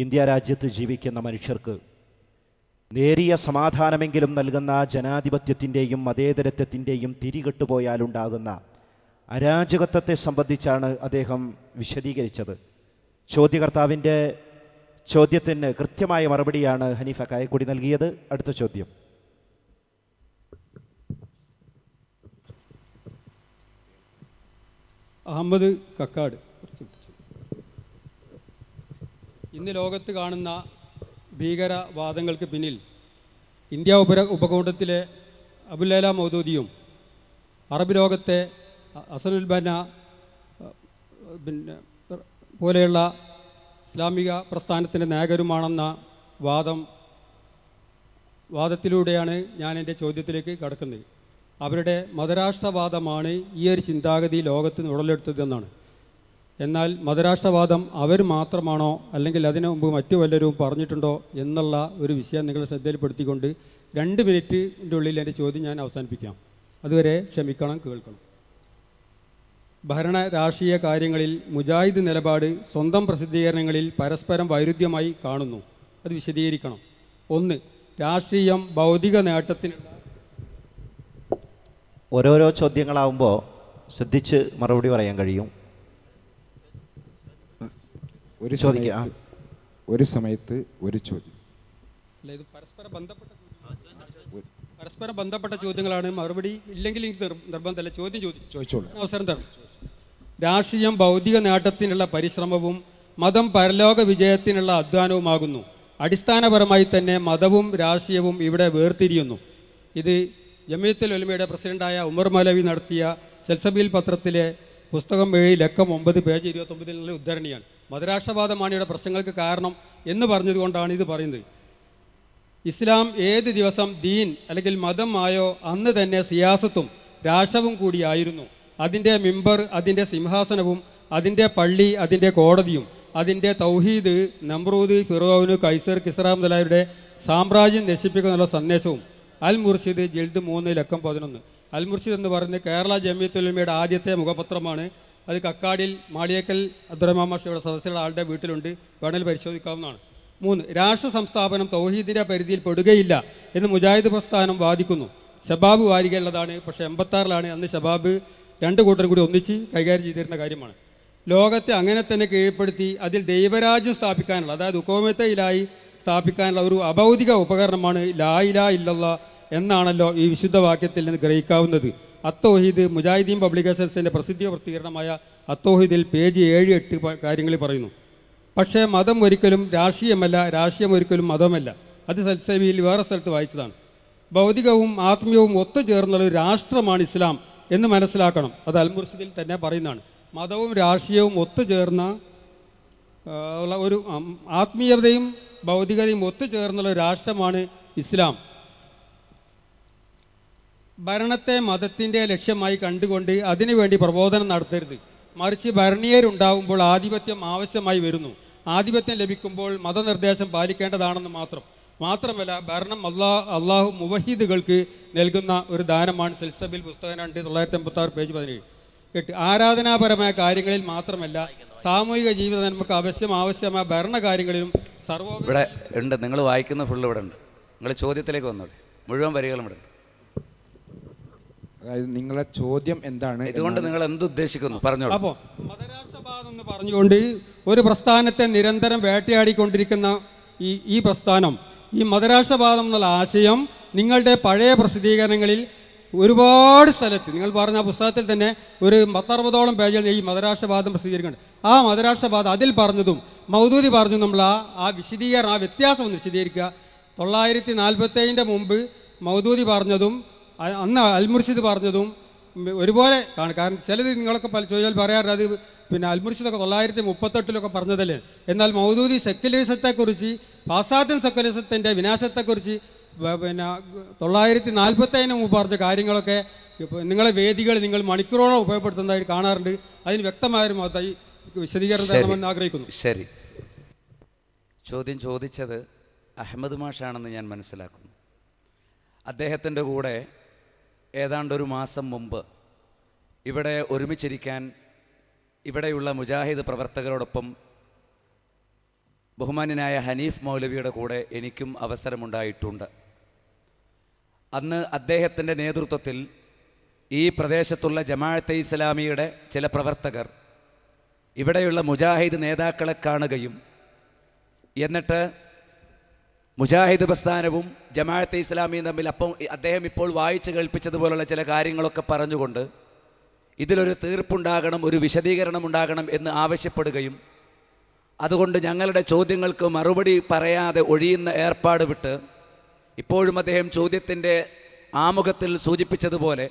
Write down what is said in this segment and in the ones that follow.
India രാജ്യത്ത് ജീവിക്കുന്ന മനുഷ്യർക്ക് നേരിയ സമാധാനമെങ്കിലും നൽകുന്ന ജനാധിപത്യത്തിൻ്റെയും മതേതരത്വത്തിൻ്റെയും തിരികെട്ടുപോയാലുണ്ടാകുന്ന അരാജകത്വത്തെ സംബന്ധിച്ചാണ് അദ്ദേഹം വിശദീകരിച്ചത് ചോദ്യകർത്താവിൻ്റെ ചോദ്യത്തിന് കൃത്യമായ മറുപടിയാണ് ഹനീഫ കായക്കുടി നൽകിയത് അടുത്ത ചോദ്യം അഹമ്മദ് കക്കാട് ഇന്ന് ലോകത്ത് കാണുന്ന ഭീകരവാദങ്ങൾക്ക് പിന്നിൽ ഇന്ത്യ ഉപര ഉപകൂടത്തിലെ അബുലേല മൗദൂദിയും അറബ് ലോകത്തെ അസനുൽ ബന പിന്നെ പോലെയുള്ള ഇസ്ലാമിക പ്രസ്ഥാനത്തിൻ്റെ നായകരുമാണെന്ന വാദം വാദത്തിലൂടെയാണ് ഞാൻ എൻ്റെ ചോദ്യത്തിലേക്ക് കടക്കുന്നത് അവരുടെ മതരാഷ്ട്രവാദമാണ് ഈ ഒരു ചിന്താഗതി ലോകത്ത് ഉടലെടുത്തതെന്നാണ് എന്നാൽ മതരാഷ്ട്രവാദം അവർ മാത്രമാണോ അല്ലെങ്കിൽ അതിനു മുമ്പ് മറ്റു വല്ലവരും പറഞ്ഞിട്ടുണ്ടോ എന്നുള്ള ഒരു വിഷയം നിങ്ങൾ ശ്രദ്ധയിൽപ്പെടുത്തിക്കൊണ്ട് രണ്ട് മിനിറ്റിൻ്റെ ഉള്ളിൽ എൻ്റെ ചോദ്യം ഞാൻ അവസാനിപ്പിക്കാം അതുവരെ ക്ഷമിക്കണം കേൾക്കണം ഭരണ രാഷ്ട്രീയ കാര്യങ്ങളിൽ മുജാഹിദ് നിലപാട് സ്വന്തം പ്രസിദ്ധീകരണങ്ങളിൽ പരസ്പരം വൈരുദ്ധ്യമായി കാണുന്നു അത് വിശദീകരിക്കണം ഒന്ന് രാഷ്ട്രീയം ഭൗതിക നേട്ടത്തിന് ഓരോരോ ചോദ്യങ്ങളാവുമ്പോൾ ശ്രദ്ധിച്ച് മറുപടി പറയാൻ കഴിയും ഒരു ചോദിക്കുക ഒരു സമയത്ത് ഒരു ചോദ്യം അല്ല ഇത് പരസ്പര ബന്ധപ്പെട്ട പരസ്പരം ബന്ധപ്പെട്ട ചോദ്യങ്ങളാണ് മറുപടി ഇല്ലെങ്കിൽ നിർബന്ധമല്ല ചോദ്യം ചോദിച്ചോളൂ അവസരം തരും രാഷ്ട്രീയം ഭൗതിക നേട്ടത്തിനുള്ള പരിശ്രമവും മതം പരലോക വിജയത്തിനുള്ള അധ്വാനവുമാകുന്നു അടിസ്ഥാനപരമായി തന്നെ മതവും രാഷ്ട്രീയവും ഇവിടെ വേർതിരിയുന്നു ഇത് ജമീത്തുൽ ഒലിമയുടെ പ്രസിഡന്റായ ഉമർ മലവി നടത്തിയ സെൽസബീൽ പത്രത്തിലെ പുസ്തകം വഴി ലക്കം ഒമ്പത് പേജ് ഇരുപത്തൊമ്പതിനുള്ള ഉദ്ധരണിയാണ് മതരാഷ്ട്രവാദമാണ് പ്രശ്നങ്ങൾക്ക് കാരണം എന്ന് പറഞ്ഞതുകൊണ്ടാണ് ഇത് പറയുന്നത് ഇസ്ലാം ഏത് ദിവസം ദീൻ അല്ലെങ്കിൽ മതം ആയോ അന്ന് തന്നെ സിയാസത്തും രാഷ്ട്രവും കൂടിയായിരുന്നു അതിൻ്റെ മിമ്പർ അതിൻ്റെ സിംഹാസനവും അതിൻ്റെ പള്ളി അതിൻ്റെ കോടതിയും അതിൻ്റെ തൗഹീദ് നമ്രൂദ് ഫിറോവിന് കൈസർ കിസ്ര മുതലായുടെ സാമ്രാജ്യം നശിപ്പിക്കുന്നുള്ള സന്ദേശവും അൽ മുർഷിദ് ജൽദ് മൂന്ന് ലക്കം പതിനൊന്ന് അൽ മുർഷിദ് എന്ന് പറയുന്നത് കേരള ജമിയത്തുലമയുടെ ആദ്യത്തെ മുഖപത്രമാണ് അത് കക്കാടിൽ മാളിയേക്കൽ അബ്ദുറഹ്മാൻ മാഷയുടെ സദസ്സിലുള്ള ആളുടെ വീട്ടിലുണ്ട് വേണമെങ്കിൽ പരിശോധിക്കാവുന്നതാണ് മൂന്ന് രാഷ്ട്ര സംസ്ഥാപനം തൗഹീദിന്റെ പരിധിയിൽ പെടുകയില്ല എന്ന് മുജാഹിദ് പ്രസ്ഥാനം വാദിക്കുന്നു ഷബാബ് വാരികയുള്ളതാണ് പക്ഷേ എൺപത്താറിലാണ് അന്ന് ഷബാബ് രണ്ട് കൂട്ടർ കൂടി ഒന്നിച്ച് കൈകാര്യം ചെയ്തിരുന്ന കാര്യമാണ് ലോകത്തെ അങ്ങനെ തന്നെ കീഴ്പ്പെടുത്തി അതിൽ ദൈവരാജ്യം സ്ഥാപിക്കാനുള്ള അതായത് ഉക്കോമത്തയിലായി സ്ഥാപിക്കാനുള്ള ഒരു അഭൗതിക ഉപകരണമാണ് ലായില ഇല്ലല്ല എന്നാണല്ലോ ഈ വിശുദ്ധ വാക്യത്തിൽ നിന്ന് ഗ്രഹിക്കാവുന്നത് അത്തോഹീദ് മുജാഹിദീൻ പബ്ലിക്കേഷൻസിൻ്റെ പ്രസിദ്ധീയ പ്രസിദ്ധീകരണമായ അത്തോഹീദിൽ പേജ് ഏഴ് എട്ട് കാര്യങ്ങളിൽ പറയുന്നു പക്ഷേ മതം ഒരിക്കലും രാഷ്ട്രീയമല്ല രാഷ്ട്രീയം ഒരിക്കലും മതമല്ല അത് സൽസേവിയിൽ വേറെ സ്ഥലത്ത് വായിച്ചതാണ് ഭൗതികവും ആത്മീയവും ഒത്തുചേർന്നുള്ള ഒരു രാഷ്ട്രമാണ് ഇസ്ലാം എന്ന് മനസ്സിലാക്കണം അത് അൽമുർഷിദിൽ തന്നെ പറയുന്നതാണ് മതവും രാഷ്ട്രീയവും ഒത്തുചേർന്ന ഒരു ആത്മീയതയും ഭൗതികതയും ഒത്തുചേർന്നുള്ള രാഷ്ട്രമാണ് ഇസ്ലാം ഭരണത്തെ മതത്തിൻ്റെ ലക്ഷ്യമായി കണ്ടുകൊണ്ട് അതിനുവേണ്ടി പ്രബോധനം നടത്തരുത് മറിച്ച് ഭരണീയരുണ്ടാവുമ്പോൾ ആധിപത്യം ആവശ്യമായി വരുന്നു ആധിപത്യം ലഭിക്കുമ്പോൾ മതനിർദ്ദേശം പാലിക്കേണ്ടതാണെന്ന് മാത്രം മാത്രമല്ല ഭരണം അള്ളാ അള്ളാഹു മുവഹീദുകൾക്ക് നൽകുന്ന ഒരു ദാനമാണ് സിൽസബിൽ പുസ്തകം രണ്ട് തൊള്ളായിരത്തി അമ്പത്തി ആറ് പേജ് പതിനേഴ് എട്ട് ആരാധനാപരമായ കാര്യങ്ങളിൽ മാത്രമല്ല സാമൂഹിക ജീവിതം നമുക്ക് ആവശ്യം ആവശ്യമായ ഭരണകാര്യങ്ങളിലും സർവ്വ ഇവിടെ ഉണ്ട് നിങ്ങൾ വായിക്കുന്ന ഫുള്ള് ഇവിടെ ഉണ്ട് നിങ്ങൾ ചോദ്യത്തിലേക്ക് വന്നത് മുഴുവൻ വരികളും ഇവിടെ ഉണ്ട് അതായത് നിങ്ങളെ ചോദ്യം എന്താണ് ഇതുകൊണ്ട് നിങ്ങൾ എന്ത് ഉദ്ദേശിക്കുന്നു പറഞ്ഞു അപ്പോ മതരാഷ്ട്രവാദം എന്ന് പറഞ്ഞുകൊണ്ട് ഒരു പ്രസ്ഥാനത്തെ നിരന്തരം വേട്ടയാടിക്കൊണ്ടിരിക്കുന്ന ഈ ഈ പ്രസ്ഥാനം ഈ മതരാഷ്ട്രവാദം എന്നുള്ള ആശയം നിങ്ങളുടെ പഴയ പ്രസിദ്ധീകരണങ്ങളിൽ ഒരുപാട് സ്ഥലത്ത് നിങ്ങൾ പറഞ്ഞ ആ പുസ്തകത്തിൽ തന്നെ ഒരു പത്തറുപതോളം പേജിൽ ഈ മതരാഷ്ട്രവാദം പ്രസിദ്ധീകരിക്കുന്നുണ്ട് ആ മതരാഷ്ട്രവാദം അതിൽ പറഞ്ഞതും മൗദൂദി പറഞ്ഞു നമ്മൾ ആ ആ വിശദീകരണം ആ വ്യത്യാസം ഒന്ന് വിശദീകരിക്കുക തൊള്ളായിരത്തി നാൽപ്പത്തേഴിൻ്റെ മുമ്പ് മൗദൂദി പറഞ്ഞതും അന്ന് അൽമുർഷിദ് പറഞ്ഞതും ഒരുപോലെ കാരണം ചിലത് നിങ്ങളൊക്കെ ചോദിച്ചാൽ പറയാറുണ്ട് അത് പിന്നെ അൽമുർഷിദൊക്കെ തൊള്ളായിരത്തി മുപ്പത്തെട്ടിലൊക്കെ പറഞ്ഞതല്ലേ എന്നാൽ മൗദൂദി സെക്കുലറിസത്തെക്കുറിച്ച് പാശ്ചാത്യൻ സെക്കുലറിസത്തിൻ്റെ വിനാശത്തെക്കുറിച്ച് പിന്നെ തൊള്ളായിരത്തി നാൽപ്പത്തേന് മുമ്പ് പറഞ്ഞ കാര്യങ്ങളൊക്കെ നിങ്ങളെ വേദികൾ നിങ്ങൾ മണിക്കൂറോളം ഉപയോഗപ്പെടുത്തുന്നതായി കാണാറുണ്ട് അതിന് വ്യക്തമായൊരു മതമായി വിശദീകരണം ആഗ്രഹിക്കുന്നു ശരി ചോദ്യം ചോദിച്ചത് അഹമ്മദ് മാഷാണെന്ന് ഞാൻ മനസ്സിലാക്കുന്നു അദ്ദേഹത്തിൻ്റെ കൂടെ ഏതാണ്ട് ഒരു മാസം മുമ്പ് ഇവിടെ ഒരുമിച്ചിരിക്കാൻ ഇവിടെയുള്ള മുജാഹിദ് പ്രവർത്തകരോടൊപ്പം ബഹുമാന്യനായ ഹനീഫ് മൗലവിയുടെ കൂടെ എനിക്കും അവസരമുണ്ടായിട്ടുണ്ട് അന്ന് അദ്ദേഹത്തിൻ്റെ നേതൃത്വത്തിൽ ഈ പ്രദേശത്തുള്ള ജമാഅത്തെ ഇസ്ലാമിയുടെ ചില പ്രവർത്തകർ ഇവിടെയുള്ള മുജാഹിദ് നേതാക്കളെ കാണുകയും എന്നിട്ട് മുജാഹിദ് പ്രസ്ഥാനവും ജമാഅത്തെ ഇസ്ലാമിയും തമ്മിൽ അപ്പം അദ്ദേഹം ഇപ്പോൾ വായിച്ചു കേൾപ്പിച്ചതുപോലുള്ള ചില കാര്യങ്ങളൊക്കെ പറഞ്ഞുകൊണ്ട് ഇതിലൊരു തീർപ്പുണ്ടാകണം ഒരു വിശദീകരണം ഉണ്ടാകണം എന്ന് ആവശ്യപ്പെടുകയും അതുകൊണ്ട് ഞങ്ങളുടെ ചോദ്യങ്ങൾക്ക് മറുപടി പറയാതെ ഒഴിയുന്ന ഏർപ്പാട് വിട്ട് ഇപ്പോഴും അദ്ദേഹം ചോദ്യത്തിൻ്റെ ആമുഖത്തിൽ സൂചിപ്പിച്ചതുപോലെ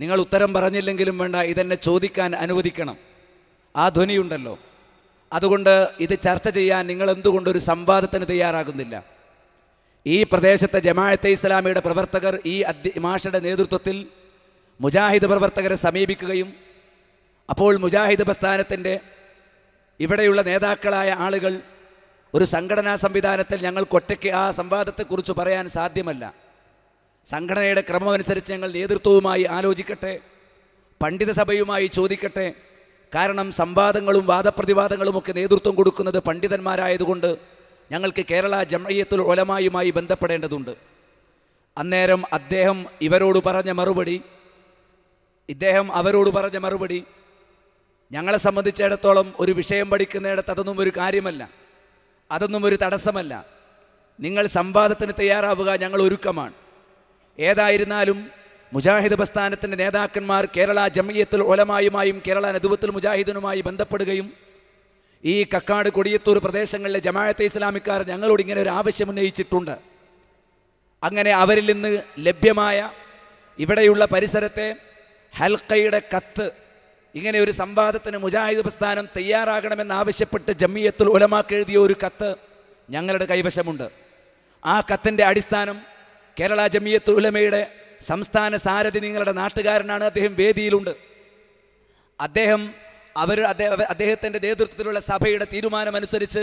നിങ്ങൾ ഉത്തരം പറഞ്ഞില്ലെങ്കിലും വേണ്ട ഇതെന്നെ ചോദിക്കാൻ അനുവദിക്കണം ആ ധ്വനിയുണ്ടല്ലോ അതുകൊണ്ട് ഇത് ചർച്ച ചെയ്യാൻ നിങ്ങൾ എന്തുകൊണ്ടൊരു സംവാദത്തിന് തയ്യാറാകുന്നില്ല ഈ പ്രദേശത്തെ ജമാഅത്തെ ഇസ്ലാമിയുടെ പ്രവർത്തകർ ഈ മാഷയുടെ നേതൃത്വത്തിൽ മുജാഹിദ് പ്രവർത്തകരെ സമീപിക്കുകയും അപ്പോൾ മുജാഹിദ് പ്രസ്ഥാനത്തിൻ്റെ ഇവിടെയുള്ള നേതാക്കളായ ആളുകൾ ഒരു സംഘടനാ സംവിധാനത്തിൽ ഞങ്ങൾക്കൊറ്റയ്ക്ക് ആ സംവാദത്തെക്കുറിച്ച് പറയാൻ സാധ്യമല്ല സംഘടനയുടെ ക്രമമനുസരിച്ച് ഞങ്ങൾ നേതൃത്വവുമായി ആലോചിക്കട്ടെ പണ്ഡിതസഭയുമായി ചോദിക്കട്ടെ കാരണം സംവാദങ്ങളും വാദപ്രതിവാദങ്ങളും ഒക്കെ നേതൃത്വം കൊടുക്കുന്നത് പണ്ഡിതന്മാരായതുകൊണ്ട് ഞങ്ങൾക്ക് കേരള ജമയത്തുൽ ഒലമായുമായി ബന്ധപ്പെടേണ്ടതുണ്ട് അന്നേരം അദ്ദേഹം ഇവരോട് പറഞ്ഞ മറുപടി ഇദ്ദേഹം അവരോട് പറഞ്ഞ മറുപടി ഞങ്ങളെ സംബന്ധിച്ചിടത്തോളം ഒരു വിഷയം പഠിക്കുന്നിടത്ത് അതൊന്നും ഒരു കാര്യമല്ല അതൊന്നും ഒരു തടസ്സമല്ല നിങ്ങൾ സംവാദത്തിന് തയ്യാറാവുക ഞങ്ങൾ ഒരുക്കമാണ് ഏതായിരുന്നാലും മുജാഹിദ് പ്രസ്ഥാനത്തിൻ്റെ നേതാക്കന്മാർ കേരള ജമിയത്തുൽ ഒലമായുമായും കേരള നദുവത്തുൽ മുജാഹിദിനുമായി ബന്ധപ്പെടുകയും ഈ കക്കാട് കൊടിയത്തൂർ പ്രദേശങ്ങളിലെ ജമാഅത്തെ ഇസ്ലാമിക്കാർ ഞങ്ങളോട് ഇങ്ങനെ ഒരു ആവശ്യം ഉന്നയിച്ചിട്ടുണ്ട് അങ്ങനെ അവരിൽ നിന്ന് ലഭ്യമായ ഇവിടെയുള്ള പരിസരത്തെ ഹൽക്കയുടെ കത്ത് ഇങ്ങനെ ഒരു സംവാദത്തിന് മുജാഹിദ് പ്രസ്ഥാനം തയ്യാറാകണമെന്നാവശ്യപ്പെട്ട് ജമിയത്തുൽ ഉലമാക്ക് എഴുതിയ ഒരു കത്ത് ഞങ്ങളുടെ കൈവശമുണ്ട് ആ കത്തിൻ്റെ അടിസ്ഥാനം കേരള ജമിയത്തുൽ ഉലമയുടെ സംസ്ഥാന സാരഥി നിങ്ങളുടെ നാട്ടുകാരനാണ് അദ്ദേഹം വേദിയിലുണ്ട് അദ്ദേഹം അവർ അദ്ദേഹത്തിൻ്റെ നേതൃത്വത്തിലുള്ള സഭയുടെ തീരുമാനമനുസരിച്ച്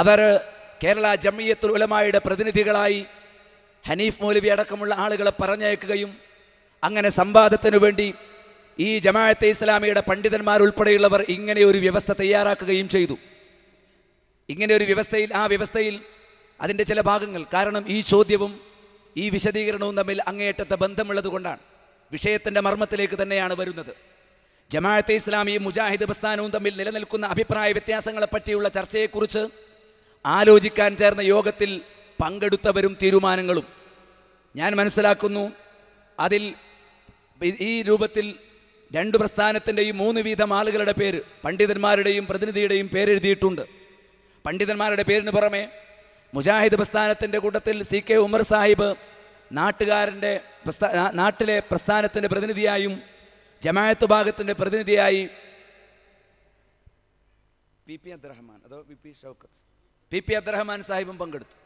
അവർ കേരള ജമ്മിയത്തുൽ ഉലമായുടെ പ്രതിനിധികളായി ഹനീഫ് മൗലവി അടക്കമുള്ള ആളുകളെ പറഞ്ഞയക്കുകയും അങ്ങനെ സംവാദത്തിനു വേണ്ടി ഈ ജമാഅത്തെ ഇസ്ലാമിയുടെ പണ്ഡിതന്മാർ ഉൾപ്പെടെയുള്ളവർ ഇങ്ങനെ ഒരു വ്യവസ്ഥ തയ്യാറാക്കുകയും ചെയ്തു ഇങ്ങനെ ഒരു വ്യവസ്ഥയിൽ ആ വ്യവസ്ഥയിൽ അതിൻ്റെ ചില ഭാഗങ്ങൾ കാരണം ഈ ചോദ്യവും ഈ വിശദീകരണവും തമ്മിൽ അങ്ങേയറ്റത്തെ ബന്ധമുള്ളത് കൊണ്ടാണ് വിഷയത്തിൻ്റെ മർമ്മത്തിലേക്ക് തന്നെയാണ് വരുന്നത് ജമാഅത്തെ ഇസ്ലാമിയും മുജാഹിദ് പ്രസ്ഥാനവും തമ്മിൽ നിലനിൽക്കുന്ന അഭിപ്രായ വ്യത്യാസങ്ങളെ പറ്റിയുള്ള ചർച്ചയെക്കുറിച്ച് ആലോചിക്കാൻ ചേർന്ന യോഗത്തിൽ പങ്കെടുത്തവരും തീരുമാനങ്ങളും ഞാൻ മനസ്സിലാക്കുന്നു അതിൽ ഈ രൂപത്തിൽ രണ്ട് പ്രസ്ഥാനത്തിൻ്റെയും മൂന്ന് വീതം ആളുകളുടെ പേര് പണ്ഡിതന്മാരുടെയും പ്രതിനിധിയുടെയും പേരെഴുതിയിട്ടുണ്ട് പണ്ഡിതന്മാരുടെ പേരിന് പുറമെ മുജാഹിദ് പ്രസ്ഥാനത്തിൻ്റെ കൂട്ടത്തിൽ സി കെ ഉമർ സാഹിബ് നാട്ടുകാരൻ്റെ പ്രസ്ഥാ നാട്ടിലെ പ്രസ്ഥാനത്തിൻ്റെ പ്രതിനിധിയായും ജമായത്ത് ഭാഗത്തിൻ്റെ പ്രതിനിധിയായി പി പി അബ്ദുറഹ്മാൻ അതോ V P Shoukath P P Abdurahman സാഹിബും പങ്കെടുത്തു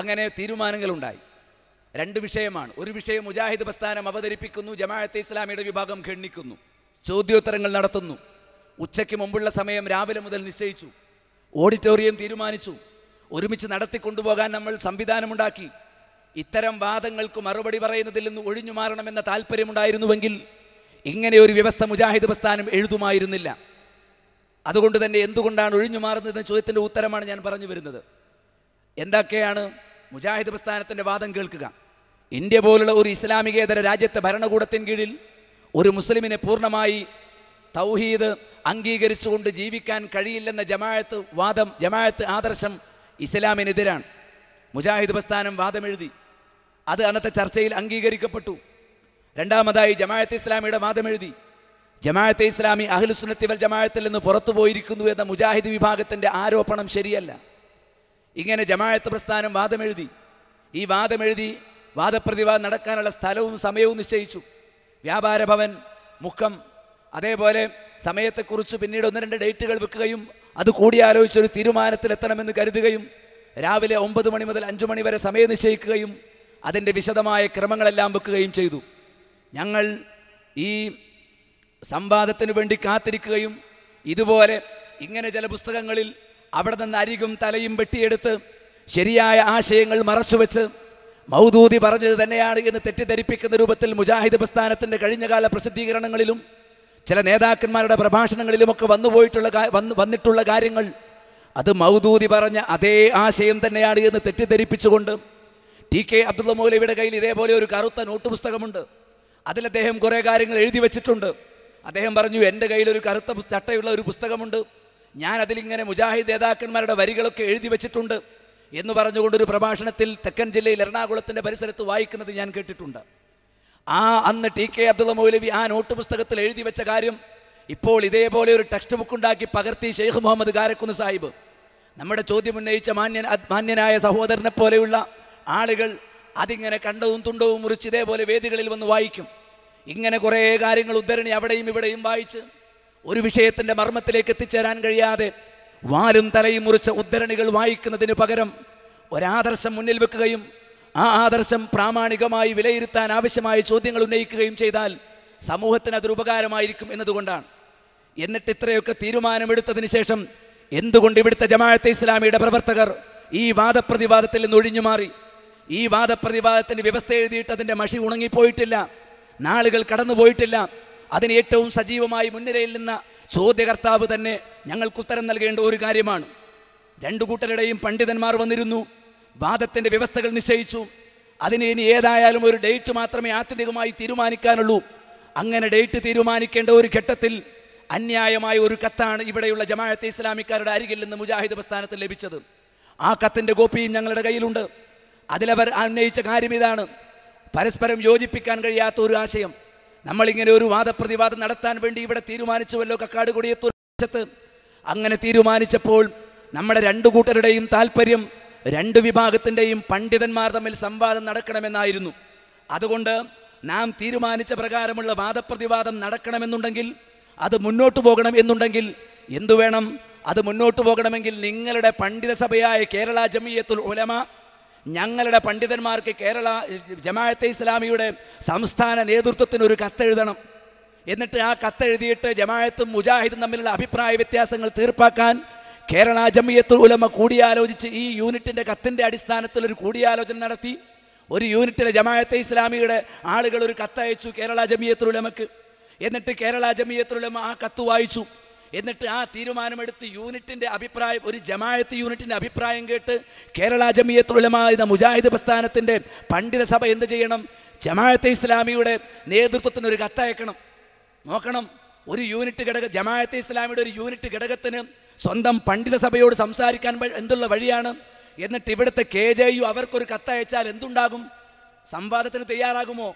അങ്ങനെ തീരുമാനങ്ങളുണ്ടായി രണ്ട് വിഷയമാണ് ഒരു വിഷയം മുജാഹിദ് പ്രസ്ഥാനം അവതരിപ്പിക്കുന്നു ജമാഅത്തെ ഇസ്ലാമിയുടെ വിഭാഗം ഖണ്ണിക്കുന്നു ചോദ്യോത്തരങ്ങൾ നടത്തുന്നു ഉച്ചയ്ക്ക് മുമ്പുള്ള സമയം രാവിലെ മുതൽ നിശ്ചയിച്ചു ഓഡിറ്റോറിയം തീരുമാനിച്ചു ഒരുമിച്ച് നടത്തിക്കൊണ്ടുപോകാൻ നമ്മൾ സംവിധാനമുണ്ടാക്കി ഇത്തരം വാദങ്ങൾക്ക് മറുപടി പറയുന്നതിൽ നിന്ന് ഒഴിഞ്ഞു മാറണമെന്ന താല്പര്യമുണ്ടായിരുന്നുവെങ്കിൽ ഇങ്ങനെ ഒരു വ്യവസ്ഥ മുജാഹിദ് പ്രസ്ഥാനം എഴുതുമായിരുന്നില്ല അതുകൊണ്ട് തന്നെ എന്തുകൊണ്ടാണ് ഒഴിഞ്ഞു മാറുന്നതെന്ന ചോദ്യത്തിൻ്റെ ഉത്തരമാണ് ഞാൻ പറഞ്ഞു വരുന്നത് എന്തൊക്കെയാണ് മുജാഹിദ് പ്രസ്ഥാനത്തിൻ്റെ വാദം കേൾക്കുക ഇന്ത്യ പോലുള്ള ഒരു ഇസ്ലാമികേതര രാജ്യത്തെ ഭരണകൂടത്തിൻ കീഴിൽ ഒരു മുസ്ലിമിനെ പൂർണ്ണമായി തൗഹീദ് അംഗീകരിച്ചുകൊണ്ട് ജീവിക്കാൻ കഴിയില്ലെന്ന ജമായത്ത് വാദം ജമായത്ത് ആദർശം ഇസ്ലാമിനെതിരാണ് മുജാഹിദ് പ്രസ്ഥാനം വാദമെഴുതി അത് അന്നത്തെ ചർച്ചയിൽ അംഗീകരിക്കപ്പെട്ടു രണ്ടാമതായി ജമാഅത്ത് ഇസ്ലാമിയുടെ വാദമെഴുതി ജമാഅത്തെ ഇസ്ലാമി അഹ്ലുസുന്നത്തി വൽ ജമാഅത്തിൽ നിന്ന് പുറത്തു പോയിരിക്കുന്നു എന്ന മുജാഹിദ് വിഭാഗത്തിൻ്റെ ആരോപണം ശരിയല്ല ഇങ്ങനെ ജമാഅത്ത് പ്രസ്ഥാനം വാദമെഴുതി ഈ വാദമെഴുതി വാദപ്രതിവാദം നടക്കാനുള്ള സ്ഥലവും സമയവും നിശ്ചയിച്ചു വ്യാപാര ഭവൻ മുഖം അതേപോലെ സമയത്തെക്കുറിച്ച് പിന്നീട് ഒന്ന് രണ്ട് ഡേറ്റുകൾ വെക്കുകയും അത് കൂടിയാലോചിച്ചൊരു ഒരു തീരുമാനത്തിലെത്തണമെന്ന് കരുതുകയും രാവിലെ ഒമ്പത് മണി മുതൽ അഞ്ചു മണി വരെ സമയം നിശ്ചയിക്കുകയും അതിൻ്റെ വിശദമായ ക്രമങ്ങളെല്ലാം വെക്കുകയും ചെയ്തു ഞങ്ങൾ ഈ സംവാദത്തിന് വേണ്ടി കാത്തിരിക്കുകയും ഇതുപോലെ ഇങ്ങനെ ചില പുസ്തകങ്ങളിൽ അവിടെ നിന്ന് അരികും തലയും വെട്ടിയെടുത്ത് ശരിയായ ആശയങ്ങൾ മറച്ചുവെച്ച് മൗദൂദി പറഞ്ഞത് തന്നെയാണ് എന്ന് തെറ്റിദ്ധരിപ്പിക്കുന്ന രൂപത്തിൽ മുജാഹിദ് പ്രസ്ഥാനത്തിൻ്റെ കഴിഞ്ഞകാല പ്രസിദ്ധീകരണങ്ങളിലും ചില നേതാക്കന്മാരുടെ പ്രഭാഷണങ്ങളിലുമൊക്കെ വന്നുപോയിട്ടുള്ള വന്നു വന്നിട്ടുള്ള കാര്യങ്ങൾ അത് മൗദൂദി പറഞ്ഞ അതേ ആശയം തന്നെയാണ് എന്ന് തെറ്റിദ്ധരിപ്പിച്ചുകൊണ്ട് ടി കെ അബ്ദുള്ള മൗലവിയുടെ കയ്യിൽ ഇതേപോലെ ഒരു കറുത്ത നോട്ട് പുസ്തകമുണ്ട് അതിൽ അദ്ദേഹം കുറേ കാര്യങ്ങൾ എഴുതി വെച്ചിട്ടുണ്ട് അദ്ദേഹം പറഞ്ഞു എൻ്റെ കയ്യിൽ ഒരു കറുത്ത ചട്ടയുള്ള ഒരു പുസ്തകമുണ്ട് ഞാൻ അതിലിങ്ങനെ മുജാഹിദ് നേതാക്കന്മാരുടെ വരികളൊക്കെ എഴുതി വെച്ചിട്ടുണ്ട് എന്ന് പറഞ്ഞുകൊണ്ട് ഒരു പ്രഭാഷണത്തിൽ തെക്കൻ ജില്ലയിൽ എറണാകുളത്തിൻ്റെ പരിസരത്ത് വായിക്കുന്നത് ഞാൻ കേട്ടിട്ടുണ്ട് ആ അന്ന് ടി കെ അബ്ദുള്ള മൗലവി ആ നോട്ട് പുസ്തകത്തിൽ എഴുതി വെച്ച കാര്യം ഇപ്പോൾ ഇതേപോലെ ഒരു ടെക്സ്റ്റ് ബുക്ക് ഉണ്ടാക്കി പകർത്തി ഷെയ്ഖ് മുഹമ്മദ് കാരക്കുന്ന് സാഹിബ് നമ്മുടെ ചോദ്യം ഉന്നയിച്ച മാന്യൻ മാന്യനായ സഹോദരനെ പോലെയുള്ള ആളുകൾ അതിങ്ങനെ കണ്ടതും തുണ്ടവും മുറിച്ച് ഇതേപോലെ വേദികളിൽ വന്ന് വായിക്കും ഇങ്ങനെ കുറേ കാര്യങ്ങൾ ഉദ്ധരണി അവിടെയും ഇവിടെയും വായിച്ച് ഒരു വിഷയത്തിൻ്റെ മർമ്മത്തിലേക്ക് എത്തിച്ചേരാൻ കഴിയാതെ വാലും തലയും മുറിച്ച ഉദ്ധരണികൾ വായിക്കുന്നതിന് പകരം ഒരാദർശം മുന്നിൽ വെക്കുകയും ആ ആദർശം പ്രാമാണികമായി വിലയിരുത്താൻ ആവശ്യമായ ചോദ്യങ്ങൾ ഉന്നയിക്കുകയും ചെയ്താൽ സമൂഹത്തിന് അതൊരു ഉപകാരമായിരിക്കും എന്നതുകൊണ്ടാണ് എന്നിട്ട് ഇത്രയൊക്കെ തീരുമാനമെടുത്തതിന് ശേഷം എന്തുകൊണ്ട് ഇവിടുത്തെ ജമാഅത്തെ ഇസ്ലാമിയുടെ പ്രവർത്തകർ ഈ വാദപ്രതിവാദത്തിൽ നിന്ന് ഒഴിഞ്ഞു മാറി ഈ വാദപ്രതിവാദത്തിന് വ്യവസ്ഥ എഴുതിയിട്ട് അതിൻ്റെ മഷി ഉണങ്ങിപ്പോയിട്ടില്ല നാളുകൾ കടന്നുപോയിട്ടില്ല അതിന് ഏറ്റവും സജീവമായി മുൻനിരയിൽ നിന്ന ചോദ്യകർത്താവ് തന്നെ ഞങ്ങൾക്ക് ഉത്തരം നൽകേണ്ട ഒരു കാര്യമാണ് രണ്ടു കൂട്ടരുടെയും പണ്ഡിതന്മാർ വന്നിരുന്നു വാദത്തിൻ്റെ വ്യവസ്ഥകൾ നിശ്ചയിച്ചു അതിന് ഇനി ഏതായാലും ഒരു ഡേറ്റ് മാത്രമേ ആത്യന്തികമായി തീരുമാനിക്കാനുള്ളൂ അങ്ങനെ ഡേറ്റ് തീരുമാനിക്കേണ്ട ഒരു ഘട്ടത്തിൽ അന്യായമായ ഒരു കത്താണ് ഇവിടെയുള്ള ജമാഅത്തെ ഇസ്ലാമിക്കാരുടെ അരികിൽ നിന്ന് മുജാഹിദ് പ്രസ്ഥാനത്തിൽ ലഭിച്ചത് ആ കത്തിൻ്റെ കോപ്പിയും ഞങ്ങളുടെ കയ്യിലുണ്ട് അതിലവർ ഉന്നയിച്ച കാര്യം ഇതാണ് പരസ്പരം യോജിപ്പിക്കാൻ കഴിയാത്ത ഒരു ആശയം നമ്മളിങ്ങനെ ഒരു വാദപ്രതിവാദം നടത്താൻ വേണ്ടി ഇവിടെ തീരുമാനിച്ചുവല്ലോ കക്കാട് കൊടിയത്തൂർ അങ്ങനെ തീരുമാനിച്ചപ്പോൾ നമ്മുടെ രണ്ടു കൂട്ടരുടെയും താല്പര്യം രണ്ട് വിഭാഗത്തിൻ്റെയും പണ്ഡിതന്മാർ തമ്മിൽ സംവാദം നടക്കണമെന്നായിരുന്നു അതുകൊണ്ട് നാം തീരുമാനിച്ച പ്രകാരമുള്ള വാദപ്രതിവാദം നടക്കണമെന്നുണ്ടെങ്കിൽ അത് മുന്നോട്ട് പോകണം എന്നുണ്ടെങ്കിൽ എന്തു വേണം അത് മുന്നോട്ട് പോകണമെങ്കിൽ നിങ്ങളുടെ പണ്ഡിത സഭയായ കേരള ജമിയത്തുൽ ഉലമ ഞങ്ങളുടെ പണ്ഡിതന്മാർക്ക് കേരള ജമാഅത്തെ ഇസ്ലാമിയുടെ സംസ്ഥാന നേതൃത്വത്തിന് ഒരു കത്തെഴുതണം എന്നിട്ട് ആ കത്തെഴുതിയിട്ട് ജമാഅത്തും മുജാഹിദും തമ്മിലുള്ള അഭിപ്രായ വ്യത്യാസങ്ങൾ തീർപ്പാക്കാൻ കേരള ജമിയത്ത് ഉലമ കൂടിയാലോചിച്ച് ഈ യൂണിറ്റിൻ്റെ കത്തിൻ്റെ അടിസ്ഥാനത്തിൽ ഒരു കൂടിയാലോചന നടത്തി ഒരു യൂണിറ്റിലെ ജമാഅത്തെ ഇസ്ലാമിയുടെ ആളുകൾ ഒരു കത്തയച്ചു കേരള ജമിയത്ത് ഉലമക്ക് എന്നിട്ട് കേരള ജമിയത്ത് ഉലമ ആ കത്ത് വായിച്ചു എന്നിട്ട് ആ തീരുമാനമെടുത്ത് യൂണിറ്റിൻ്റെ അഭിപ്രായം ഒരു ജമായത്ത് യൂണിറ്റിൻ്റെ അഭിപ്രായം കേട്ട് കേരള ജമിയത്തുലമ എന്ന മുജാഹിദ് പ്രസ്ഥാനത്തിൻ്റെ സഭ എന്ത് ചെയ്യണം ജമായത്തെ ഇസ്ലാമിയുടെ നേതൃത്വത്തിന് ഒരു കത്തയക്കണം നോക്കണം ഒരു യൂണിറ്റ് ഘടക ജമായത്തെ ഇസ്ലാമിയുടെ ഒരു യൂണിറ്റ് ഘടകത്തിന് സ്വന്തം പണ്ഡിത സഭയോട് സംസാരിക്കാൻ എന്തുള്ള വഴിയാണ് എന്നിട്ട് ഇവിടുത്തെ കെ ജെ യു അവർക്കൊരു കത്തയച്ചാൽ എന്തുണ്ടാകും സംവാദത്തിന് തയ്യാറാകുമോ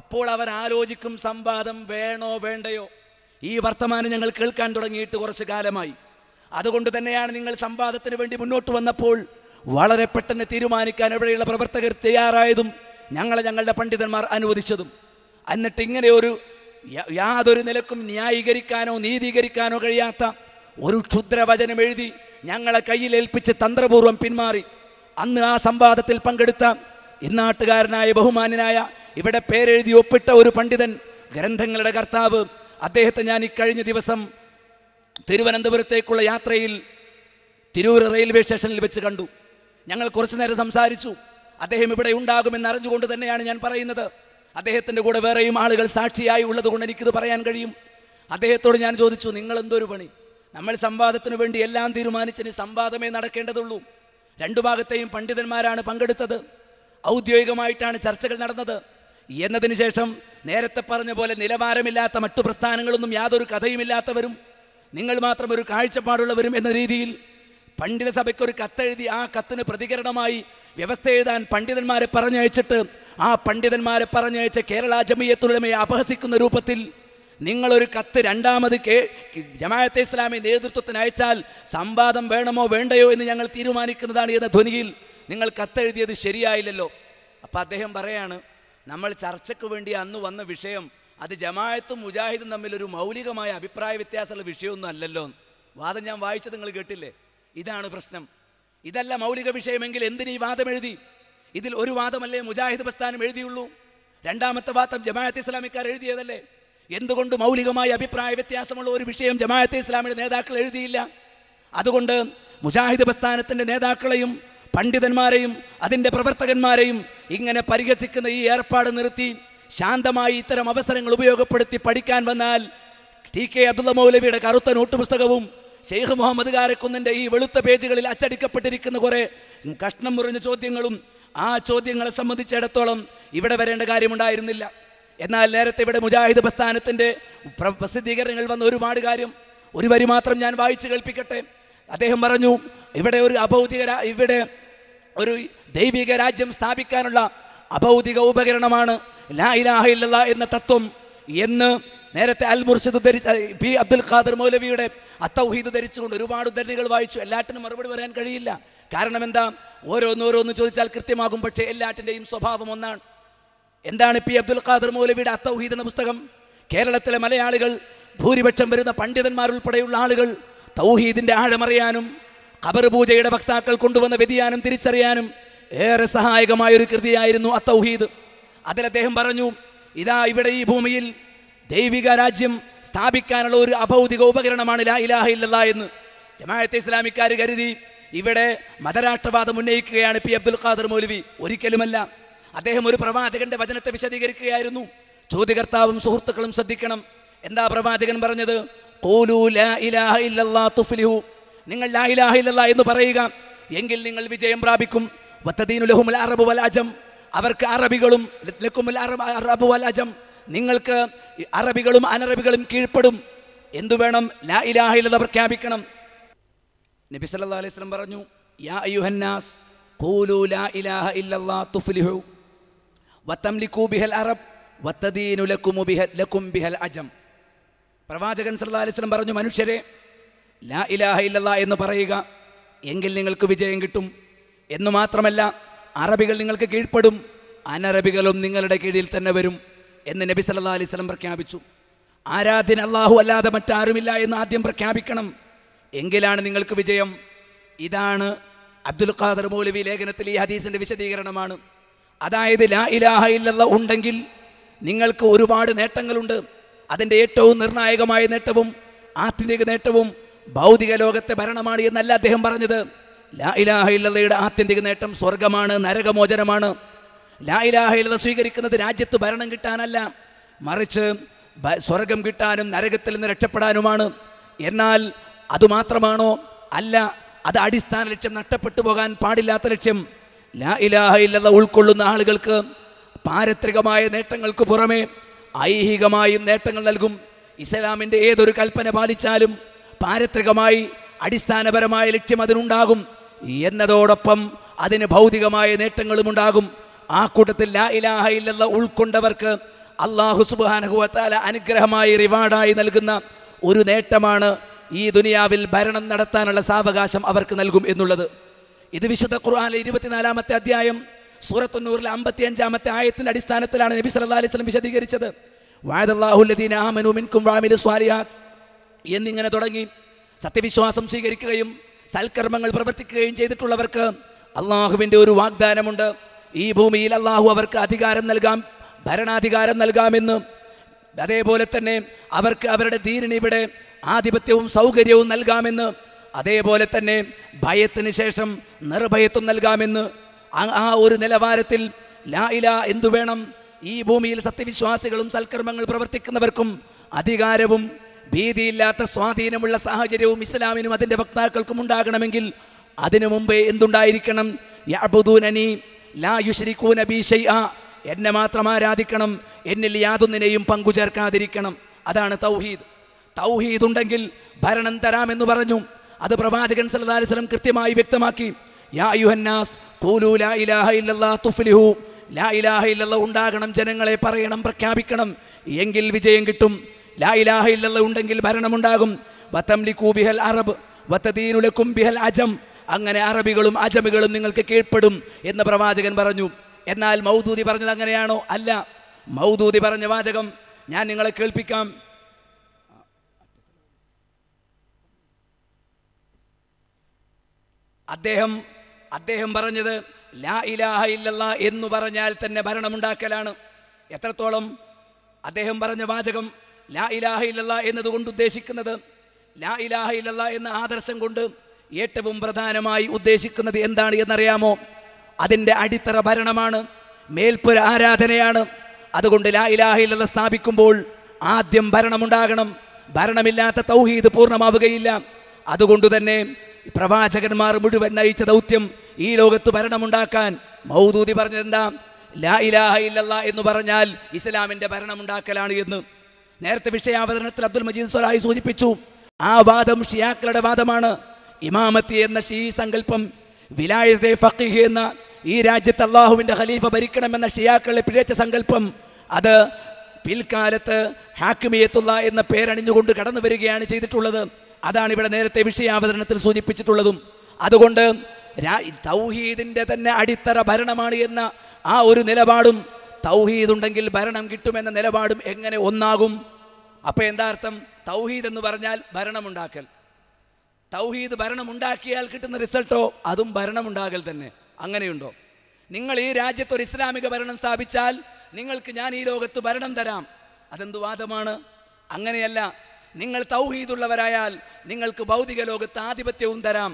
അപ്പോൾ അവർ ആലോചിക്കും സംവാദം വേണോ വേണ്ടയോ ഈ വർത്തമാനം ഞങ്ങൾ കേൾക്കാൻ തുടങ്ങിയിട്ട് കുറച്ച് കാലമായി അതുകൊണ്ട് തന്നെയാണ് നിങ്ങൾ സംവാദത്തിന് വേണ്ടി മുന്നോട്ട് വന്നപ്പോൾ വളരെ പെട്ടെന്ന് തീരുമാനിക്കാൻ ഇവിടെയുള്ള പ്രവർത്തകർ തയ്യാറായതും ഞങ്ങളെ ഞങ്ങളുടെ പണ്ഡിതന്മാർ അനുവദിച്ചതും എന്നിട്ട് ഇങ്ങനെ ഒരു യാതൊരു നിലക്കും ന്യായീകരിക്കാനോ നീതീകരിക്കാനോ കഴിയാത്ത ഒരു ക്ഷുദ്രവചനം എഴുതി ഞങ്ങളെ കയ്യിൽ ഏൽപ്പിച്ച് തന്ത്രപൂർവ്വം പിന്മാറി അന്ന് ആ സംവാദത്തിൽ പങ്കെടുത്ത ഇന്നാട്ടുകാരനായ ബഹുമാനനായ ഇവിടെ പേരെഴുതി ഒപ്പിട്ട ഒരു പണ്ഡിതൻ ഗ്രന്ഥങ്ങളുടെ കർത്താവ് അദ്ദേഹത്തെ ഞാൻ ഇക്കഴിഞ്ഞ ദിവസം തിരുവനന്തപുരത്തേക്കുള്ള യാത്രയിൽ തിരൂർ റെയിൽവേ സ്റ്റേഷനിൽ വെച്ച് കണ്ടു ഞങ്ങൾ കുറച്ചു നേരം സംസാരിച്ചു അദ്ദേഹം ഇവിടെ ഉണ്ടാകുമെന്ന് അറിഞ്ഞുകൊണ്ട് തന്നെയാണ് ഞാൻ പറയുന്നത് അദ്ദേഹത്തിൻ്റെ കൂടെ വേറെയും ആളുകൾ സാക്ഷിയായി ഉള്ളതുകൊണ്ട് എനിക്കിത് പറയാൻ കഴിയും അദ്ദേഹത്തോട് ഞാൻ ചോദിച്ചു നിങ്ങൾ എന്തൊരു പണി നമ്മൾ സംവാദത്തിനു വേണ്ടി എല്ലാം തീരുമാനിച്ചതിന് സംവാദമേ നടക്കേണ്ടതുള്ളൂ രണ്ടു ഭാഗത്തെയും പണ്ഡിതന്മാരാണ് പങ്കെടുത്തത് ഔദ്യോഗികമായിട്ടാണ് ചർച്ചകൾ നടന്നത് എന്നതിന് ശേഷം നേരത്തെ പറഞ്ഞ പോലെ നിലവാരമില്ലാത്ത മറ്റു പ്രസ്ഥാനങ്ങളൊന്നും യാതൊരു കഥയുമില്ലാത്തവരും നിങ്ങൾ മാത്രം ഒരു കാഴ്ചപ്പാടുള്ളവരും എന്ന രീതിയിൽ പണ്ഡിത സഭയ്ക്ക് ഒരു കത്തെഴുതി ആ കത്തിന് പ്രതികരണമായി വ്യവസ്ഥ എഴുതാൻ പണ്ഡിതന്മാരെ പറഞ്ഞയച്ചിട്ട് ആ പണ്ഡിതന്മാരെ പറഞ്ഞയച്ച കേരള ജമീയത്തുലമയെ അപഹസിക്കുന്ന രൂപത്തിൽ നിങ്ങളൊരു കത്ത് രണ്ടാമത് കേ ജമാഅത്തെ ഇസ്ലാമി നേതൃത്വത്തിന് അയച്ചാൽ സംവാദം വേണമോ വേണ്ടയോ എന്ന് ഞങ്ങൾ തീരുമാനിക്കുന്നതാണ് എന്ന ധ്വനിയിൽ നിങ്ങൾ കത്തെഴുതിയത് ശരിയായില്ലല്ലോ അപ്പം അദ്ദേഹം പറയാണ് നമ്മൾ ചർച്ചയ്ക്ക് വേണ്ടി അന്ന് വന്ന വിഷയം അത് ജമായത്തും മുജാഹിദും തമ്മിലൊരു മൗലികമായ അഭിപ്രായ വ്യത്യാസമുള്ള വിഷയമൊന്നും അല്ലല്ലോ വാദം ഞാൻ വായിച്ചത് നിങ്ങൾ കേട്ടില്ലേ ഇതാണ് പ്രശ്നം ഇതല്ല മൗലിക വിഷയമെങ്കിൽ എന്തിനു ഈ വാദം എഴുതി ഇതിൽ ഒരു വാദമല്ലേ മുജാഹിദ് പ്രസ്ഥാനം എഴുതിയുള്ളൂ രണ്ടാമത്തെ വാദം ജമാഅത്ത് ഇസ്ലാമിക്കാർ എഴുതിയതല്ലേ എന്തുകൊണ്ട് മൗലികമായ അഭിപ്രായ വ്യത്യാസമുള്ള ഒരു വിഷയം ജമാഅത്തെ ഇസ്ലാമിയുടെ നേതാക്കൾ എഴുതിയില്ല അതുകൊണ്ട് മുജാഹിദ് പ്രസ്ഥാനത്തിൻ്റെ നേതാക്കളെയും പണ്ഡിതന്മാരെയും അതിൻ്റെ പ്രവർത്തകന്മാരെയും ഇങ്ങനെ പരിഹസിക്കുന്ന ഈ ഏർപ്പാട് നിർത്തി ശാന്തമായി ഇത്തരം അവസരങ്ങൾ ഉപയോഗപ്പെടുത്തി പഠിക്കാൻ വന്നാൽ ടി കെ അബ്ദുള്ള മൗലവിയുടെ കറുത്ത നോട്ട് പുസ്തകവും ഷെയ്ഖ് മുഹമ്മദ് കാരക്കുന്നിൻ്റെ ഈ വെളുത്ത പേജുകളിൽ അച്ചടിക്കപ്പെട്ടിരിക്കുന്ന കുറേ കഷ്ണം മുറിഞ്ഞ ചോദ്യങ്ങളും ആ ചോദ്യങ്ങളെ സംബന്ധിച്ചിടത്തോളം ഇവിടെ വരേണ്ട കാര്യമുണ്ടായിരുന്നില്ല എന്നാൽ നേരത്തെ ഇവിടെ മുജാഹിദ് പ്രസ്ഥാനത്തിൻ്റെ പ്രസിദ്ധീകരണങ്ങൾ വന്ന ഒരുപാട് കാര്യം ഒരു വരി മാത്രം ഞാൻ വായിച്ചു കേൾപ്പിക്കട്ടെ അദ്ദേഹം പറഞ്ഞു ഇവിടെ ഒരു അഭൗതിക ഇവിടെ ഒരു ദൈവിക രാജ്യം സ്ഥാപിക്കാനുള്ള അഭൗതിക ഉപകരണമാണ് ലാ ഇലാഹ എന്ന തത്വം എന്ന് നേരത്തെ അൽ മുർഷിദ് ധരിച്ച പി അബ്ദുൽ ഖാദർ മൗലവിയുടെ അത്തൗഹീദ് ധരിച്ചുകൊണ്ട് ഒരുപാട് ഉദ്ധരണികൾ വായിച്ചു എല്ലാറ്റിനും മറുപടി പറയാൻ കഴിയില്ല കാരണം എന്താ ഓരോന്നോരോന്ന് ചോദിച്ചാൽ കൃത്യമാകും പക്ഷേ എല്ലാറ്റിൻ്റെയും സ്വഭാവം ഒന്നാണ് എന്താണ് പി അബ്ദുൽ ഖാദർ മൗലവിയുടെ അത്തൗഹീദ് എന്ന പുസ്തകം കേരളത്തിലെ മലയാളികൾ ഭൂരിപക്ഷം വരുന്ന ഉൾപ്പെടെയുള്ള ആളുകൾ തൗഹീദിൻ്റെ ആഴമറിയാനും ഖബർ പൂജയുടെ ഭക്താക്കൾ കൊണ്ടുവന്ന വ്യതിയാനം തിരിച്ചറിയാനും ഏറെ സഹായകമായൊരു കൃതിയായിരുന്നു അത്തൗഹീദ് അതിൽ അദ്ദേഹം പറഞ്ഞു ഇതാ ഇവിടെ ഈ ഭൂമിയിൽ ദൈവിക രാജ്യം സ്ഥാപിക്കാനുള്ള ഒരു അഭൗതിക ഉപകരണമാണ് ലാ ഇലാഹ ഇല്ലല്ല എന്ന് ജമാഅത്തെ ഇസ്ലാമിക്കാർ കരുതി ഇവിടെ മതരാഷ്ട്രവാദം ഉന്നയിക്കുകയാണ് പി അബ്ദുൽ ഖാദർ മൗലവി ഒരിക്കലുമല്ല അദ്ദേഹം ഒരു പ്രവാചകന്റെ വചനത്തെ വിശദീകരിക്കുകയായിരുന്നു ചോദ്യകർത്താവും സുഹൃത്തുക്കളും ശ്രദ്ധിക്കണം എന്താ പ്രവാചകൻ പറഞ്ഞത് നിങ്ങൾ ലാ ഇലാഹ എന്ന് പറയുക എങ്കിൽ നിങ്ങൾ വിജയം പ്രാപിക്കും അറബ് വലാജം അവർക്ക് അറബികളും അറബ് വലാജം നിങ്ങൾക്ക് അറബികളും അനറബികളും കീഴ്പ്പെടും എന്തു വേണം ലാ ഇലാഹ ഇല്ലത പ്രഖ്യാപിക്കണം നബി സല്ലല്ലാഹു അലൈഹി പറഞ്ഞു യാ അയ്യുഹന്നാസ് ഖൂലു ലാ ഇലാഹ ഇല്ലല്ലാഹ് തുഫ്ലിഹു ബിഹൽ അറബ് ബിഹൽ ലക്കും ബിഹൽ അജം പ്രവാചകൻ സല്ലാ പറഞ്ഞു മനുഷ്യരെ ലാ ഇലാഹ ഇല്ലല്ല എന്ന് പറയുക എങ്കിൽ നിങ്ങൾക്ക് വിജയം കിട്ടും എന്നു മാത്രമല്ല അറബികൾ നിങ്ങൾക്ക് കീഴ്പ്പെടും അനറബികളും നിങ്ങളുടെ കീഴിൽ തന്നെ വരും എന്ന് നബി സല്ലാ അലിസ്ലം പ്രഖ്യാപിച്ചു ആരാധ്യൻ അള്ളാഹു അല്ലാതെ മറ്റാരുമില്ല എന്ന് ആദ്യം പ്രഖ്യാപിക്കണം എങ്കിലാണ് നിങ്ങൾക്ക് വിജയം ഇതാണ് അബ്ദുൽ ഖാദർ മൗലവി ലേഖനത്തിൽ ഈ ഹദീസിൻ്റെ വിശദീകരണമാണ് അതായത് ലാ ഇലാഹ ഇല്ലല്ല ഉണ്ടെങ്കിൽ നിങ്ങൾക്ക് ഒരുപാട് നേട്ടങ്ങളുണ്ട് അതിൻ്റെ ഏറ്റവും നിർണായകമായ നേട്ടവും ആത്യന്തിക നേട്ടവും ഭൗതിക ലോകത്തെ ഭരണമാണ് എന്നല്ല അദ്ദേഹം പറഞ്ഞത് ലാ ഇലാഹ ഇല്ലതയുടെ ആത്യന്തിക നേട്ടം സ്വർഗമാണ് നരകമോചനമാണ് ലാ ഇലാഹ ഇല്ലത സ്വീകരിക്കുന്നത് രാജ്യത്ത് ഭരണം കിട്ടാനല്ല മറിച്ച് സ്വർഗം കിട്ടാനും നരകത്തിൽ നിന്ന് രക്ഷപ്പെടാനുമാണ് എന്നാൽ അതുമാത്രമാണോ അല്ല അത് അടിസ്ഥാന ലക്ഷ്യം നഷ്ടപ്പെട്ടു പോകാൻ പാടില്ലാത്ത ലക്ഷ്യം ലാ ഇലാഹ ഇല്ലത ഉൾക്കൊള്ളുന്ന ആളുകൾക്ക് പാരത്രികമായ നേട്ടങ്ങൾക്ക് പുറമേ ഐഹികമായും നേട്ടങ്ങൾ നൽകും ഇസ്ലാമിൻ്റെ ഏതൊരു കൽപ്പന പാലിച്ചാലും പാരത്രികമായി അടിസ്ഥാനപരമായ ലക്ഷ്യം അതിനുണ്ടാകും എന്നതോടൊപ്പം അതിന് ഭൗതികമായ നേട്ടങ്ങളും ഉണ്ടാകും ആ കൂട്ടത്തിൽ ലാ ഇലാഹ ഇല്ലത ഉൾക്കൊണ്ടവർക്ക് അള്ളാഹു സുബാനഹുവത്താല അനുഗ്രഹമായി റിവാർഡായി നൽകുന്ന ഒരു നേട്ടമാണ് ഈ ദുനിയാവിൽ ഭരണം നടത്താനുള്ള സാവകാശം അവർക്ക് നൽകും എന്നുള്ളത് ഇത് വിശുദ്ധ ഖുർആാനിലെ ഇരുപത്തിനാലാമത്തെ അധ്യായം സൂറത്തുന്നൂറിലെ അമ്പത്തി അഞ്ചാമത്തെ ആയത്തിന്റെ അടിസ്ഥാനത്തിലാണ് നബി സല്ലാ അലൈഹി സ്വലം വിശദീകരിച്ചത് എന്നിങ്ങനെ തുടങ്ങി സത്യവിശ്വാസം സ്വീകരിക്കുകയും സൽക്കർമ്മങ്ങൾ പ്രവർത്തിക്കുകയും ചെയ്തിട്ടുള്ളവർക്ക് അള്ളാഹുവിൻ്റെ ഒരു വാഗ്ദാനമുണ്ട് ഈ ഭൂമിയിൽ അള്ളാഹു അവർക്ക് അധികാരം നൽകാം ഭരണാധികാരം നൽകാമെന്ന് അതേപോലെ തന്നെ അവർക്ക് അവരുടെ ധീരനിവിടെ ആധിപത്യവും സൗകര്യവും നൽകാമെന്ന് അതേപോലെ തന്നെ ഭയത്തിന് ശേഷം നിർഭയത്വം നൽകാമെന്ന് ആ ഒരു നിലവാരത്തിൽ ലാ എന്തു വേണം ഈ ഭൂമിയിൽ സത്യവിശ്വാസികളും സൽക്കർമ്മങ്ങൾ പ്രവർത്തിക്കുന്നവർക്കും അധികാരവും ഭീതിയില്ലാത്ത സ്വാധീനമുള്ള സാഹചര്യവും ഇസ്ലാമിനും അതിൻ്റെ വക്താക്കൾക്കും ഉണ്ടാകണമെങ്കിൽ അതിനു മുമ്പേ എന്തുണ്ടായിരിക്കണം യാബുദൂനനി ലാ യുശ്രിക്കൂന ബീഷൈ എന്നെ മാത്രം ആരാധിക്കണം എന്നിൽ യാതൊന്നിനെയും പങ്കു ചേർക്കാതിരിക്കണം അതാണ് തൗഹീദ് തൗഹീദ് ഉണ്ടെങ്കിൽ ഭരണം തരാമെന്ന് പറഞ്ഞു അത് പ്രവാചകൻ സല്ലല്ലാഹു അലൈഹി വസല്ലം കൃത്യമായി വ്യക്തമാക്കി യാ യുഹന്നാസ് ഖൂലു ലാ ഇലാഹ ഇല്ലല്ലാഹ് തുഫ്ലിഹു ലാ ഇലാഹ ഇല്ലല്ലാഹ് ഉണ്ടാകണം ജനങ്ങളെ പറയണം പ്രഖ്യാപിക്കണം എങ്കിൽ വിജയം കിട്ടും ലാ ഇലാഹ ഇല്ലല്ലാഹ് ഉണ്ടെങ്കിൽ ഭരണമുണ്ടാകും വതംലികൂ ബിഹൽ അറബ് വതദീനു ബിഹൽ അജം അങ്ങനെ അറബികളും അജമികളും നിങ്ങൾക്ക് കീഴ്പ്പെടും എന്ന് പ്രവാചകൻ പറഞ്ഞു എന്നാൽ മൗദൂദി പറഞ്ഞത് അങ്ങനെയാണോ അല്ല മൗദൂദി പറഞ്ഞ വാചകം ഞാൻ നിങ്ങളെ കേൾപ്പിക്കാം അദ്ദേഹം അദ്ദേഹം പറഞ്ഞത് ലാ ഇലാഹ ഇല്ലല്ല എന്ന് പറഞ്ഞാൽ തന്നെ ഭരണമുണ്ടാക്കലാണ് എത്രത്തോളം അദ്ദേഹം പറഞ്ഞ വാചകം ലാ ഇലാഹ ഇല്ലല്ല എന്നതുകൊണ്ട് ഉദ്ദേശിക്കുന്നത് ലാ ഇലാഹ ഇല്ലല്ല എന്ന ആദർശം കൊണ്ട് ഏറ്റവും പ്രധാനമായി ഉദ്ദേശിക്കുന്നത് എന്താണ് എന്നറിയാമോ അതിൻ്റെ അടിത്തറ ഭരണമാണ് മേൽപ്പുര ആരാധനയാണ് അതുകൊണ്ട് ലാ ഇലാഹ ഇല്ലല്ല സ്ഥാപിക്കുമ്പോൾ ആദ്യം ഭരണമുണ്ടാകണം ഭരണമില്ലാത്ത തൗഹീദ് പൂർണ്ണമാവുകയില്ല അതുകൊണ്ട് തന്നെ പ്രവാചകന്മാർ മുഴുവൻ നയിച്ച ദൗത്യം ഈ ലോകത്ത് ഭരണമുണ്ടാക്കാൻ മൗദൂദി പറഞ്ഞതെന്താ ലാ ഇലാഹ ഇല്ലല്ല എന്ന് പറഞ്ഞാൽ ഇസ്ലാമിന്റെ ഭരണമുണ്ടാക്കലാണ് എന്ന് നേരത്തെ വിഷയാവതരണത്തിൽ അബ്ദുൽ മജീദ് സ്വലായി സൂചിപ്പിച്ചു ആ വാദം ഷിയാക്കളുടെ വാദമാണ് ഇമാമത്തി എന്ന ഷീ സങ്കല്പം വിലായത്തെ ഫക്കിഹ് എന്ന ഈ രാജ്യത്ത് അള്ളാഹുവിന്റെ ഖലീഫ ഭരിക്കണമെന്ന ഷിയാക്കളെ പിഴച്ച സങ്കല്പം അത് പിൽക്കാലത്ത് ഹാക്കിമിയത്തുള്ള എന്ന പേരണിഞ്ഞുകൊണ്ട് കടന്നു വരികയാണ് ചെയ്തിട്ടുള്ളത് അതാണ് ഇവിടെ നേരത്തെ വിഷയാവതരണത്തിൽ സൂചിപ്പിച്ചിട്ടുള്ളതും അതുകൊണ്ട് തൗഹീദിൻ്റെ തന്നെ അടിത്തറ ഭരണമാണ് എന്ന ആ ഒരു നിലപാടും തൗഹീദ് ഉണ്ടെങ്കിൽ ഭരണം കിട്ടുമെന്ന നിലപാടും എങ്ങനെ ഒന്നാകും അപ്പോൾ എന്താ അർത്ഥം തൗഹീദ് എന്ന് പറഞ്ഞാൽ ഭരണമുണ്ടാക്കൽ തൗഹീദ് ഭരണമുണ്ടാക്കിയാൽ കിട്ടുന്ന റിസൾട്ടോ അതും ഭരണമുണ്ടാകൽ തന്നെ അങ്ങനെയുണ്ടോ നിങ്ങൾ ഈ രാജ്യത്ത് ഒരു ഇസ്ലാമിക ഭരണം സ്ഥാപിച്ചാൽ നിങ്ങൾക്ക് ഞാൻ ഈ ലോകത്ത് ഭരണം തരാം അതെന്ത് വാദമാണ് അങ്ങനെയല്ല നിങ്ങൾ തൗഹീദുള്ളവരായാൽ നിങ്ങൾക്ക് ഭൗതിക ലോകത്ത് ആധിപത്യവും തരാം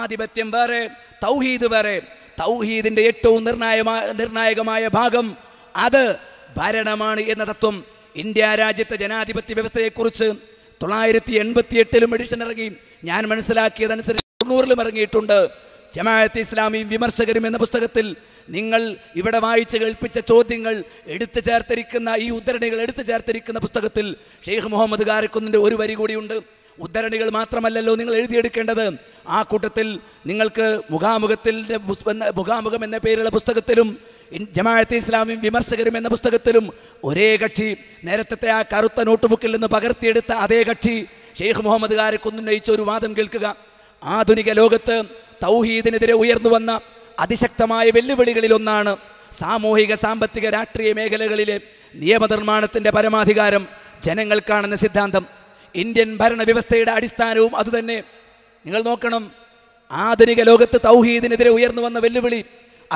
ആധിപത്യം വേറെ തൗഹീദ് വേറെ തൗഹീദിന്റെ ഏറ്റവും നിർണായകമായ നിർണായകമായ ഭാഗം അത് ഭരണമാണ് എന്ന തത്വം ഇന്ത്യ രാജ്യത്തെ ജനാധിപത്യ വ്യവസ്ഥയെക്കുറിച്ച് തൊള്ളായിരത്തി എൺപത്തി എട്ടിലും എഡിഷൻ ഇറങ്ങി ഞാൻ മനസ്സിലാക്കിയതനുസരിച്ച് തൊണ്ണൂറിലും ഇറങ്ങിയിട്ടുണ്ട് ജമാഅത്ത് ഇസ്ലാമി വിമർശകരും എന്ന പുസ്തകത്തിൽ നിങ്ങൾ ഇവിടെ വായിച്ച് കേൾപ്പിച്ച ചോദ്യങ്ങൾ എടുത്തു ചേർത്തിരിക്കുന്ന ഈ ഉദ്ധരണികൾ എടുത്തു ചേർത്തിരിക്കുന്ന പുസ്തകത്തിൽ ഷെയ്ഖ് മുഹമ്മദ് കാരക്കുന്നിൻ്റെ ഒരു വരി കൂടിയുണ്ട് ഉദ്ധരണികൾ മാത്രമല്ലല്ലോ നിങ്ങൾ എഴുതിയെടുക്കേണ്ടത് ആ കൂട്ടത്തിൽ നിങ്ങൾക്ക് മുഖാമുഖത്തിൻ്റെ മുഖാമുഖം എന്ന പേരുള്ള പുസ്തകത്തിലും ജമാഅത്തെ ഇസ്ലാമി വിമർശകരും എന്ന പുസ്തകത്തിലും ഒരേ കക്ഷി നേരത്തെ ആ കറുത്ത നോട്ട്ബുക്കിൽ നിന്ന് പകർത്തിയെടുത്ത അതേ കക്ഷി ഷെയ്ഖ് മുഹമ്മദ് കാരക്കുന്നുന്നയിച്ച ഒരു വാദം കേൾക്കുക ആധുനിക ലോകത്ത് തൗഹീദിനെതിരെ ഉയർന്നു വന്ന അതിശക്തമായ ഒന്നാണ് സാമൂഹിക സാമ്പത്തിക രാഷ്ട്രീയ മേഖലകളിലെ നിയമനിർമ്മാണത്തിൻ്റെ പരമാധികാരം ജനങ്ങൾക്കാണെന്ന സിദ്ധാന്തം ഇന്ത്യൻ ഭരണവ്യവസ്ഥയുടെ അടിസ്ഥാനവും അതുതന്നെ നിങ്ങൾ നോക്കണം ആധുനിക ലോകത്ത് തൗഹീദിനെതിരെ ഉയർന്നു വന്ന വെല്ലുവിളി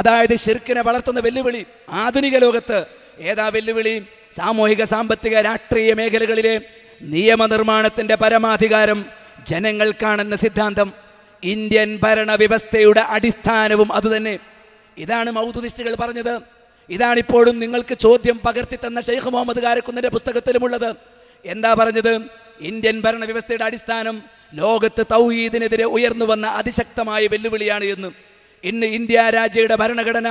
അതായത് ഷിർക്കിനെ വളർത്തുന്ന വെല്ലുവിളി ആധുനിക ലോകത്ത് ഏതാ വെല്ലുവിളി സാമൂഹിക സാമ്പത്തിക രാഷ്ട്രീയ മേഖലകളിലെ നിയമനിർമ്മാണത്തിൻ്റെ പരമാധികാരം ജനങ്ങൾക്കാണെന്ന സിദ്ധാന്തം ഇന്ത്യൻ ഭരണവ്യവസ്ഥയുടെ അടിസ്ഥാനവും അതുതന്നെ ഇതാണ് മൗതുനിഷ്ഠികൾ പറഞ്ഞത് ഇതാണിപ്പോഴും നിങ്ങൾക്ക് ചോദ്യം പകർത്തി തന്ന ഷെയ്ഖ് മുഹമ്മദ് കാരക്കുന്നൻ്റെ പുസ്തകത്തിലുമുള്ളത് എന്താ പറഞ്ഞത് ഇന്ത്യൻ ഭരണവ്യവസ്ഥയുടെ അടിസ്ഥാനം ലോകത്ത് തൗഹീദിനെതിരെ ഉയർന്നു വന്ന അതിശക്തമായ വെല്ലുവിളിയാണ് എന്ന് ഇന്ന് ഇന്ത്യ രാജ്യയുടെ ഭരണഘടന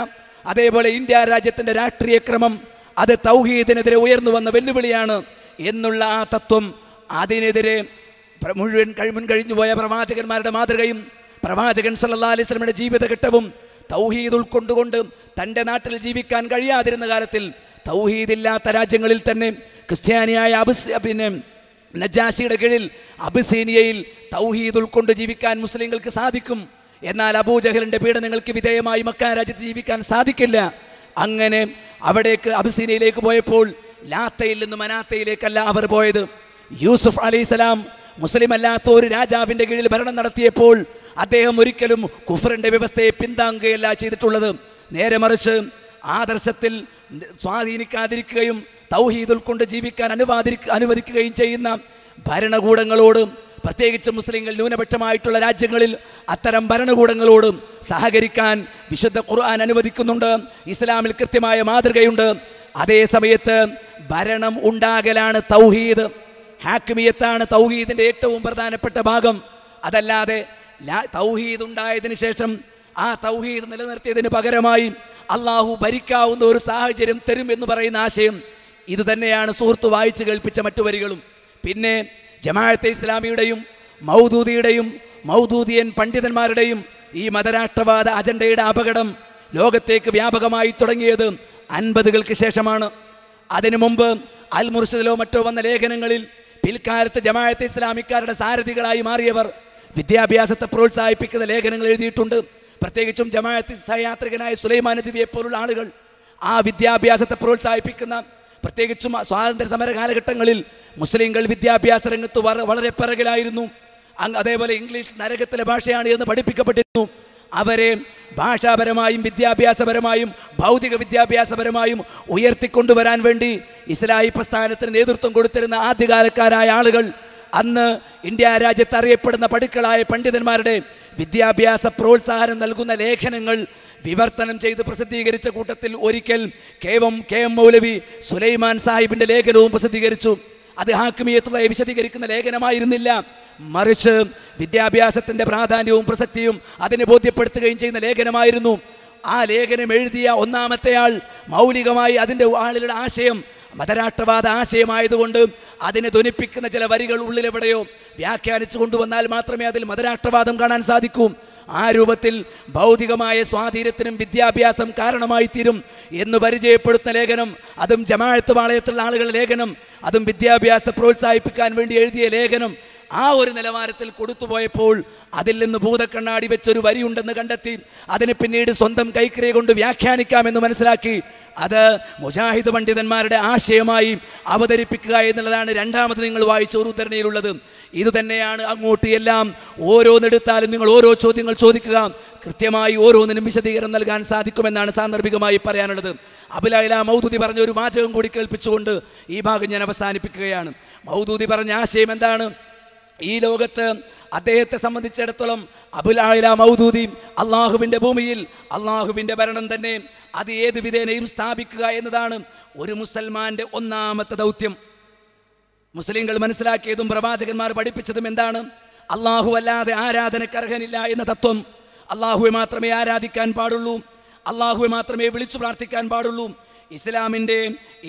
അതേപോലെ ഇന്ത്യ രാജ്യത്തിൻ്റെ ക്രമം അത് തൗഹീദിനെതിരെ ഉയർന്നു വന്ന വെല്ലുവിളിയാണ് എന്നുള്ള ആ തത്വം അതിനെതിരെ മുഴുവൻ കഴിമുൻ കഴിഞ്ഞു പോയ പ്രവാചകന്മാരുടെ മാതൃകയും പ്രവാചകൻ സല്ലാ ജീവിത ഘട്ടവും തൗഹീദ് ഉൾക്കൊണ്ടുകൊണ്ട് തൻ്റെ നാട്ടിൽ ജീവിക്കാൻ കഴിയാതിരുന്ന കാലത്തിൽ തൗഹീദില്ലാത്ത രാജ്യങ്ങളിൽ തന്നെ ക്രിസ്ത്യാനിയായ അബിസ് പിന്നെ നജാഷിയുടെ കീഴിൽ അബിസീനിയയിൽ തൗഹീദ് ഉൾക്കൊണ്ട് ജീവിക്കാൻ മുസ്ലിങ്ങൾക്ക് സാധിക്കും എന്നാൽ അബൂജഹലിൻ്റെ പീഡനങ്ങൾക്ക് വിധേയമായി മക്കാ രാജ്യത്ത് ജീവിക്കാൻ സാധിക്കില്ല അങ്ങനെ അവിടേക്ക് അബിസീനിയയിലേക്ക് പോയപ്പോൾ ലാത്തയിൽ നിന്ന് മനാത്തയിലേക്കല്ല അവർ പോയത് യൂസുഫ് അലൈഹിസ്സലാം മുസ്ലിം അല്ലാത്ത ഒരു രാജാവിൻ്റെ കീഴിൽ ഭരണം നടത്തിയപ്പോൾ അദ്ദേഹം ഒരിക്കലും കുഫറിൻ്റെ വ്യവസ്ഥയെ പിന്താങ്ങുകയല്ല ചെയ്തിട്ടുള്ളത് നേരെ മറിച്ച് ആദർശത്തിൽ സ്വാധീനിക്കാതിരിക്കുകയും തൗഹീദ് ഉൾക്കൊണ്ട് ജീവിക്കാൻ അനുവാദി അനുവദിക്കുകയും ചെയ്യുന്ന ഭരണകൂടങ്ങളോട് പ്രത്യേകിച്ച് മുസ്ലിങ്ങൾ ന്യൂനപക്ഷമായിട്ടുള്ള രാജ്യങ്ങളിൽ അത്തരം ഭരണകൂടങ്ങളോട് സഹകരിക്കാൻ വിശുദ്ധ ഖുർആൻ അനുവദിക്കുന്നുണ്ട് ഇസ്ലാമിൽ കൃത്യമായ മാതൃകയുണ്ട് അതേ സമയത്ത് ഭരണം ഉണ്ടാകലാണ് തൗഹീദ് ഹാക്കിമിയത്താണ് തൗഹീദിൻ്റെ ഏറ്റവും പ്രധാനപ്പെട്ട ഭാഗം അതല്ലാതെ തൗഹീദ് ഉണ്ടായതിന് ശേഷം ആ തൗഹീദ് നിലനിർത്തിയതിന് പകരമായി അള്ളാഹു ഭരിക്കാവുന്ന ഒരു സാഹചര്യം തരും എന്ന് പറയുന്ന ആശയം ഇത് തന്നെയാണ് സുഹൃത്ത് വായിച്ചു കേൾപ്പിച്ച മറ്റു വരികളും പിന്നെ ജമാഅത്തെ ഇസ്ലാമിയുടെയും മൗദൂദിയുടെയും മൗദൂദിയൻ പണ്ഡിതന്മാരുടെയും ഈ മതരാഷ്ട്രവാദ അജണ്ടയുടെ അപകടം ലോകത്തേക്ക് വ്യാപകമായി തുടങ്ങിയത് അൻപതുകൾക്ക് ശേഷമാണ് അതിനു മുമ്പ് അൽ മുർഷിദിലോ മറ്റോ വന്ന ലേഖനങ്ങളിൽ പിൽക്കാലത്ത് ജമാഅത്ത് ഇസ്ലാമിക്കാരുടെ സാരഥികളായി മാറിയവർ വിദ്യാഭ്യാസത്തെ പ്രോത്സാഹിപ്പിക്കുന്ന ലേഖനങ്ങൾ എഴുതിയിട്ടുണ്ട് പ്രത്യേകിച്ചും ജമാഅത്ത് സഹയാത്രികനായ സുലൈമാൻ നദിബിയെ പോലുള്ള ആളുകൾ ആ വിദ്യാഭ്യാസത്തെ പ്രോത്സാഹിപ്പിക്കുന്ന പ്രത്യേകിച്ചും സ്വാതന്ത്ര്യ സമര കാലഘട്ടങ്ങളിൽ മുസ്ലിങ്ങൾ വിദ്യാഭ്യാസ രംഗത്ത് വളരെ പിറകിലായിരുന്നു അതേപോലെ ഇംഗ്ലീഷ് നരകത്തിലെ ഭാഷയാണ് എന്ന് പഠിപ്പിക്കപ്പെട്ടിരുന്നു അവരെ ഭാഷാപരമായും വിദ്യാഭ്യാസപരമായും ഭൗതിക വിദ്യാഭ്യാസപരമായും ഉയർത്തിക്കൊണ്ടുവരാൻ വേണ്ടി ഇസ്ലാഹി പ്രസ്ഥാനത്തിന് നേതൃത്വം കൊടുത്തിരുന്ന ആദ്യകാലക്കാരായ ആളുകൾ അന്ന് ഇന്ത്യ രാജ്യത്ത് അറിയപ്പെടുന്ന പടുക്കളായ പണ്ഡിതന്മാരുടെ വിദ്യാഭ്യാസ പ്രോത്സാഹനം നൽകുന്ന ലേഖനങ്ങൾ വിവർത്തനം ചെയ്ത് പ്രസിദ്ധീകരിച്ച കൂട്ടത്തിൽ ഒരിക്കൽ കേവം കെ എം മൗലവി സുലൈമാൻ സാഹിബിൻ്റെ ലേഖനവും പ്രസിദ്ധീകരിച്ചു അത് ഹാക്കിമിയത്തുള്ളയെ വിശദീകരിക്കുന്ന ലേഖനമായിരുന്നില്ല മറിച്ച് വിദ്യാഭ്യാസത്തിൻ്റെ പ്രാധാന്യവും പ്രസക്തിയും അതിനെ ബോധ്യപ്പെടുത്തുകയും ചെയ്യുന്ന ലേഖനമായിരുന്നു ആ ലേഖനം എഴുതിയ ഒന്നാമത്തെയാൾ മൗലികമായി അതിൻ്റെ ആളുകളുടെ ആശയം മതരാഷ്ട്രവാദ ആശയമായതുകൊണ്ട് അതിനെ ധ്വനിപ്പിക്കുന്ന ചില വരികൾ ഉള്ളിലെവിടെയോ വ്യാഖ്യാനിച്ചു കൊണ്ടുവന്നാൽ മാത്രമേ അതിൽ മതരാഷ്ട്രവാദം കാണാൻ സാധിക്കൂ ആ രൂപത്തിൽ ഭൗതികമായ സ്വാധീനത്തിനും വിദ്യാഭ്യാസം കാരണമായി തീരും എന്ന് പരിചയപ്പെടുത്തുന്ന ലേഖനം അതും ജമാഴത്ത് വാളയത്തിലുള്ള ആളുകളുടെ ലേഖനം അതും വിദ്യാഭ്യാസത്തെ പ്രോത്സാഹിപ്പിക്കാൻ വേണ്ടി എഴുതിയ ലേഖനം ആ ഒരു നിലവാരത്തിൽ കൊടുത്തുപോയപ്പോൾ അതിൽ നിന്ന് ഭൂതക്കണ്ണാടി വെച്ചൊരു വരിയുണ്ടെന്ന് കണ്ടെത്തി അതിന് പിന്നീട് സ്വന്തം കൈക്കറിയെ കൊണ്ട് വ്യാഖ്യാനിക്കാമെന്ന് മനസ്സിലാക്കി അത് മുജാഹിദ് പണ്ഡിതന്മാരുടെ ആശയമായി അവതരിപ്പിക്കുക എന്നുള്ളതാണ് രണ്ടാമത് നിങ്ങൾ വായിച്ച ഒരു ഉദ്ധരണിയിലുള്ളത് ഇതുതന്നെയാണ് അങ്ങോട്ട് എല്ലാം ഓരോന്നെടുത്താലും നിങ്ങൾ ഓരോ ചോദ്യങ്ങൾ ചോദിക്കുക കൃത്യമായി ഓരോന്നിനും വിശദീകരണം നൽകാൻ സാധിക്കുമെന്നാണ് സാന്ദർഭികമായി പറയാനുള്ളത് അബുലായില മൗദൂദി പറഞ്ഞ ഒരു വാചകം കൂടി കേൾപ്പിച്ചുകൊണ്ട് ഈ ഭാഗം ഞാൻ അവസാനിപ്പിക്കുകയാണ് മൗദൂദി പറഞ്ഞ ആശയം എന്താണ് ഈ ലോകത്ത് അദ്ദേഹത്തെ സംബന്ധിച്ചിടത്തോളം അബുലാഹില മൗദൂദി അള്ളാഹുവിൻ്റെ ഭൂമിയിൽ അള്ളാഹുവിൻ്റെ ഭരണം തന്നെ അത് ഏത് വിധേനയും സ്ഥാപിക്കുക എന്നതാണ് ഒരു മുസൽമാൻ്റെ ഒന്നാമത്തെ ദൗത്യം മുസ്ലിങ്ങൾ മനസ്സിലാക്കിയതും പ്രവാചകന്മാർ പഠിപ്പിച്ചതും എന്താണ് അള്ളാഹു അല്ലാതെ ആരാധനക്കർഹനില്ല എന്ന തത്വം അള്ളാഹുവെ മാത്രമേ ആരാധിക്കാൻ പാടുള്ളൂ അള്ളാഹുവെ മാത്രമേ വിളിച്ചു പ്രാർത്ഥിക്കാൻ പാടുള്ളൂ ഇസ്ലാമിൻ്റെ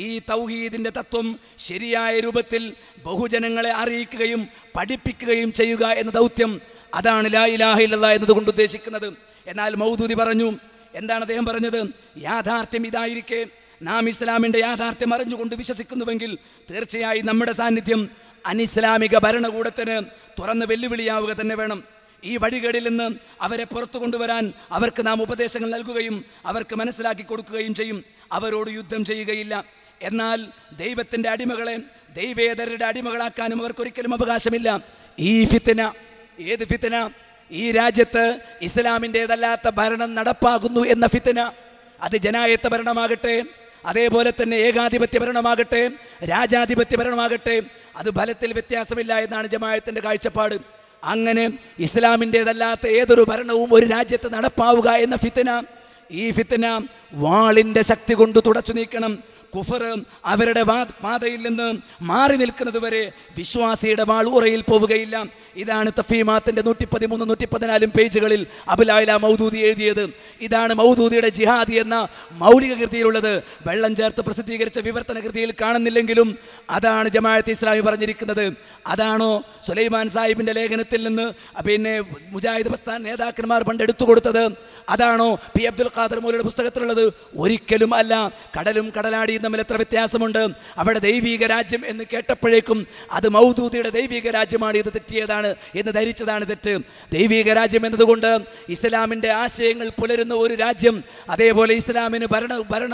ഈ തൗഹീദിൻ്റെ തത്വം ശരിയായ രൂപത്തിൽ ബഹുജനങ്ങളെ അറിയിക്കുകയും പഠിപ്പിക്കുകയും ചെയ്യുക എന്ന ദൗത്യം അതാണ് ലാ ഇലാഹ ഇല്ലല്ല എന്നതുകൊണ്ട് ഉദ്ദേശിക്കുന്നത് എന്നാൽ മൗദൂദി പറഞ്ഞു എന്താണ് അദ്ദേഹം പറഞ്ഞത് യാഥാർത്ഥ്യം ഇതായിരിക്കെ നാം ഇസ്ലാമിൻ്റെ യാഥാർത്ഥ്യം അറിഞ്ഞുകൊണ്ട് വിശ്വസിക്കുന്നുവെങ്കിൽ തീർച്ചയായും നമ്മുടെ സാന്നിധ്യം അനിസ്ലാമിക ഭരണകൂടത്തിന് തുറന്ന് വെല്ലുവിളിയാവുക തന്നെ വേണം ഈ വഴികളിൽ നിന്ന് അവരെ പുറത്തു കൊണ്ടുവരാൻ അവർക്ക് നാം ഉപദേശങ്ങൾ നൽകുകയും അവർക്ക് മനസ്സിലാക്കി കൊടുക്കുകയും ചെയ്യും അവരോട് യുദ്ധം ചെയ്യുകയില്ല എന്നാൽ ദൈവത്തിൻ്റെ അടിമകളെ ദൈവേതരുടെ അടിമകളാക്കാനും അവർക്കൊരിക്കലും അവകാശമില്ല ഈ ഫിത്തന ഏത് ഫിത്തന ഈ രാജ്യത്ത് ഇസ്ലാമിൻ്റെതല്ലാത്ത ഭരണം നടപ്പാകുന്നു എന്ന ഫിത്തന അത് ജനായത്ത ഭരണമാകട്ടെ അതേപോലെ തന്നെ ഏകാധിപത്യ ഭരണമാകട്ടെ രാജാധിപത്യ ഭരണമാകട്ടെ അത് ഫലത്തിൽ വ്യത്യാസമില്ല എന്നാണ് ജമായത്തിൻ്റെ കാഴ്ചപ്പാട് അങ്ങനെ ഇസ്ലാമിൻ്റെതല്ലാത്ത ഏതൊരു ഭരണവും ഒരു രാജ്യത്ത് നടപ്പാവുക എന്ന ഫിത്തന ഈ ഫിത്തന വാളിൻ്റെ ശക്തി കൊണ്ട് തുടച്ചു നീക്കണം കുഫർ അവരുടെ പാതയിൽ നിന്ന് മാറി നിൽക്കുന്നത് വരെ വിശ്വാസിയുടെ വാളൂറയിൽ പോവുകയില്ല ഇതാണ് തഫീമാത്തിൻ്റെ നൂറ്റി പതിമൂന്ന് നൂറ്റി പതിനാലും പേജുകളിൽ അബുലായില മൗദൂദി എഴുതിയത് ഇതാണ് മൗദൂദിയുടെ ജിഹാദി എന്ന മൗലിക കൃതിയിലുള്ളത് വെള്ളം ചേർത്ത് പ്രസിദ്ധീകരിച്ച വിവർത്തന കൃതിയിൽ കാണുന്നില്ലെങ്കിലും അതാണ് ജമാഅത്ത് ഇസ്ലാമി പറഞ്ഞിരിക്കുന്നത് അതാണോ സുലൈമാൻ സാഹിബിൻ്റെ ലേഖനത്തിൽ നിന്ന് പിന്നെ മുജാഹിദ് പ്രസ്ഥാന നേതാക്കന്മാർ പണ്ട് എടുത്തു കൊടുത്തത് അതാണോ പി അബ്ദുൽ ഖാദർ മൗലിയുടെ പുസ്തകത്തിലുള്ളത് ഒരിക്കലും അല്ല കടലും കടലാടി മൗദൂദിയും തമ്മിൽ എത്ര വ്യത്യാസമുണ്ട് അവിടെ ദൈവീക രാജ്യം എന്ന് കേട്ടപ്പോഴേക്കും അത് മൗദൂദിയുടെ ദൈവീക രാജ്യമാണ് ഇത് തെറ്റിയതാണ് എന്ന് ധരിച്ചതാണ് തെറ്റ് ദൈവീക രാജ്യം എന്നതുകൊണ്ട് ഇസ്ലാമിൻ്റെ ആശയങ്ങൾ പുലരുന്ന ഒരു രാജ്യം അതേപോലെ ഇസ്ലാമിന് ഭരണ ഭരണ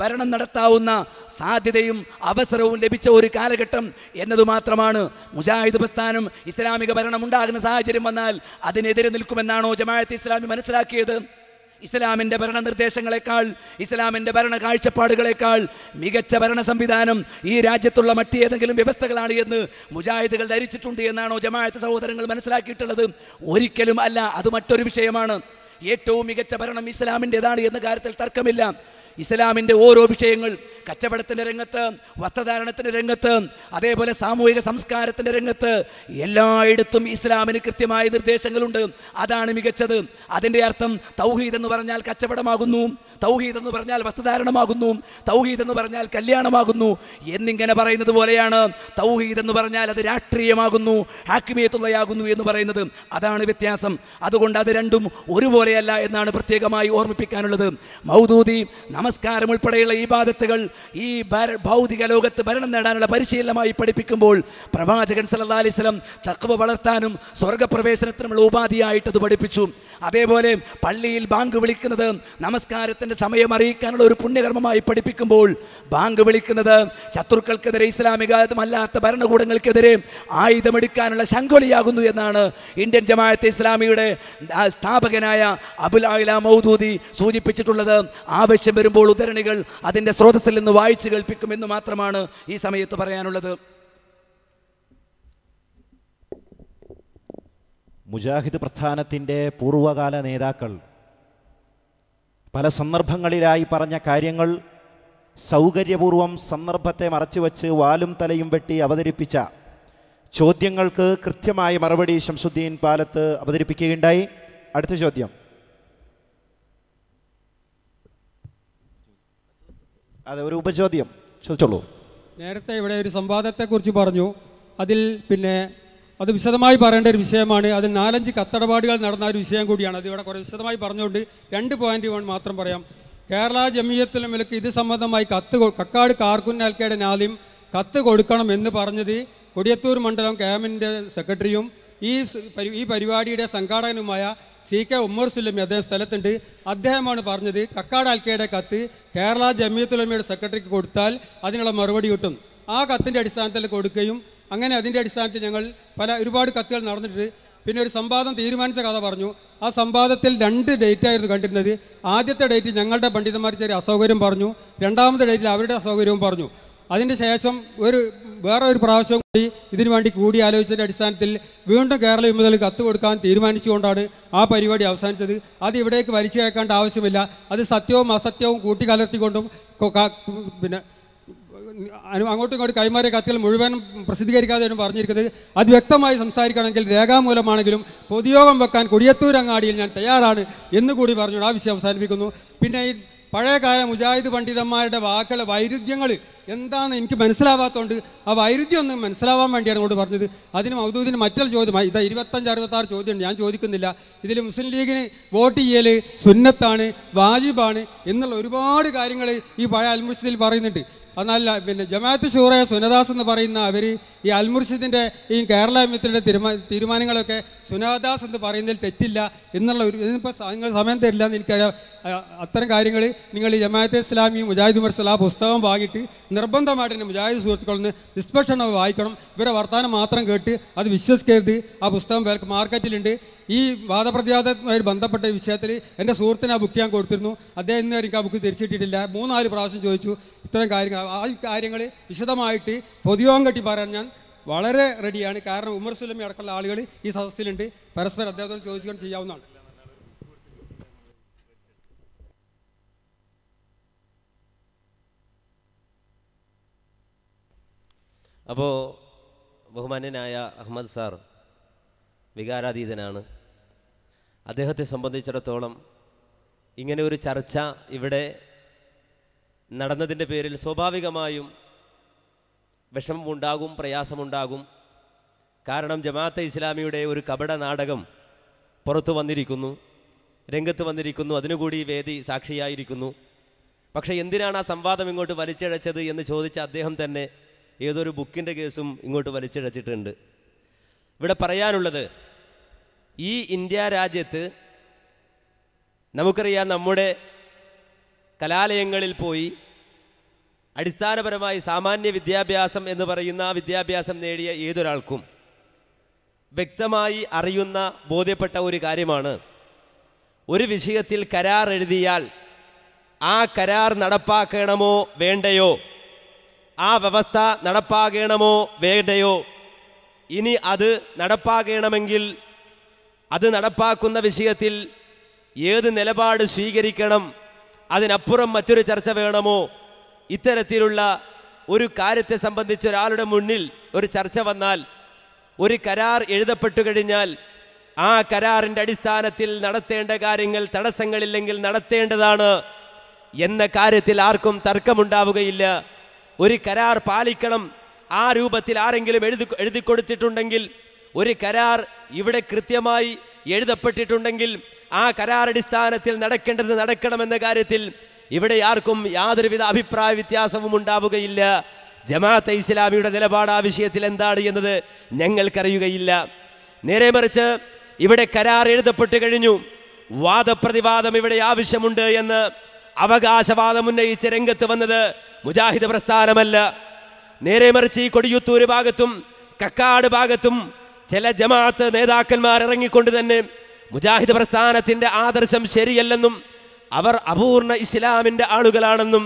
ഭരണം നടത്താവുന്ന സാധ്യതയും അവസരവും ലഭിച്ച ഒരു കാലഘട്ടം എന്നത് മാത്രമാണ് മുജാഹിദ് പ്രസ്ഥാനം ഇസ്ലാമിക ഭരണം ഉണ്ടാകുന്ന സാഹചര്യം വന്നാൽ അതിനെതിരെ നിൽക്കുമെന്നാണോ ജമാഅത്ത് ഇസ്ലാമി മനസ്സിലാക്കിയത് ഇസ്ലാമിൻ്റെ ഭരണ നിർദ്ദേശങ്ങളെക്കാൾ ഇസ്ലാമിൻ്റെ ഭരണ കാഴ്ചപ്പാടുകളെക്കാൾ മികച്ച ഭരണ സംവിധാനം ഈ രാജ്യത്തുള്ള മറ്റേതെങ്കിലും വ്യവസ്ഥകളാണ് എന്ന് മുജാഹിദുകൾ ധരിച്ചിട്ടുണ്ട് എന്നാണോ ജമാഅത്ത് സഹോദരങ്ങൾ മനസ്സിലാക്കിയിട്ടുള്ളത് ഒരിക്കലും അല്ല അത് മറ്റൊരു വിഷയമാണ് ഏറ്റവും മികച്ച ഭരണം ഇസ്ലാമിൻ്റെതാണ് എന്ന കാര്യത്തിൽ തർക്കമില്ല ഇസ്ലാമിൻ്റെ ഓരോ വിഷയങ്ങൾ കച്ചവടത്തിൻ്റെ രംഗത്ത് വസ്ത്രധാരണത്തിൻ്റെ രംഗത്ത് അതേപോലെ സാമൂഹിക സംസ്കാരത്തിൻ്റെ രംഗത്ത് എല്ലായിടത്തും ഇസ്ലാമിന് കൃത്യമായ നിർദ്ദേശങ്ങളുണ്ട് അതാണ് മികച്ചത് അതിൻ്റെ അർത്ഥം തൗഹീദ് എന്ന് പറഞ്ഞാൽ കച്ചവടമാകുന്നു തൗഹീദ് എന്ന് പറഞ്ഞാൽ വസ്ത്രധാരണമാകുന്നു തൗഹീദ് എന്ന് പറഞ്ഞാൽ കല്യാണമാകുന്നു എന്നിങ്ങനെ പറയുന്നത് പോലെയാണ് തൗഹീദ് എന്ന് പറഞ്ഞാൽ അത് രാഷ്ട്രീയമാകുന്നു ഹാക്കിമിയത്തുള്ളയാകുന്നു എന്ന് പറയുന്നത് അതാണ് വ്യത്യാസം അതുകൊണ്ട് അത് രണ്ടും ഒരുപോലെയല്ല എന്നാണ് പ്രത്യേകമായി ഓർമ്മിപ്പിക്കാനുള്ളത് മൗദൂദി നമ നമസ്കാരം ഉൾപ്പെടെയുള്ള ഈ ബാധത്തുകൾ ഈ ഭൗതിക ലോകത്ത് ഭരണം നേടാനുള്ള പരിശീലനമായി പഠിപ്പിക്കുമ്പോൾ പ്രവാചകൻ സല്ലാ അലിസ്ലം തക്കവ വളർത്താനും സ്വർഗപ്രവേശനത്തിനുമുള്ള ഉപാധിയായിട്ട് അത് പഠിപ്പിച്ചു അതേപോലെ പള്ളിയിൽ ബാങ്ക് വിളിക്കുന്നത് നമസ്കാരത്തിൻ്റെ സമയം അറിയിക്കാനുള്ള ഒരു പുണ്യകർമ്മമായി പഠിപ്പിക്കുമ്പോൾ ബാങ്ക് വിളിക്കുന്നത് ശത്രുക്കൾക്കെതിരെ ഇസ്ലാമികമല്ലാത്ത ഭരണകൂടങ്ങൾക്കെതിരെ ആയുധമെടുക്കാനുള്ള ശങ്കുലിയാകുന്നു എന്നാണ് ഇന്ത്യൻ ജമാഅത്തെ ഇസ്ലാമിയുടെ സ്ഥാപകനായ അബുൽ അബുലാഹില മൗദൂദി സൂചിപ്പിച്ചിട്ടുള്ളത് ആവശ്യം വരുമ്പോൾ അപ്പോൾ ഉദ്ധരണികൾ അതിൻ്റെ സ്രോതസ്സിൽ നിന്ന് വായിച്ചു കേൾപ്പിക്കുമെന്ന് മാത്രമാണ് ഈ സമയത്ത് പറയാനുള്ളത് മുജാഹിദ് പ്രസ്ഥാനത്തിൻ്റെ പൂർവകാല നേതാക്കൾ പല സന്ദർഭങ്ങളിലായി പറഞ്ഞ കാര്യങ്ങൾ സൗകര്യപൂർവം സന്ദർഭത്തെ മറച്ചുവെച്ച് വാലും തലയും വെട്ടി അവതരിപ്പിച്ച ചോദ്യങ്ങൾക്ക് കൃത്യമായ മറുപടി ശംസുദ്ദീൻ പാലത്ത് അവതരിപ്പിക്കുകയുണ്ടായി അടുത്ത ചോദ്യം അതെ ഒരു ഉപചോദ്യം ചോദിച്ചോളൂ നേരത്തെ ഇവിടെ ഒരു സംവാദത്തെക്കുറിച്ച് പറഞ്ഞു അതിൽ പിന്നെ അത് വിശദമായി പറയേണ്ട ഒരു വിഷയമാണ് അതിൽ നാലഞ്ച് കത്തടപാടുകൾ നടന്ന ഒരു വിഷയം കൂടിയാണ് അത് ഇവിടെ കുറേ വിശദമായി പറഞ്ഞുകൊണ്ട് രണ്ട് പോയിന്റ് മാത്രം പറയാം കേരള ജമീയത്തിൽ മിലക്ക് ഇത് സംബന്ധമായി കത്ത് കക്കാട് കാർക്കുൻ അൽക്കയുടെ നാദ്യം കത്ത് കൊടുക്കണം എന്ന് പറഞ്ഞത് കൊടിയത്തൂർ മണ്ഡലം കേമിൻ്റെ സെക്രട്ടറിയും ഈ ഈ പരിപാടിയുടെ സംഘാടകനുമായ സി കെ ഉമ്മർ സുല്ലമി അദ്ദേഹം സ്ഥലത്തുണ്ട് അദ്ദേഹമാണ് പറഞ്ഞത് കക്കാട് അൽക്കയുടെ കത്ത് കേരള ജമിയത്തുലമയുടെ സെക്രട്ടറിക്ക് കൊടുത്താൽ അതിനുള്ള മറുപടി കിട്ടും ആ കത്തിൻ്റെ അടിസ്ഥാനത്തിൽ കൊടുക്കുകയും അങ്ങനെ അതിൻ്റെ അടിസ്ഥാനത്തിൽ ഞങ്ങൾ പല ഒരുപാട് കത്തുകൾ നടന്നിട്ട് പിന്നെ ഒരു സംവാദം തീരുമാനിച്ച കഥ പറഞ്ഞു ആ സംവാദത്തിൽ രണ്ട് ഡേറ്റ് ആയിരുന്നു കണ്ടിരുന്നത് ആദ്യത്തെ ഡേറ്റ് ഞങ്ങളുടെ പണ്ഡിതന്മാർ ചെറിയ അസൗകര്യം പറഞ്ഞു രണ്ടാമത്തെ ഡേറ്റിൽ അവരുടെ അസൗകര്യവും പറഞ്ഞു അതിൻ്റെ ശേഷം ഒരു വേറെ ഒരു പ്രാവശ്യം കൂടി ഇതിനു വേണ്ടി കൂടി ആലോചിച്ചതിൻ്റെ അടിസ്ഥാനത്തിൽ വീണ്ടും കേരള വിമതൽ കത്ത് കൊടുക്കാൻ തീരുമാനിച്ചുകൊണ്ടാണ് ആ പരിപാടി അവസാനിച്ചത് അത് ഇവിടേക്ക് വലിച്ചു കേൾക്കേണ്ട ആവശ്യമില്ല അത് സത്യവും അസത്യവും കൂട്ടിക്കലർത്തിക്കൊണ്ടും പിന്നെ അങ്ങോട്ടും ഇങ്ങോട്ടും കൈമാറിയ കത്തുകൾ മുഴുവൻ പ്രസിദ്ധീകരിക്കാതെയാണ് പറഞ്ഞിരിക്കുന്നത് അത് വ്യക്തമായി സംസാരിക്കണമെങ്കിൽ രേഖാമൂലമാണെങ്കിലും പൊതുയോഗം വെക്കാൻ കൊടിയത്തൂരങ്ങാടിയിൽ ഞാൻ തയ്യാറാണ് എന്ന് കൂടി പറഞ്ഞു ആ വിഷയം അവസാനിപ്പിക്കുന്നു പിന്നെ ഈ പഴയകാല മുജാഹിദ് പണ്ഡിതന്മാരുടെ വാക്കുകൾ വൈരുദ്ധ്യങ്ങൾ എന്താണ് എനിക്ക് മനസ്സിലാവാത്തതുകൊണ്ട് ആ വൈരുദ്ധ്യം ഒന്ന് മനസ്സിലാവാൻ വേണ്ടിയാണ് കൊണ്ട് പറഞ്ഞത് അതിന് മൗദൂദിന് മറ്റൊരു ചോദ്യമായി ഇതാ ഇരുപത്തഞ്ച് അറുപത്താറ് ചോദ്യമുണ്ട് ഞാൻ ചോദിക്കുന്നില്ല ഇതിൽ മുസ്ലിം ലീഗിന് വോട്ട് ചെയ്യൽ സുന്നത്താണ് വാജിബാണ് എന്നുള്ള ഒരുപാട് കാര്യങ്ങൾ ഈ പഴയ അൽമുസ്ലിൽ പറയുന്നുണ്ട് അതല്ല പിന്നെ ജമാഅത്ത് ഷൂറ സുനദാസ് എന്ന് പറയുന്ന അവർ ഈ അൽമുർഷിദിൻ്റെ ഈ കേരള മിത്രയുടെ തീരുമാന തീരുമാനങ്ങളൊക്കെ സുനദാസ് എന്ന് പറയുന്നതിൽ തെറ്റില്ല എന്നുള്ള ഒരു ഇതിപ്പോൾ നിങ്ങൾ സമയം തരില്ല എന്ന് എനിക്കറിയാം അത്തരം കാര്യങ്ങൾ നിങ്ങൾ ഈ ജമാഅത്തെ ഇസ്ലാമി മുജാഹിദ് മർസൽ ആ പുസ്തകം വാങ്ങിയിട്ട് നിർബന്ധമായിട്ട് തന്നെ മുജാഹിദ് നിന്ന് നിഷ്പക്ഷണം വായിക്കണം ഇവരെ വർത്തമാനം മാത്രം കേട്ട് അത് വിശ്വസിക്കരുത് ആ പുസ്തകം മാർക്കറ്റിലുണ്ട് ഈ വാദപ്രതിവാദവുമായി ബന്ധപ്പെട്ട വിഷയത്തിൽ എൻ്റെ സുഹൃത്തിന് ആ ബുക്ക് ഞാൻ കൊടുത്തിരുന്നു അദ്ദേഹം ഇന്ന് എനിക്ക് ആ ബുക്ക് തിരിച്ചിട്ടിട്ടില്ല മൂന്നാല് പ്രാവശ്യം ചോദിച്ചു ഇത്തരം കാര്യങ്ങൾ ആ കാര്യങ്ങൾ വിശദമായിട്ട് പൊതുയോഗം കെട്ടി പറയാൻ ഞാൻ വളരെ റെഡിയാണ് കാരണം ഉമർ സുലമി അടക്കമുള്ള ആളുകൾ ഈ സദസ്സിലുണ്ട് പരസ്പരം അദ്ദേഹത്തോട് ചോദിച്ചുകൊണ്ട് ചെയ്യാവുന്നതാണ് അപ്പോൾ ബഹുമാന്യനായ അഹമ്മദ് സാർ വികാരാതീതനാണ് അദ്ദേഹത്തെ സംബന്ധിച്ചിടത്തോളം ഇങ്ങനെ ഒരു ചർച്ച ഇവിടെ നടന്നതിൻ്റെ പേരിൽ സ്വാഭാവികമായും വിഷമമുണ്ടാകും പ്രയാസമുണ്ടാകും കാരണം ജമാഅത്തെ ഇസ്ലാമിയുടെ ഒരു കപട നാടകം പുറത്തു വന്നിരിക്കുന്നു രംഗത്ത് വന്നിരിക്കുന്നു അതിനുകൂടി വേദി സാക്ഷിയായിരിക്കുന്നു പക്ഷേ എന്തിനാണ് ആ സംവാദം ഇങ്ങോട്ട് വലിച്ചഴച്ചത് എന്ന് ചോദിച്ച അദ്ദേഹം തന്നെ ഏതൊരു ബുക്കിൻ്റെ കേസും ഇങ്ങോട്ട് വലിച്ചഴച്ചിട്ടുണ്ട് ഇവിടെ പറയാനുള്ളത് ഈ ഇന്ത്യ രാജ്യത്ത് നമുക്കറിയാം നമ്മുടെ കലാലയങ്ങളിൽ പോയി അടിസ്ഥാനപരമായി സാമാന്യ വിദ്യാഭ്യാസം എന്ന് പറയുന്ന ആ വിദ്യാഭ്യാസം നേടിയ ഏതൊരാൾക്കും വ്യക്തമായി അറിയുന്ന ബോധ്യപ്പെട്ട ഒരു കാര്യമാണ് ഒരു വിഷയത്തിൽ കരാർ എഴുതിയാൽ ആ കരാർ നടപ്പാക്കണമോ വേണ്ടയോ ആ വ്യവസ്ഥ നടപ്പാകണമോ വേണ്ടയോ ഇനി അത് നടപ്പാകണമെങ്കിൽ അത് നടപ്പാക്കുന്ന വിഷയത്തിൽ ഏത് നിലപാട് സ്വീകരിക്കണം അതിനപ്പുറം മറ്റൊരു ചർച്ച വേണമോ ഇത്തരത്തിലുള്ള ഒരു കാര്യത്തെ സംബന്ധിച്ച് ഒരാളുടെ മുന്നിൽ ഒരു ചർച്ച വന്നാൽ ഒരു കരാർ എഴുതപ്പെട്ടു കഴിഞ്ഞാൽ ആ കരാറിൻ്റെ അടിസ്ഥാനത്തിൽ നടത്തേണ്ട കാര്യങ്ങൾ തടസ്സങ്ങളില്ലെങ്കിൽ നടത്തേണ്ടതാണ് എന്ന കാര്യത്തിൽ ആർക്കും തർക്കമുണ്ടാവുകയില്ല ഒരു കരാർ പാലിക്കണം ആ രൂപത്തിൽ ആരെങ്കിലും എഴുതി എഴുതി കൊടുത്തിട്ടുണ്ടെങ്കിൽ ഒരു കരാർ ഇവിടെ കൃത്യമായി എഴുതപ്പെട്ടിട്ടുണ്ടെങ്കിൽ ആ കരാറടിസ്ഥാനത്തിൽ നടക്കേണ്ടത് നടക്കണമെന്ന കാര്യത്തിൽ ഇവിടെ ആർക്കും യാതൊരുവിധ അഭിപ്രായ വ്യത്യാസവും ഉണ്ടാവുകയില്ല ജമാഅത്തെ ഇസ്ലാമിയുടെ നിലപാട് ആ വിഷയത്തിൽ എന്താണ് എന്നത് ഞങ്ങൾക്കറിയുകയില്ല നേരെ മറിച്ച് ഇവിടെ കരാർ എഴുതപ്പെട്ട് കഴിഞ്ഞു വാദപ്രതിവാദം ഇവിടെ ആവശ്യമുണ്ട് എന്ന് അവകാശവാദം ഉന്നയിച്ച് രംഗത്ത് വന്നത് മുജാഹിദ് പ്രസ്ഥാനമല്ല നേരെ മറിച്ച് ഈ കൊടിയുത്തൂര് ഭാഗത്തും കക്കാട് ഭാഗത്തും ചില ജമാഅത്ത് നേതാക്കന്മാർ ഇറങ്ങിക്കൊണ്ട് തന്നെ മുജാഹിദ് പ്രസ്ഥാനത്തിന്റെ ആദർശം ശരിയല്ലെന്നും അവർ അപൂർണ ഇസ്ലാമിൻ്റെ ആളുകളാണെന്നും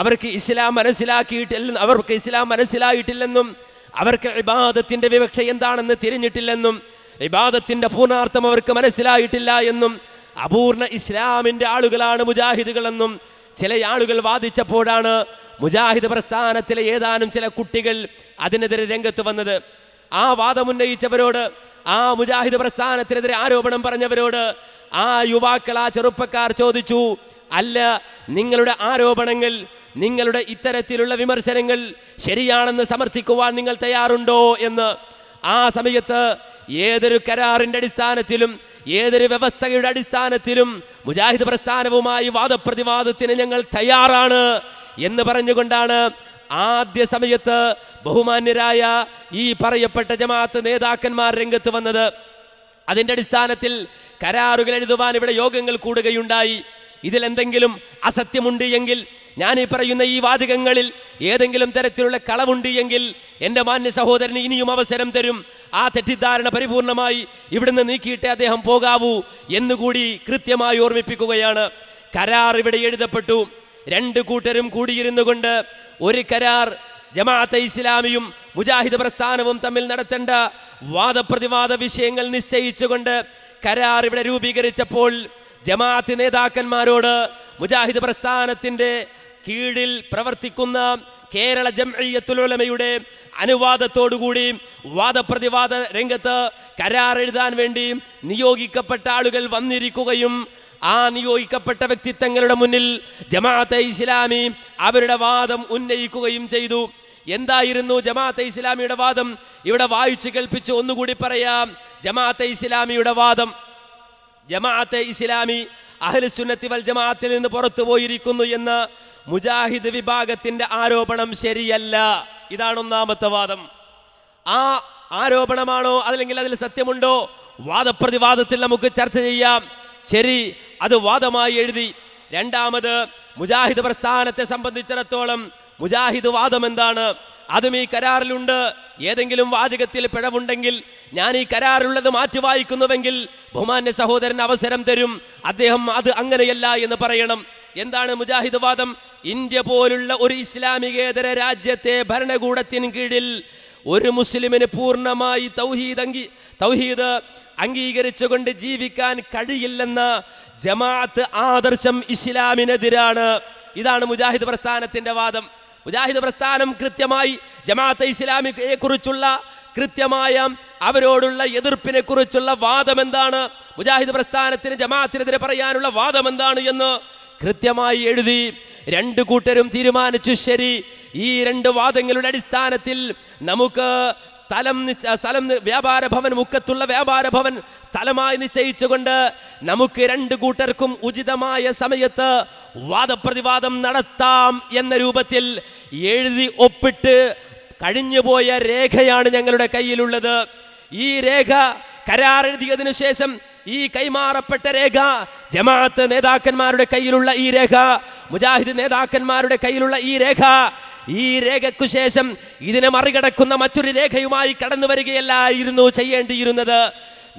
അവർക്ക് ഇസ്ലാം മനസ്സിലാക്കിയിട്ടില്ല അവർക്ക് ഇസ്ലാം മനസ്സിലായിട്ടില്ലെന്നും അവർക്ക് വിവാദത്തിന്റെ വിവക്ഷ എന്താണെന്ന് തിരിഞ്ഞിട്ടില്ലെന്നും വിവാദത്തിന്റെ പൂർണാർത്ഥം അവർക്ക് മനസ്സിലായിട്ടില്ല എന്നും അപൂർണ ഇസ്ലാമിൻ്റെ ആളുകളാണ് മുജാഹിദുകളെന്നും ചില ആളുകൾ വാദിച്ചപ്പോഴാണ് മുജാഹിദ് പ്രസ്ഥാനത്തിലെ ഏതാനും ചില കുട്ടികൾ അതിനെതിരെ രംഗത്ത് വന്നത് ആ വാദമുന്നയിച്ചവരോട് ആ മുജാഹിദ് പ്രസ്ഥാനത്തിനെതിരെ ആരോപണം പറഞ്ഞവരോട് ആ യുവാക്കൾ ആ ചെറുപ്പക്കാർ ചോദിച്ചു അല്ല നിങ്ങളുടെ ആരോപണങ്ങൾ നിങ്ങളുടെ ഇത്തരത്തിലുള്ള വിമർശനങ്ങൾ ശരിയാണെന്ന് സമർത്ഥിക്കുവാൻ നിങ്ങൾ തയ്യാറുണ്ടോ എന്ന് ആ സമയത്ത് ഏതൊരു കരാറിൻ്റെ അടിസ്ഥാനത്തിലും ഏതൊരു വ്യവസ്ഥയുടെ അടിസ്ഥാനത്തിലും മുജാഹിദ് പ്രസ്ഥാനവുമായി വാദപ്രതിവാദത്തിന് ഞങ്ങൾ തയ്യാറാണ് എന്ന് പറഞ്ഞുകൊണ്ടാണ് ആദ്യ സമയത്ത് ബഹുമാന്യരായ ഈ പറയപ്പെട്ട ജമാഅത്ത് നേതാക്കന്മാർ രംഗത്ത് വന്നത് അതിൻ്റെ അടിസ്ഥാനത്തിൽ കരാറുകൾ എഴുതുവാൻ ഇവിടെ യോഗങ്ങൾ കൂടുകയുണ്ടായി എന്തെങ്കിലും അസത്യമുണ്ട് എങ്കിൽ ഞാൻ ഈ പറയുന്ന ഈ വാചകങ്ങളിൽ ഏതെങ്കിലും തരത്തിലുള്ള കളവുണ്ട് എങ്കിൽ എൻ്റെ മാന്യ സഹോദരന് ഇനിയും അവസരം തരും ആ തെറ്റിദ്ധാരണ പരിപൂർണമായി ഇവിടുന്ന് നീക്കിയിട്ടേ അദ്ദേഹം പോകാവൂ എന്നുകൂടി കൃത്യമായി ഓർമ്മിപ്പിക്കുകയാണ് കരാർ ഇവിടെ എഴുതപ്പെട്ടു രണ്ട് കൂട്ടരും കൂടിയിരുന്നു കൊണ്ട് ഒരു കരാർ ജമാഅത്തെ ഇസ്ലാമിയും മുജാഹിദ് പ്രസ്ഥാനവും തമ്മിൽ നടത്തേണ്ട വാദപ്രതിവാദ വിഷയങ്ങൾ നിശ്ചയിച്ചുകൊണ്ട് കരാർ ഇവിടെ രൂപീകരിച്ചപ്പോൾ ജമാഅത്ത് നേതാക്കന്മാരോട് മുജാഹിദ് പ്രസ്ഥാനത്തിൻ്റെ കീഴിൽ പ്രവർത്തിക്കുന്ന കേരള ജംഇയ്യത്തുലമയുടെ അനുവാദത്തോടുകൂടി വാദപ്രതിവാദ രംഗത്ത് കരാർ എഴുതാൻ വേണ്ടി നിയോഗിക്കപ്പെട്ട ആളുകൾ വന്നിരിക്കുകയും ആ നിയോഗിക്കപ്പെട്ട വ്യക്തിത്വങ്ങളുടെ മുന്നിൽ ജമാഅത്തെ ഇസ്ലാമി അവരുടെ വാദം ഉന്നയിക്കുകയും ചെയ്തു എന്തായിരുന്നു ജമാഅത്തെ ഇസ്ലാമിയുടെ വാദം ഇവിടെ വായിച്ചു കേൾപ്പിച്ച് ഒന്നുകൂടി പറയാം ജമാഅത്തെ ഇസ്ലാമിയുടെ വാദം ജമാഅത്തെ ഇസ്ലാമി സുന്നത്തി വൽ ജമാഅത്തിൽ നിന്ന് പുറത്തു പോയിരിക്കുന്നു എന്ന മുജാഹിദ് വിഭാഗത്തിന്റെ ആരോപണം ശരിയല്ല ഇതാണ് ഒന്നാമത്തെ വാദം ആ ആരോപണമാണോ അതല്ലെങ്കിൽ അതിൽ സത്യമുണ്ടോ വാദപ്രതിവാദത്തിൽ നമുക്ക് ചർച്ച ചെയ്യാം ശരി അത് വാദമായി എഴുതി രണ്ടാമത് മുജാഹിദ് പ്രസ്ഥാനത്തെ സംബന്ധിച്ചിടത്തോളം മുജാഹിദ് വാദം എന്താണ് അതും ഈ കരാറിലുണ്ട് ഏതെങ്കിലും വാചകത്തിൽ പിഴവുണ്ടെങ്കിൽ ഞാൻ ഈ കരാറുള്ളത് മാറ്റി വായിക്കുന്നുവെങ്കിൽ ബഹുമാന്യ സഹോദരൻ അവസരം തരും അദ്ദേഹം അത് അങ്ങനെയല്ല എന്ന് പറയണം എന്താണ് മുജാഹിദ് വാദം ഇന്ത്യ പോലുള്ള ഒരു ഇസ്ലാമികേതര രാജ്യത്തെ ഭരണകൂടത്തിന് കീഴിൽ ഒരു മുസ്ലിമിന് പൂർണ്ണമായി തൗഹീദ് അംഗി തൗഹീദ് അംഗീകരിച്ചുകൊണ്ട് ജീവിക്കാൻ കഴിയില്ലെന്ന ജമാഅത്ത് ആദർശം ഇസ്ലാമിനെതിരാണ് ഇതാണ് മുജാഹിദ് പ്രസ്ഥാനത്തിന്റെ വാദം മുജാഹിദ് പ്രസ്ഥാനം കൃത്യമായി ജമാഅത്ത് ഇസ്ലാമിയെ കുറിച്ചുള്ള കൃത്യമായ അവരോടുള്ള എതിർപ്പിനെ കുറിച്ചുള്ള വാദം എന്താണ് മുജാഹിദ് പ്രസ്ഥാനത്തിന് ജമാഅത്തിനെതിരെ പറയാനുള്ള വാദം എന്താണ് എന്ന് കൃത്യമായി എഴുതി രണ്ടു കൂട്ടരും തീരുമാനിച്ചു ശരി ഈ രണ്ട് വാദങ്ങളുടെ അടിസ്ഥാനത്തിൽ നമുക്ക് സ്ഥലം സ്ഥലം വ്യാപാര ഭവൻ മുക്കത്തുള്ള വ്യാപാര ഭവൻ സ്ഥലമായി നിശ്ചയിച്ചുകൊണ്ട് നമുക്ക് രണ്ട് കൂട്ടർക്കും ഉചിതമായ സമയത്ത് വാദപ്രതിവാദം നടത്താം എന്ന രൂപത്തിൽ എഴുതി ഒപ്പിട്ട് കഴിഞ്ഞുപോയ രേഖയാണ് ഞങ്ങളുടെ കയ്യിലുള്ളത് ഈ രേഖ കരാറെഴുതിയതിനു ശേഷം ഈ കൈമാറപ്പെട്ട രേഖ ജമാഅത്ത് നേതാക്കന്മാരുടെ കയ്യിലുള്ള ഈ രേഖ മുജാഹിദ് നേതാക്കന്മാരുടെ കയ്യിലുള്ള ഈ രേഖ ഈ രേഖയ്ക്കു ശേഷം ഇതിനെ മറികടക്കുന്ന മറ്റൊരു രേഖയുമായി കടന്നു വരികയല്ലായിരുന്നു ചെയ്യേണ്ടിയിരുന്നത്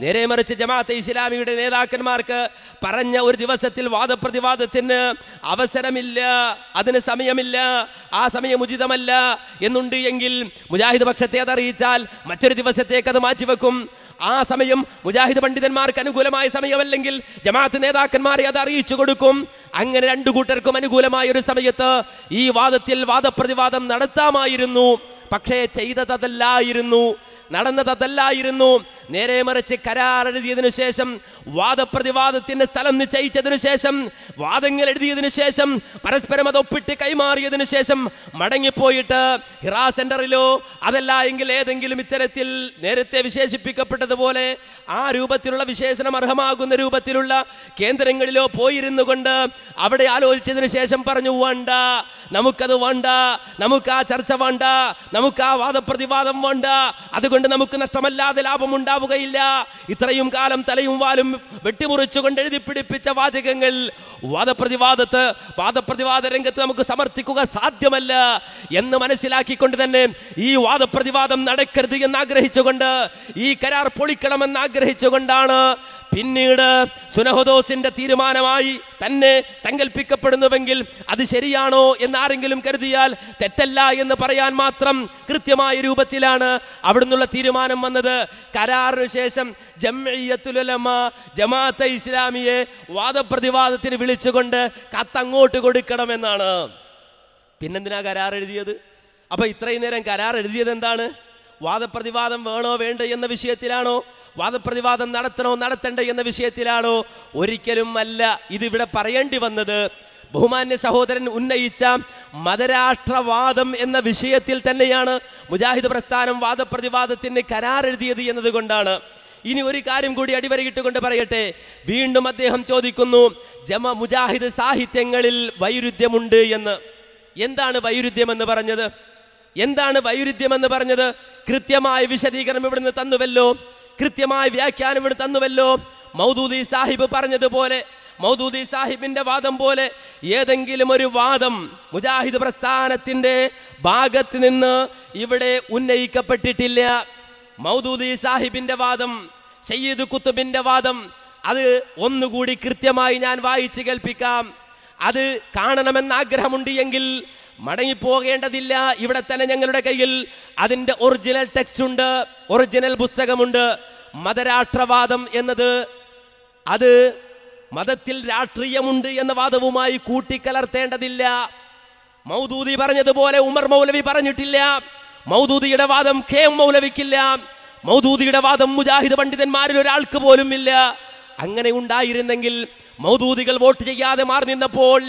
നേരെ മറിച്ച് ജമാഅത്തെ ഇസ്ലാമിയുടെ നേതാക്കന്മാർക്ക് പറഞ്ഞ ഒരു ദിവസത്തിൽ വാദപ്രതിവാദത്തിന് അവസരമില്ല അതിന് സമയമില്ല ആ സമയം ഉചിതമല്ല എന്നുണ്ട് എങ്കിൽ മുജാഹിദ് പക്ഷത്തെ അതറിയിച്ചാൽ മറ്റൊരു ദിവസത്തേക്ക് അത് മാറ്റിവെക്കും ആ സമയം മുജാഹിദ് പണ്ഡിതന്മാർക്ക് അനുകൂലമായ സമയമല്ലെങ്കിൽ ജമാഅത്ത് നേതാക്കന്മാരെ അത് അറിയിച്ചു കൊടുക്കും അങ്ങനെ രണ്ടു കൂട്ടർക്കും അനുകൂലമായ ഒരു സമയത്ത് ഈ വാദത്തിൽ വാദപ്രതിവാദം നടത്താമായിരുന്നു പക്ഷേ ചെയ്തതതല്ലായിരുന്നു നടന്നതല്ലായിരുന്നു നേരെ മറിച്ച് കരാർ എഴുതിയതിനു ശേഷം വാദപ്രതിവാദത്തിന്റെ സ്ഥലം നിശ്ചയിച്ചതിനു ശേഷം വാദങ്ങൾ എഴുതിയതിനു ശേഷം പരസ്പരം അത് ഒപ്പിട്ട് കൈമാറിയതിനു ശേഷം മടങ്ങിപ്പോയിട്ട് ഹിറാ സെന്ററിലോ അതല്ല എങ്കിൽ ഏതെങ്കിലും ഇത്തരത്തിൽ നേരത്തെ വിശേഷിപ്പിക്കപ്പെട്ടതുപോലെ ആ രൂപത്തിലുള്ള വിശേഷണം അർഹമാകുന്ന രൂപത്തിലുള്ള കേന്ദ്രങ്ങളിലോ പോയിരുന്നു കൊണ്ട് അവിടെ ആലോചിച്ചതിന് ശേഷം പറഞ്ഞു വേണ്ട നമുക്കത് വേണ്ട നമുക്ക് ആ ചർച്ച വേണ്ട നമുക്ക് ആ വാദപ്രതിവാദം വേണ്ട അതുകൊണ്ട് നമുക്ക് നഷ്ടമല്ലാതെ ലാഭമുണ്ടാകും ഉണ്ടാവുകയില്ല ഇത്രയും കാലം തലയും വാലും വെട്ടിമുറിച്ചുകൊണ്ട് എഴുതി പിടിപ്പിച്ച വാചകങ്ങൾ വാദപ്രതിവാദത്ത് വാദപ്രതിവാദ രംഗത്ത് നമുക്ക് സമർത്ഥിക്കുക സാധ്യമല്ല എന്ന് മനസ്സിലാക്കിക്കൊണ്ട് തന്നെ ഈ വാദപ്രതിവാദം നടക്കരുത് എന്നാഗ്രഹിച്ചുകൊണ്ട് ആഗ്രഹിച്ചുകൊണ്ട് ഈ കരാർ പൊളിക്കണമെന്ന് ആഗ്രഹിച്ചുകൊണ്ടാണ് പിന്നീട് സുനഹദോസിന്റെ തീരുമാനമായി തന്നെ സങ്കല്പിക്കപ്പെടുന്നുവെങ്കിൽ അത് ശരിയാണോ എന്ന് ആരെങ്കിലും കരുതിയാൽ തെറ്റല്ല എന്ന് പറയാൻ മാത്രം കൃത്യമായ രൂപത്തിലാണ് അവിടുന്നുള്ള തീരുമാനം വന്നത് കരാർ ആറിനു ശേഷം ജംഇയ്യത്തുലമ ജമാഅത്തെ ഇസ്ലാമിയെ വാദപ്രതിവാദത്തിന് വിളിച്ചുകൊണ്ട് കത്തങ്ങോട്ട് കൊടുക്കണമെന്നാണ് പിന്നെന്തിനാ കരാർ എഴുതിയത് അപ്പോൾ ഇത്രയും നേരം കരാർ എഴുതിയത് എന്താണ് വാദപ്രതിവാദം വേണോ വേണ്ട എന്ന വിഷയത്തിലാണോ വാദപ്രതിവാദം നടത്തണോ നടത്തണ്ടേ എന്ന വിഷയത്തിലാണോ ഒരിക്കലും അല്ല ഇതിവിടെ പറയേണ്ടി വന്നത് ബഹുമാന്യ സഹോദരൻ ഉന്നയിച്ച മതരാഷ്ട്രവാദം എന്ന വിഷയത്തിൽ തന്നെയാണ് മുജാഹിദ് പ്രസ്ഥാനം വാദപ്രതിവാദത്തിന് കരാറെഴുതിയത് എന്നതുകൊണ്ടാണ് ഇനി ഒരു കാര്യം കൂടി അടിവരയിട്ടുകൊണ്ട് പറയട്ടെ വീണ്ടും അദ്ദേഹം ചോദിക്കുന്നു ജമ മുജാഹിദ് സാഹിത്യങ്ങളിൽ വൈരുദ്ധ്യമുണ്ട് എന്ന് എന്താണ് വൈരുദ്ധ്യമെന്ന് പറഞ്ഞത് എന്താണ് വൈരുദ്ധ്യമെന്ന് പറഞ്ഞത് കൃത്യമായ വിശദീകരണം ഇവിടുന്ന് തന്നുവല്ലോ കൃത്യമായ വ്യാഖ്യാനം ഇവിടെ തന്നുവല്ലോ മൗദൂദി സാഹിബ് പറഞ്ഞതുപോലെ മൗദൂദി സാഹിബിന്റെ വാദം പോലെ ഏതെങ്കിലും ഒരു വാദം മുജാഹിദ് പ്രസ്ഥാനത്തിന്റെ ഭാഗത്ത് നിന്ന് ഇവിടെ ഉന്നയിക്കപ്പെട്ടിട്ടില്ല മൗദൂദി സാഹിബിന്റെ വാദം സയ്യിദ് കുത്തുബിന്റെ വാദം അത് ഒന്നുകൂടി കൃത്യമായി ഞാൻ വായിച്ചു കേൾപ്പിക്കാം അത് കാണണമെന്ന് ആഗ്രഹമുണ്ട് എങ്കിൽ മടങ്ങിപ്പോകേണ്ടതില്ല ഇവിടെ തന്നെ ഞങ്ങളുടെ കയ്യിൽ അതിൻ്റെ ഒറിജിനൽ ടെക്സ്റ്റ് ഉണ്ട് ഒറിജിനൽ പുസ്തകമുണ്ട് മതരാഷ്ട്രവാദം എന്നത് അത് മതത്തിൽ രാഷ്ട്രീയമുണ്ട് എന്ന വാദവുമായി കൂട്ടിക്കലർത്തേണ്ടതില്ല മൗദൂദി പറഞ്ഞതുപോലെ ഉമർ മൗലവി പറഞ്ഞിട്ടില്ല മൗദൂദിയുടെ വാദം കെ എം മൗലവിക്കില്ല മൗദൂദിയുടെ വാദം മുജാഹിദ് പണ്ഡിതന്മാരിൽ ഒരാൾക്ക് പോലും ഇല്ല അങ്ങനെ ഉണ്ടായിരുന്നെങ്കിൽ മൗദൂദികൾ വോട്ട് ചെയ്യാതെ മാറി നിന്നപ്പോൾ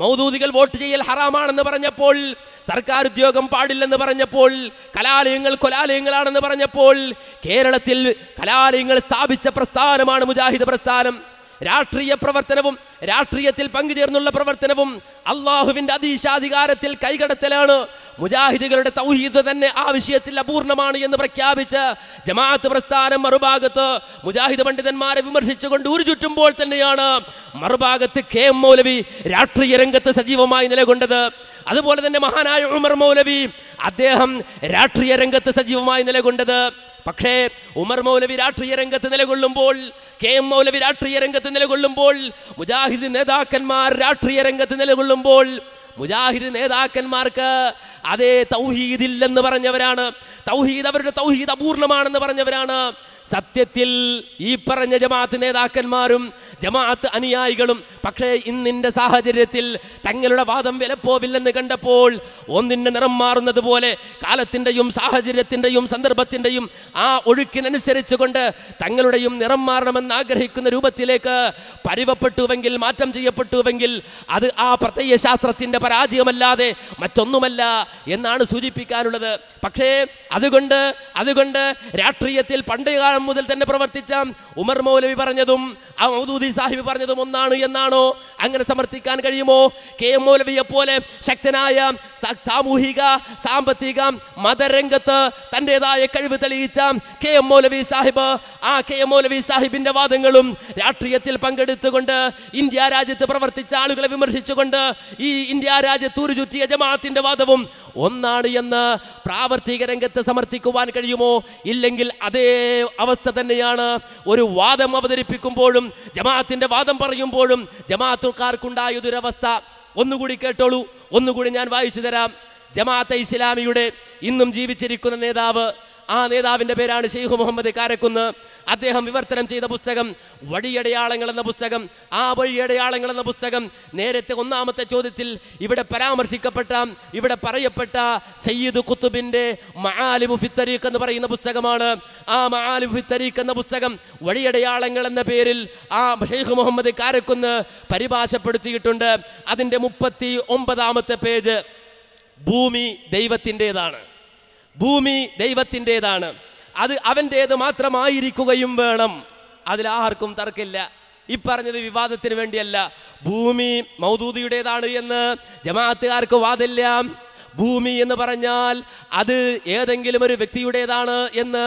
മൗദൂദികൾ വോട്ട് ചെയ്യൽ ഹറാമാണെന്ന് പറഞ്ഞപ്പോൾ സർക്കാർ ഉദ്യോഗം പാടില്ലെന്ന് പറഞ്ഞപ്പോൾ കലാലയങ്ങൾ കൊലാലയങ്ങളാണെന്ന് പറഞ്ഞപ്പോൾ കേരളത്തിൽ കലാലയങ്ങൾ സ്ഥാപിച്ച പ്രസ്ഥാനമാണ് മുജാഹിദ് പ്രസ്ഥാനം രാഷ്ട്രീയ പ്രവർത്തനവും രാഷ്ട്രീയത്തിൽ പങ്കുചേർന്നുള്ള പ്രവർത്തനവും അള്ളാഹുവിൻ്റെ അതീശാധികാരത്തിൽ കൈകടത്തലാണ് മുജാഹിദികളുടെ തൗഹീദ് തന്നെ ആ വിഷയത്തിൽ അപൂർണമാണ് എന്ന് പ്രഖ്യാപിച്ച് ജമാഅത്ത് പ്രസ്ഥാനം മറുഭാഗത്ത് മുജാഹിദ് പണ്ഡിതന്മാരെ വിമർശിച്ചുകൊണ്ട് ഒരു ചുറ്റുമ്പോൾ തന്നെയാണ് മറുഭാഗത്ത് കെ എം മൗലവി രാഷ്ട്രീയ രംഗത്ത് സജീവമായി നിലകൊണ്ടത് അതുപോലെ തന്നെ മഹാനായ ഉമർ മൗലവി അദ്ദേഹം രാഷ്ട്രീയ രംഗത്ത് സജീവമായി നിലകൊണ്ടത് പക്ഷേ ഉമർ മൗലവി രാഷ്ട്രീയ രംഗത്ത് നിലകൊള്ളുമ്പോൾ കെ എം മൗലവി രാഷ്ട്രീയ രംഗത്ത് നിലകൊള്ളുമ്പോൾ മുജാഹിദ് നേതാക്കന്മാർ രാഷ്ട്രീയ രംഗത്ത് നിലകൊള്ളുമ്പോൾ മുജാഹിദ് നേതാക്കന്മാർക്ക് അതേ തൗഹീദ് ഇല്ലെന്ന് പറഞ്ഞവരാണ് തൗഹീദ് അവരുടെ തൗഹീദ് അപൂർണമാണെന്ന് പറഞ്ഞവരാണ് സത്യത്തിൽ ഈ പറഞ്ഞ ജമാഅത്ത് നേതാക്കന്മാരും ജമാഅത്ത് അനുയായികളും പക്ഷേ ഇന്നിൻ്റെ സാഹചര്യത്തിൽ തങ്ങളുടെ വാദം വിലപ്പോവില്ലെന്ന് കണ്ടപ്പോൾ ഒന്നിൻ്റെ നിറം മാറുന്നത് പോലെ കാലത്തിൻ്റെയും സാഹചര്യത്തിൻ്റെയും സന്ദർഭത്തിൻ്റെയും ആ ഒഴുക്കിനനുസരിച്ച് കൊണ്ട് തങ്ങളുടെയും നിറം മാറണമെന്ന് ആഗ്രഹിക്കുന്ന രൂപത്തിലേക്ക് പരിവപ്പെട്ടുവെങ്കിൽ മാറ്റം ചെയ്യപ്പെട്ടുവെങ്കിൽ അത് ആ പ്രത്യയശാസ്ത്രത്തിൻ്റെ പരാജയമല്ലാതെ മറ്റൊന്നുമല്ല എന്നാണ് സൂചിപ്പിക്കാനുള്ളത് പക്ഷേ അതുകൊണ്ട് അതുകൊണ്ട് രാഷ്ട്രീയത്തിൽ പണ്ടുകാല കാലം മുതൽ തന്നെ പ്രവർത്തിച്ച ഉമർ മൗലവി പറഞ്ഞതും ഔദൂദി സാഹിബ് പറഞ്ഞതും ഒന്നാണ് എന്നാണോ അങ്ങനെ സമർത്ഥിക്കാൻ കഴിയുമോ കെ എം മൗലവിയെ പോലെ ശക്തനായ സാമൂഹിക സാമ്പത്തിക മതരംഗത്ത് തൻ്റെതായ കഴിവ് തെളിയിച്ച കെ എം മൗലവി സാഹിബ് ആ കെ എം മൗലവി സാഹിബിന്റെ വാദങ്ങളും രാഷ്ട്രീയത്തിൽ പങ്കെടുത്തുകൊണ്ട് ഇന്ത്യ രാജ്യത്ത് പ്രവർത്തിച്ച ആളുകളെ വിമർശിച്ചുകൊണ്ട് ഈ ഇന്ത്യ രാജ്യത്ത് ഉരുചുറ്റിയ ജമാഅത്തിന്റെ വാദവും ഒന്നാണ് എന്ന് പ്രാവർത്തിക രംഗത്ത് സമർത്ഥിക്കുവാൻ കഴിയുമോ ഇല്ലെങ്കിൽ അതേ അവസ്ഥ തന്നെയാണ് ഒരു വാദം അവതരിപ്പിക്കുമ്പോഴും ജമാഅത്തിൻ്റെ വാദം പറയുമ്പോഴും ദുരവസ്ഥ ഒന്നുകൂടി കേട്ടോളൂ ഒന്നുകൂടി ഞാൻ വായിച്ചു തരാം ജമാഅത്തെ ഇസ്ലാമിയുടെ ഇന്നും ജീവിച്ചിരിക്കുന്ന നേതാവ് ആ നേതാവിൻ്റെ പേരാണ് ഷെയ്ഖ് മുഹമ്മദ് കാരക്കുന്ന് അദ്ദേഹം വിവർത്തനം ചെയ്ത പുസ്തകം വഴിയടയാളങ്ങൾ എന്ന പുസ്തകം ആ വഴിയടയാളങ്ങൾ എന്ന പുസ്തകം നേരത്തെ ഒന്നാമത്തെ ചോദ്യത്തിൽ ഇവിടെ പരാമർശിക്കപ്പെട്ട ഇവിടെ പറയപ്പെട്ട സയ്യിദ് കുത്തുബിൻ്റെ മഹാലിബു ഫിത്തരീഖ് എന്ന് പറയുന്ന പുസ്തകമാണ് ആ മഹാലിബു ഫിത്തരീഖ് എന്ന പുസ്തകം വഴിയടയാളങ്ങൾ എന്ന പേരിൽ ആ ഷെയ്ഖ് മുഹമ്മദ് കാരക്കുന്ന് പരിഭാഷപ്പെടുത്തിയിട്ടുണ്ട് അതിൻ്റെ മുപ്പത്തി ഒമ്പതാമത്തെ പേജ് ഭൂമി ദൈവത്തിൻ്റേതാണ് ഭൂമി ദൈവത്തിൻ്റെതാണ് അത് അവൻ്റേത് മാത്രമായിരിക്കുകയും വേണം അതിലാർക്കും തർക്കില്ല പറഞ്ഞത് വിവാദത്തിന് വേണ്ടിയല്ല ഭൂമി മൗദൂദിയുടേതാണ് എന്ന് ജമാഅത്തുകാർക്ക് വാദില്ല ഭൂമി എന്ന് പറഞ്ഞാൽ അത് ഏതെങ്കിലും ഒരു വ്യക്തിയുടേതാണ് എന്ന്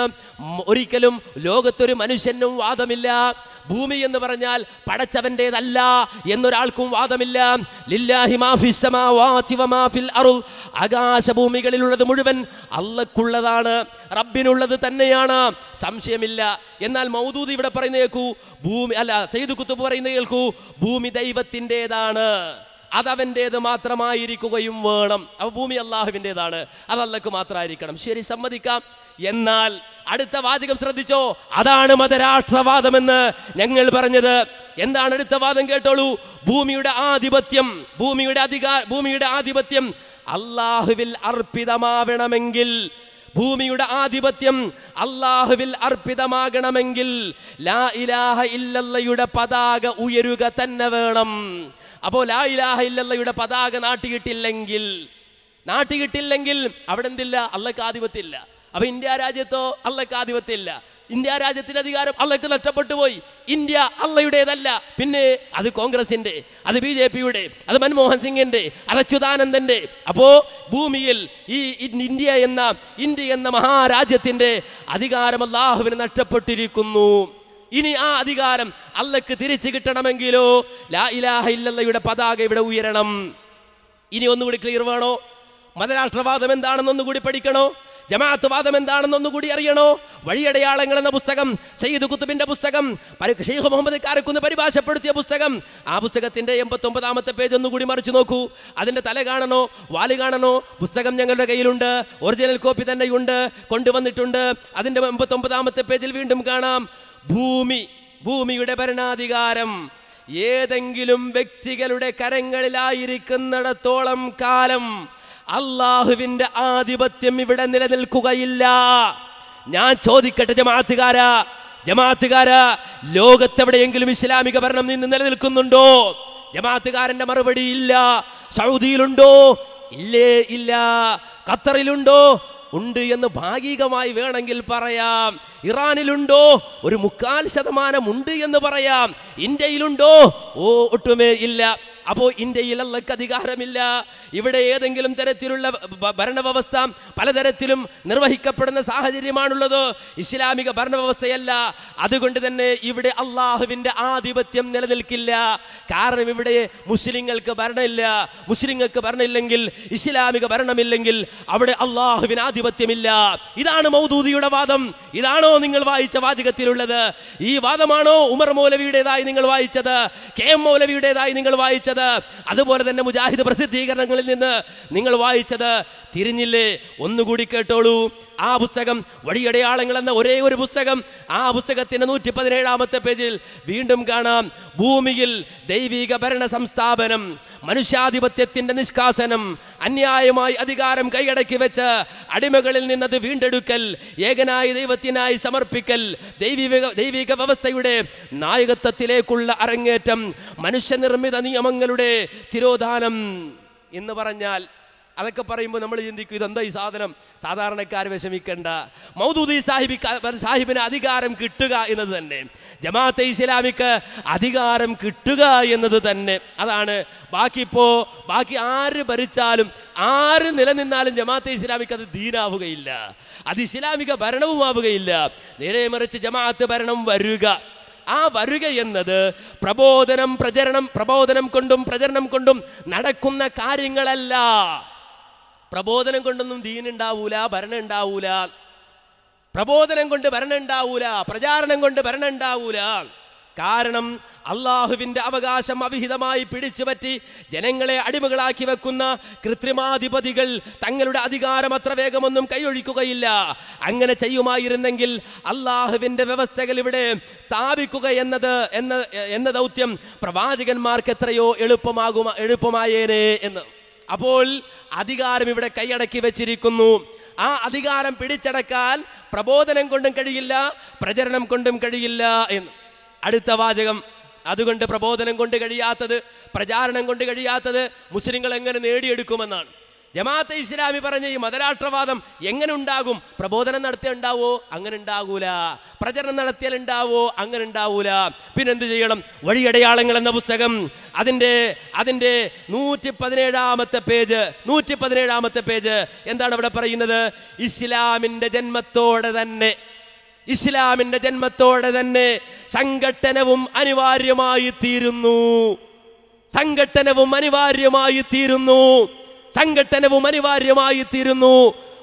ഒരിക്കലും ലോകത്തൊരു മനുഷ്യനും വാദമില്ല ഭൂമി എന്ന് പറഞ്ഞാൽ പടച്ചവൻ്റെതല്ല എന്നൊരാൾക്കും വാദമില്ല ലില്ലാഹി ആകാശഭൂമികളിലുള്ളത് മുഴുവൻ അള്ളക്കുള്ളതാണ് റബ്ബിനുള്ളത് തന്നെയാണ് സംശയമില്ല എന്നാൽ മൗദൂദ് ഇവിടെ പറയുന്ന കേൾക്കൂ ഭൂമി അല്ല സെയ്തു കുത്തുബ് പറയുന്ന കേൾക്കൂ ഭൂമി ദൈവത്തിൻ്റെതാണ് അതവൻ്റേത് മാത്രമായിരിക്കുകയും വേണം അപ്പൊ ഭൂമി അള്ളാഹുവിൻ്റെതാണ് അത് അല്ലക്ക് മാത്രമായിരിക്കണം ശരി സമ്മതിക്കാം എന്നാൽ അടുത്ത വാചകം ശ്രദ്ധിച്ചോ അതാണ് മതരാഷ്ട്രവാദമെന്ന് ഞങ്ങൾ പറഞ്ഞത് എന്താണ് അടുത്ത വാദം കേട്ടോളൂ ഭൂമിയുടെ ആധിപത്യം ഭൂമിയുടെ അധികാര ഭൂമിയുടെ ആധിപത്യം അള്ളാഹുവിൽ അർപ്പിതമാവണമെങ്കിൽ ഭൂമിയുടെ ആധിപത്യം അള്ളാഹുവിൽ അർപ്പിതമാകണമെങ്കിൽ ലാ ഇലാഹ ഇല്ലല്ലയുടെ പതാക ഉയരുക തന്നെ വേണം അപ്പോൾ ലാ ഇലാഹ ഇല്ലല്ലയുടെ പതാക നാട്ടുകിട്ടില്ലെങ്കിൽ നാട്ടുകിട്ടില്ലെങ്കിൽ അവിടെ എന്തില്ല അള്ളക്ക് ആധിപത്യമില്ല അപ്പോൾ ഇന്ത്യ രാജ്യത്തോ അള്ളക്ക് ആധിപത്യമില്ല ഇന്ത്യ രാജ്യത്തിന്റെ അധികാരം അള്ളക്ക് നഷ്ടപ്പെട്ടു പോയി ഇന്ത്യ അള്ളയുടേതല്ല പിന്നെ അത് കോൺഗ്രസിന്റെ അത് ബി ജെ പിയുടെ അത് മൻമോഹൻ സിംഗിന്റെ അത് അച്യുതാനന്ദന്റെ അപ്പോ ഭൂമിയിൽ ഈ ഇന്ത്യ എന്ന ഇന്ത്യ എന്ന മഹാരാജ്യത്തിന്റെ അധികാരം അള്ളാഹുവിന് നഷ്ടപ്പെട്ടിരിക്കുന്നു ഇനി ആ അധികാരം അള്ളക്ക് തിരിച്ചു കിട്ടണമെങ്കിലോ ലാ ഇലാഹ ഇല്ലല്ലയുടെ പതാക ഇവിടെ ഉയരണം ഇനി ഒന്നുകൂടി ക്ലിയർ വേണോ മതരാഷ്ട്രവാദം ഒന്നുകൂടി പഠിക്കണോ ജമാഅത്ത് വാദം എന്താണെന്നൊന്നുകൂടി അറിയണോ വഴിയടയാളങ്ങൾ എന്ന പുസ്തകം സയ്യിദ് കുത്തുബിന്റെ പുസ്തകം ഷെയ്ഖ് മുഹമ്മദ് കാരക്കുന്ന് പരിഭാഷപ്പെടുത്തിയ പുസ്തകം ആ പുസ്തകത്തിന്റെ എൺപത്തി ഒമ്പതാമത്തെ പേജ് ഒന്നുകൂടി മറിച്ചു നോക്കൂ അതിന്റെ തല കാണണോ വാല് കാണണോ പുസ്തകം ഞങ്ങളുടെ കയ്യിലുണ്ട് ഒറിജിനൽ കോപ്പി തന്നെയുണ്ട് കൊണ്ടുവന്നിട്ടുണ്ട് അതിന്റെ എൺപത്തി ഒമ്പതാമത്തെ പേജിൽ വീണ്ടും കാണാം ഭൂമി ഭൂമിയുടെ ഭരണാധികാരം ഏതെങ്കിലും വ്യക്തികളുടെ കരങ്ങളിലായിരിക്കുന്നിടത്തോളം കാലം അള്ളാഹുവിന്റെ ആധിപത്യം ഇവിടെ നിലനിൽക്കുകയില്ല ഞാൻ ചോദിക്കട്ടെ ജമാഅത്തുകാരാ ജമാഅത്തുകാരാ ലോകത്തെവിടെയെങ്കിലും ഇസ്ലാമിക ഭരണം നിന്ന് നിലനിൽക്കുന്നുണ്ടോ ജമാഅത്തുകാരന്റെ മറുപടി ഇല്ല സൗദിയിലുണ്ടോ ഇല്ലേ ഇല്ല ഖത്തറിലുണ്ടോ ഉണ്ട് എന്ന് ഭാഗികമായി വേണമെങ്കിൽ പറയാം ഇറാനിലുണ്ടോ ഒരു മുക്കാൽ ശതമാനം ഉണ്ട് എന്ന് പറയാം ഇന്ത്യയിലുണ്ടോ ഓ ഒട്ടുമേ ഇല്ല അപ്പോൾ ഇന്ത്യയിൽ അള്ളക്ക് അധികാരമില്ല ഇവിടെ ഏതെങ്കിലും തരത്തിലുള്ള ഭരണവ്യവസ്ഥ പലതരത്തിലും നിർവഹിക്കപ്പെടുന്ന സാഹചര്യമാണുള്ളത് ഇസ്ലാമിക ഭരണവ്യവസ്ഥയല്ല അതുകൊണ്ട് തന്നെ ഇവിടെ അള്ളാഹുവിന്റെ ആധിപത്യം നിലനിൽക്കില്ല കാരണം ഇവിടെ മുസ്ലിങ്ങൾക്ക് ഭരണമില്ല മുസ്ലിങ്ങൾക്ക് ഭരണമില്ലെങ്കിൽ ഇസ്ലാമിക ഭരണമില്ലെങ്കിൽ അവിടെ അള്ളാഹുവിന് ആധിപത്യമില്ല ഇതാണ് മൗദൂദിയുടെ വാദം ഇതാണോ നിങ്ങൾ വായിച്ച വാചകത്തിലുള്ളത് ഈ വാദമാണോ ഉമർ മൗലവിയുടേതായി നിങ്ങൾ വായിച്ചത് കെ എം മൗലവിയുടേതായി നിങ്ങൾ വായിച്ചത് വായിച്ചത് അതുപോലെ തന്നെ മുജാഹിദ് പ്രസിദ്ധീകരണങ്ങളിൽ നിന്ന് നിങ്ങൾ വായിച്ചത് തിരിഞ്ഞില്ലേ ഒന്നുകൂടി കേട്ടോളൂ ആ പുസ്തകം വഴിയടയാളങ്ങൾ എന്ന ഒരേ ഒരു പുസ്തകം ആ പുസ്തകത്തിൻ്റെ നൂറ്റി പതിനേഴാമത്തെ പേജിൽ വീണ്ടും കാണാം ഭൂമിയിൽ ദൈവിക ഭരണ സംസ്ഥാപനം മനുഷ്യാധിപത്യത്തിൻ്റെ നിഷ്കാസനം അന്യായമായി അധികാരം കൈയടക്കി വെച്ച് അടിമകളിൽ നിന്നത് വീണ്ടെടുക്കൽ ഏകനായി ദൈവത്തിനായി സമർപ്പിക്കൽ ദൈവിക ദൈവിക വ്യവസ്ഥയുടെ നായകത്വത്തിലേക്കുള്ള അരങ്ങേറ്റം മനുഷ്യനിർമ്മിത നിയമങ്ങൾ ആളുകളുടെ തിരോധാനം എന്ന് പറഞ്ഞാൽ അതൊക്കെ പറയുമ്പോൾ നമ്മൾ ചിന്തിക്കും ഇതെന്താ ഈ സാധനം സാധാരണക്കാർ വിഷമിക്കേണ്ട മൗദൂദി സാഹിബി സാഹിബിന് അധികാരം കിട്ടുക എന്നത് തന്നെ ജമാഅത്തെ ഇസ്ലാമിക്ക് അധികാരം കിട്ടുക എന്നത് തന്നെ അതാണ് ബാക്കിയിപ്പോൾ ബാക്കി ആര് ഭരിച്ചാലും ആര് നിലനിന്നാലും ജമാഅത്തെ ഇസ്ലാമിക്ക് അത് ദീനാവുകയില്ല അത് ഇസ്ലാമിക ഭരണവുമാവുകയില്ല നേരെ മറിച്ച് ജമാഅത്ത് ഭരണം വരുക ആ വരുക എന്നത് പ്രബോധനം പ്രചരണം പ്രബോധനം കൊണ്ടും പ്രചരണം കൊണ്ടും നടക്കുന്ന കാര്യങ്ങളല്ല പ്രബോധനം കൊണ്ടൊന്നും ദീനുണ്ടാവൂല ഭരണം ഉണ്ടാവൂല പ്രബോധനം കൊണ്ട് ഭരണം ഉണ്ടാവൂല പ്രചാരണം കൊണ്ട് ഭരണം ഉണ്ടാവൂല കാരണം അള്ളാഹുവിൻ്റെ അവകാശം അവിഹിതമായി പിടിച്ചുപറ്റി ജനങ്ങളെ അടിമകളാക്കി വെക്കുന്ന കൃത്രിമാധിപതികൾ തങ്ങളുടെ അധികാരം അത്ര വേഗമൊന്നും കൈയൊഴിക്കുകയില്ല അങ്ങനെ ചെയ്യുമായിരുന്നെങ്കിൽ അള്ളാഹുവിൻ്റെ വ്യവസ്ഥകൾ ഇവിടെ സ്ഥാപിക്കുക എന്നത് എന്ന എന്ന ദൗത്യം പ്രവാചകന്മാർക്ക് എത്രയോ എളുപ്പമാകുമ എളുപ്പമായേനെ എന്ന് അപ്പോൾ അധികാരം ഇവിടെ കൈയടക്കി വെച്ചിരിക്കുന്നു ആ അധികാരം പിടിച്ചടക്കാൻ പ്രബോധനം കൊണ്ടും കഴിയില്ല പ്രചരണം കൊണ്ടും കഴിയില്ല എന്ന് അടുത്ത വാചകം അതുകൊണ്ട് പ്രബോധനം കൊണ്ട് കഴിയാത്തത് പ്രചാരണം കൊണ്ട് കഴിയാത്തത് മുസ്ലിങ്ങൾ എങ്ങനെ നേടിയെടുക്കുമെന്നാണ് ജമാഅത്തെ ഇസ്ലാമി പറഞ്ഞ ഈ മതരാഷ്ട്രവാദം എങ്ങനെ ഉണ്ടാകും പ്രബോധനം നടത്തിയ ഉണ്ടാവോ അങ്ങനെ ഉണ്ടാകൂല പ്രചരണം നടത്തിയാൽ ഉണ്ടാവോ അങ്ങനെ ഉണ്ടാവൂല പിന്നെന്ത് ചെയ്യണം വഴിയടയാളങ്ങൾ എന്ന പുസ്തകം അതിൻ്റെ അതിൻ്റെ നൂറ്റി പതിനേഴാമത്തെ പേജ് നൂറ്റി പതിനേഴാമത്തെ പേജ് എന്താണ് ഇവിടെ പറയുന്നത് ഇസ്ലാമിൻ്റെ ജന്മത്തോടെ തന്നെ ഇസ്ലാമിന്റെ ജന്മത്തോടെ തന്നെ സംഘട്ടനവും അനിവാര്യമായി തീരുന്നു സംഘട്ടനവും അനിവാര്യമായി തീരുന്നു സംഘട്ടനവും അനിവാര്യമായി തീരുന്നു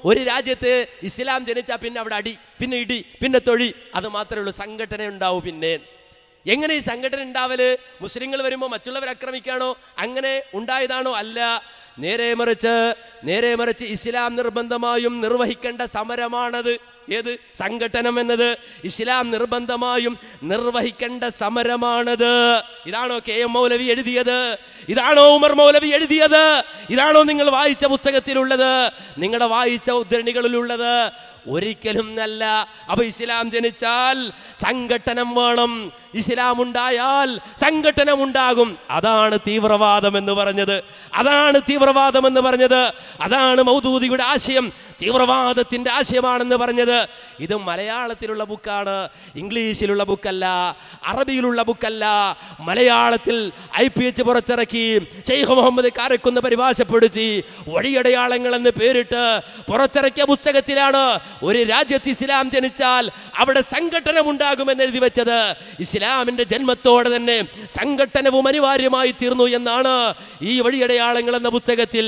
ഒരു രാജ്യത്ത് ഇസ്ലാം ജനിച്ചാൽ പിന്നെ അവിടെ അടി പിന്നെ ഇടി പിന്നെ തൊഴി അത് മാത്രമേ ഉള്ളൂ സംഘടന ഉണ്ടാവൂ പിന്നെ എങ്ങനെ ഈ സംഘടന ഉണ്ടാവല് മുസ്ലിങ്ങൾ വരുമ്പോൾ മറ്റുള്ളവർ ആക്രമിക്കാണോ അങ്ങനെ ഉണ്ടായതാണോ അല്ല നേരെ മറിച്ച് നേരെ മറിച്ച് ഇസ്ലാം നിർബന്ധമായും നിർവഹിക്കേണ്ട സമരമാണത് ഏത് സംഘടനം എന്നത് ഇസ്ലാം നിർബന്ധമായും നിർവഹിക്കേണ്ട സമരമാണത് ഇതാണോ കെ എം മൗലവി എഴുതിയത് ഇതാണോ ഉമർ മൗലവി എഴുതിയത് ഇതാണോ നിങ്ങൾ വായിച്ച പുസ്തകത്തിലുള്ളത് നിങ്ങളുടെ വായിച്ച ഉദ്ധരണികളിലുള്ളത് ഒരിക്കലും അല്ല അപ്പൊ ഇസ്ലാം ജനിച്ചാൽ സംഘട്ടനം വേണം ഇസ്ലാം ഉണ്ടായാൽ സംഘട്ടനം ഉണ്ടാകും അതാണ് തീവ്രവാദം എന്ന് പറഞ്ഞത് അതാണ് തീവ്രവാദം എന്ന് പറഞ്ഞത് അതാണ് മൗദൂദിയുടെ ആശയം തീവ്രവാദത്തിന്റെ ആശയമാണെന്ന് പറഞ്ഞത് ഇത് മലയാളത്തിലുള്ള ബുക്കാണ് ഇംഗ്ലീഷിലുള്ള ബുക്കല്ല അറബിയിലുള്ള ബുക്കല്ല മലയാളത്തിൽ ഐ പി എച്ച് പുറത്തിറക്കി ഷെയ്ഖ് മുഹമ്മദ് കാരക്കുന്ന് പരിഭാഷപ്പെടുത്തി വഴിയടയാളങ്ങൾ എന്ന് പേരിട്ട് പുറത്തിറക്കിയ പുസ്തകത്തിലാണ് ഒരു രാജ്യത്ത് ഇസ്ലാം ജനിച്ചാൽ അവിടെ സംഘടനം ഉണ്ടാകുമെന്ന് എഴുതി വെച്ചത് ഇസ്ലാമിന്റെ ജന്മത്തോടെ തന്നെ സംഘടനവും അനിവാര്യമായി തീർന്നു എന്നാണ് ഈ വഴിയടയാളങ്ങൾ എന്ന പുസ്തകത്തിൽ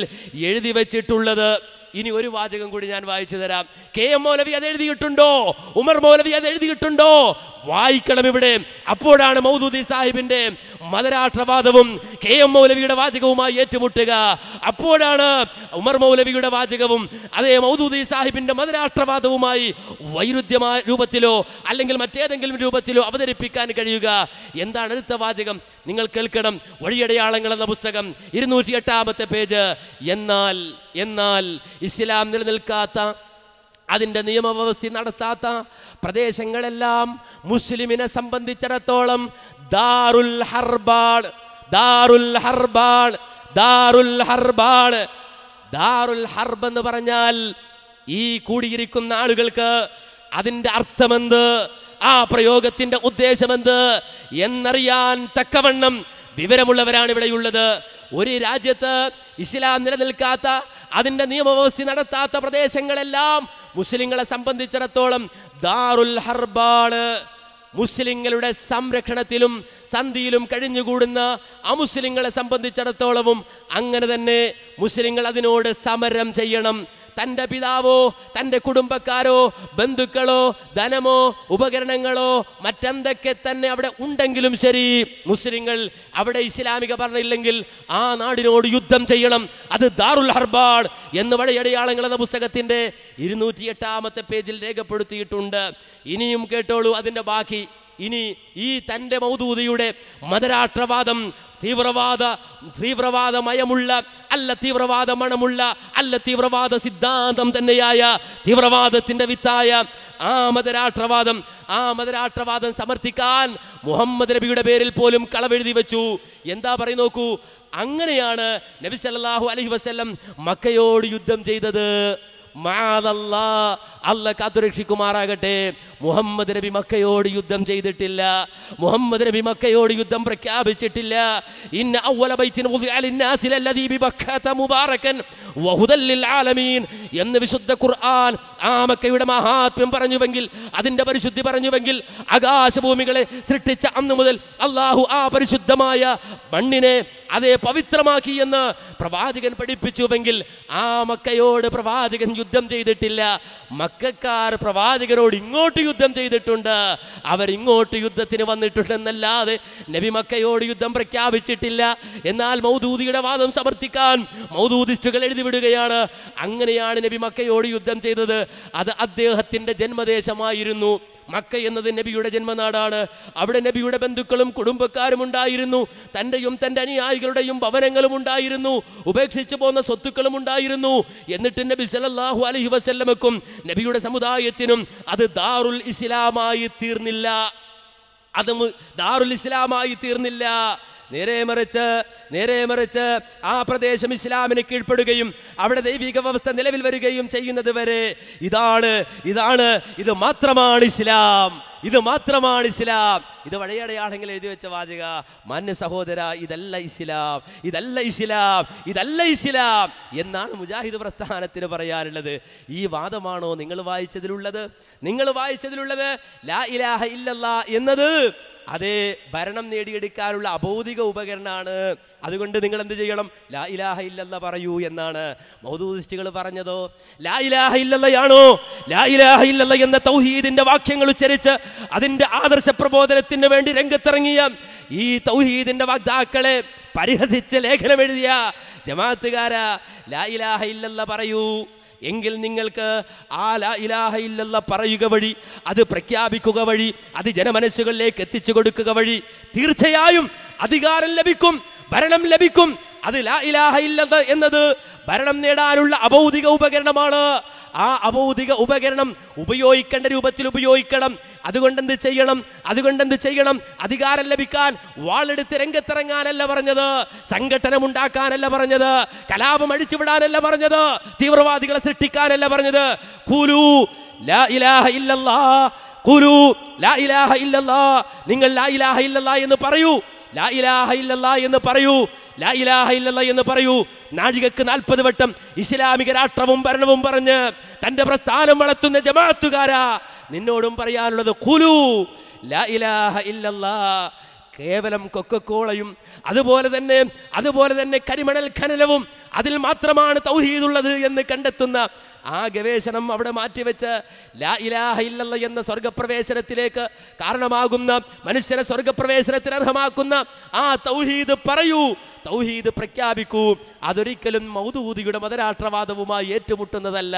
എഴുതി വെച്ചിട്ടുള്ളത് ഇനി ഒരു വാചകം കൂടി ഞാൻ വായിച്ചു തരാം കെ എം മൗലവി അത് എഴുതിയിട്ടുണ്ടോ ഉമർ മൗലവി അത് എഴുതിയിട്ടുണ്ടോ വായിക്കണം ഇവിടെ അപ്പോഴാണ് മൗദൂദി സാഹിബിന്റെ മതരാഷ്ട്രവാദവും കെ എം മൗലവിയുടെ വാചകവുമായി ഏറ്റുമുട്ടുക അപ്പോഴാണ് ഉമർ മൗലവിയുടെ വാചകവും അതേ മൗദൂദി സാഹിബിന്റെ മതരാഷ്ട്രവാദവുമായി വൈരുദ്ധ്യമായ രൂപത്തിലോ അല്ലെങ്കിൽ മറ്റേതെങ്കിലും രൂപത്തിലോ അവതരിപ്പിക്കാൻ കഴിയുക എന്താണ് അടുത്ത വാചകം നിങ്ങൾ കേൾക്കണം വഴിയടയാളങ്ങൾ എന്ന പുസ്തകം ഇരുന്നൂറ്റി എട്ടാമത്തെ പേജ് എന്നാൽ എന്നാൽ ഇസ്ലാം നിലനിൽക്കാത്ത അതിൻ്റെ നിയമവ്യവസ്ഥ നടത്താത്ത പ്രദേശങ്ങളെല്ലാം മുസ്ലിമിനെ സംബന്ധിച്ചിടത്തോളം ദാറുൽ ഹർബാൾ ദാറുൽ ഹർബാൾ ദാറുൽ ഹർബാൾ ദാറുൽ ഹർബ് എന്ന് പറഞ്ഞാൽ ഈ കൂടിയിരിക്കുന്ന ആളുകൾക്ക് അതിൻ്റെ അർത്ഥമെന്ത് ആ പ്രയോഗത്തിൻ്റെ ഉദ്ദേശമെന്ത് എന്നറിയാൻ തക്കവണ്ണം വിവരമുള്ളവരാണ് ഇവിടെയുള്ളത് ഒരു രാജ്യത്ത് ഇസ്ലാം നിലനിൽക്കാത്ത അതിൻ്റെ നിയമവ്യവസ്ഥ നടത്താത്ത പ്രദേശങ്ങളെല്ലാം മുസ്ലിങ്ങളെ സംബന്ധിച്ചിടത്തോളം ദാറുൽ ഹർബാണ് മുസ്ലിങ്ങളുടെ സംരക്ഷണത്തിലും സന്ധിയിലും കഴിഞ്ഞുകൂടുന്ന അമുസ്ലിങ്ങളെ സംബന്ധിച്ചിടത്തോളവും അങ്ങനെ തന്നെ മുസ്ലിങ്ങൾ അതിനോട് സമരം ചെയ്യണം തൻ്റെ പിതാവോ തൻ്റെ കുടുംബക്കാരോ ബന്ധുക്കളോ ധനമോ ഉപകരണങ്ങളോ മറ്റെന്തൊക്കെ തന്നെ അവിടെ ഉണ്ടെങ്കിലും ശരി മുസ്ലിങ്ങൾ അവിടെ ഇസ്ലാമിക പറഞ്ഞില്ലെങ്കിൽ ആ നാടിനോട് യുദ്ധം ചെയ്യണം അത് ദാറുൽ ഹർബാഡ് എന്ന് വഴിയടയാളങ്ങൾ എന്ന പുസ്തകത്തിൻ്റെ ഇരുന്നൂറ്റി എട്ടാമത്തെ പേജിൽ രേഖപ്പെടുത്തിയിട്ടുണ്ട് ഇനിയും കേട്ടോളൂ അതിൻ്റെ ബാക്കി ഇനി ഈ തൻ്റെ മൗദൂതിയുടെ മതരാഷ്ട്രവാദം തീവ്രവാദ തീവ്രവാദമയമുള്ള അല്ല തീവ്രവാദ മണമുള്ള അല്ല തീവ്രവാദ സിദ്ധാന്തം തന്നെയായ തീവ്രവാദത്തിൻ്റെ വിത്തായ ആ മതരാഷ്ട്രവാദം ആ മതരാഷ്ട്രവാദം സമർത്ഥിക്കാൻ മുഹമ്മദ് നബിയുടെ പേരിൽ പോലും കളവെഴുതി വെച്ചു എന്താ പറയും നോക്കൂ അങ്ങനെയാണ് നബി സല്ലാഹു അലഹി വസ്ല്ലം മക്കയോട് യുദ്ധം ചെയ്തത് അല്ല കാത്തുരക്ഷിക്കുമാറാകട്ടെ മുഹമ്മദ് നബി മക്കയോട് യുദ്ധം ചെയ്തിട്ടില്ല മുഹമ്മദ് നബി മക്കയോട് യുദ്ധം പ്രഖ്യാപിച്ചിട്ടില്ല ഇന്ന അവല മുബാറക്കൻ ആലമീൻ എന്ന് വിശുദ്ധ ഖുർആൻ ആ മക്കയുടെ മഹാത്മ്യം പറഞ്ഞുവെങ്കിൽ അതിൻ്റെ പരിശുദ്ധി പറഞ്ഞുവെങ്കിൽ ആകാശഭൂമികളെ സൃഷ്ടിച്ച അന്ന് മുതൽ അള്ളാഹു ആ പരിശുദ്ധമായ മണ്ണിനെ അതേ പവിത്രമാക്കി എന്ന് പ്രവാചകൻ പഠിപ്പിച്ചുവെങ്കിൽ ആ മക്കയോട് പ്രവാചകൻ യുദ്ധം ചെയ്തിട്ടില്ല മക്കാർ പ്രവാചകരോട് ഇങ്ങോട്ട് യുദ്ധം ചെയ്തിട്ടുണ്ട് അവരിങ്ങോട്ട് യുദ്ധത്തിന് വന്നിട്ടുണ്ടെന്നല്ലാതെ നബി മക്കയോട് യുദ്ധം പ്രഖ്യാപിച്ചിട്ടില്ല എന്നാൽ മൗദൂദിയുടെ വാദം സമർത്ഥിക്കാൻ മൗദൂദിസ്റ്റുകൾ എഴുതിവിടുകയാണ് അങ്ങനെയാണ് നബി മക്കയോട് യുദ്ധം ചെയ്തത് അത് അദ്ദേഹത്തിൻ്റെ ജന്മദേശമായിരുന്നു മക്ക എന്നത് നബിയുടെ ജന്മനാടാണ് അവിടെ നബിയുടെ ബന്ധുക്കളും കുടുംബക്കാരും ഉണ്ടായിരുന്നു തൻ്റെയും തൻ്റെ അനുയായികളുടെയും ഭവനങ്ങളും ഉണ്ടായിരുന്നു ഉപേക്ഷിച്ചു പോകുന്ന സ്വത്തുക്കളും ഉണ്ടായിരുന്നു എന്നിട്ട് നബി സലല്ലാഹു അലഹി വസല്ലമക്കും നബിയുടെ സമുദായത്തിനും അത് ദാറുൽ ഇസ്ലാമായി തീർന്നില്ല അത് ദാറുൽ ഇസ്ലാമായി തീർന്നില്ല നേരെ മറിച്ച് നേരെ മറിച്ച് ആ പ്രദേശം ഇസ്ലാമിന് കീഴ്പ്പെടുകയും അവിടെ ദൈവിക വ്യവസ്ഥ നിലവിൽ വരികയും ചെയ്യുന്നത് വരെ ഇതാണ് ഇതാണ് ഇത് മാത്രമാണ് ഇസ്ലാം ഇത് മാത്രമാണ് ഇസ്ലാം ഇത് വഴിയടയാണെങ്കിൽ എഴുതി വെച്ച വാചക മാന്യ സഹോദര ഇതല്ല ഇസ്ലാം ഇതല്ല ഇസ്ലാം ഇതല്ല ഇസ്ലാം എന്നാണ് മുജാഹിദ് പ്രസ്ഥാനത്തിന് പറയാനുള്ളത് ഈ വാദമാണോ നിങ്ങൾ വായിച്ചതിലുള്ളത് നിങ്ങൾ വായിച്ചതിലുള്ളത് ലാ ഇലാഹ ഇല്ലല്ല എന്നത് അത് ഭരണം നേടിയെടുക്കാനുള്ള അബോധിക ഉപകരണമാണ് അതുകൊണ്ട് നിങ്ങൾ എന്ത് ചെയ്യണം ലാ ഇലാഹ ഇല്ലല്ല പറയൂ എന്നാണ് മൗദൂദിസ്റ്റുകൾ പറഞ്ഞതോ ലാ ഇലാഹ ഇല്ലല്ലയാണോ ലാ ഇലാഹ ഇല്ലല്ല എന്ന തൗഹീദിന്റെ വാക്യങ്ങൾ ഉച്ചരിച്ച് അതിന്റെ ആദർശ പ്രബോധനത്തിന് വേണ്ടി രംഗത്തിറങ്ങിയ ഈ തൗഹീദിന്റെ വാഗ്ദാക്കളെ പരിഹസിച്ച് ലേഖനം എഴുതിയ ജമാഅത്തുകാര ലാ ഇലാഹ ഇല്ലല്ല പറയൂ എങ്കിൽ നിങ്ങൾക്ക് ആ ലാ ഇലാഹ ഇല്ലല്ല പറയുക വഴി അത് പ്രഖ്യാപിക്കുക വഴി അത് ജനമനസ്സുകളിലേക്ക് എത്തിച്ചു കൊടുക്കുക വഴി തീർച്ചയായും അധികാരം ലഭിക്കും ഭരണം ലഭിക്കും അത് ലാ ഇലാഹ ഇല്ലത് എന്നത് ഭരണം നേടാനുള്ള അഭൗതിക ഉപകരണമാണ് ആ അഭൗതിക ഉപകരണം ഉപയോഗിക്കേണ്ട രൂപത്തിൽ ഉപയോഗിക്കണം അതുകൊണ്ട് എന്ത് ചെയ്യണം അതുകൊണ്ട് എന്ത് ചെയ്യണം അധികാരം ലഭിക്കാൻ വാളെടുത്ത് രംഗത്തിറങ്ങാനല്ല പറഞ്ഞത് സംഘടന ഉണ്ടാക്കാനല്ല പറഞ്ഞത് കലാപം അഴിച്ചുവിടാനല്ല പറഞ്ഞത് തീവ്രവാദികളെ സൃഷ്ടിക്കാനല്ല പറഞ്ഞത് കുലു ലാ ഇലാഹ കുലു ലാ ഇലാഹ നിങ്ങൾ ലാ ഇലാഹ ഇല്ലല്ലാ എന്ന് പറയൂ ലാ ഇലാഹ ഇല്ലല്ലാ എന്ന് പറയൂ ലാ ഇലാഹ ഇല്ലല്ല എന്ന് പറയൂ നാഴികക്ക് നാൽപ്പത് വട്ടം ഇസ്ലാമിക രാഷ്ട്രവും ഭരണവും പറഞ്ഞ് തന്റെ പ്രസ്ഥാനം വളർത്തുന്ന ജമാഅത്തുകാരാ നിന്നോടും പറയാനുള്ളത് കുലു ലാ ഇലാഹ ഇല്ലല്ലാ കേവലം കൊക്കക്കോളയും അതുപോലെ തന്നെ അതുപോലെ തന്നെ കരിമണൽ ഖനനവും അതിൽ മാത്രമാണ് തൗഹീദുള്ളത് എന്ന് കണ്ടെത്തുന്ന ആ ഗവേഷണം അവിടെ മാറ്റിവെച്ച് ലാ ഇലാഹ ഇല്ലല്ല എന്ന സ്വർഗപ്രവേശനത്തിലേക്ക് കാരണമാകുന്ന മനുഷ്യനെ സ്വർഗപ്രവേശനത്തിന് അർഹമാക്കുന്ന ആ തൗഹീദ് പറയൂ തൗഹീദ് പ്രഖ്യാപിക്കൂ അതൊരിക്കലും മൗദൂദിയുടെ മതരാഷ്ട്രവാദവുമായി ഏറ്റുമുട്ടുന്നതല്ല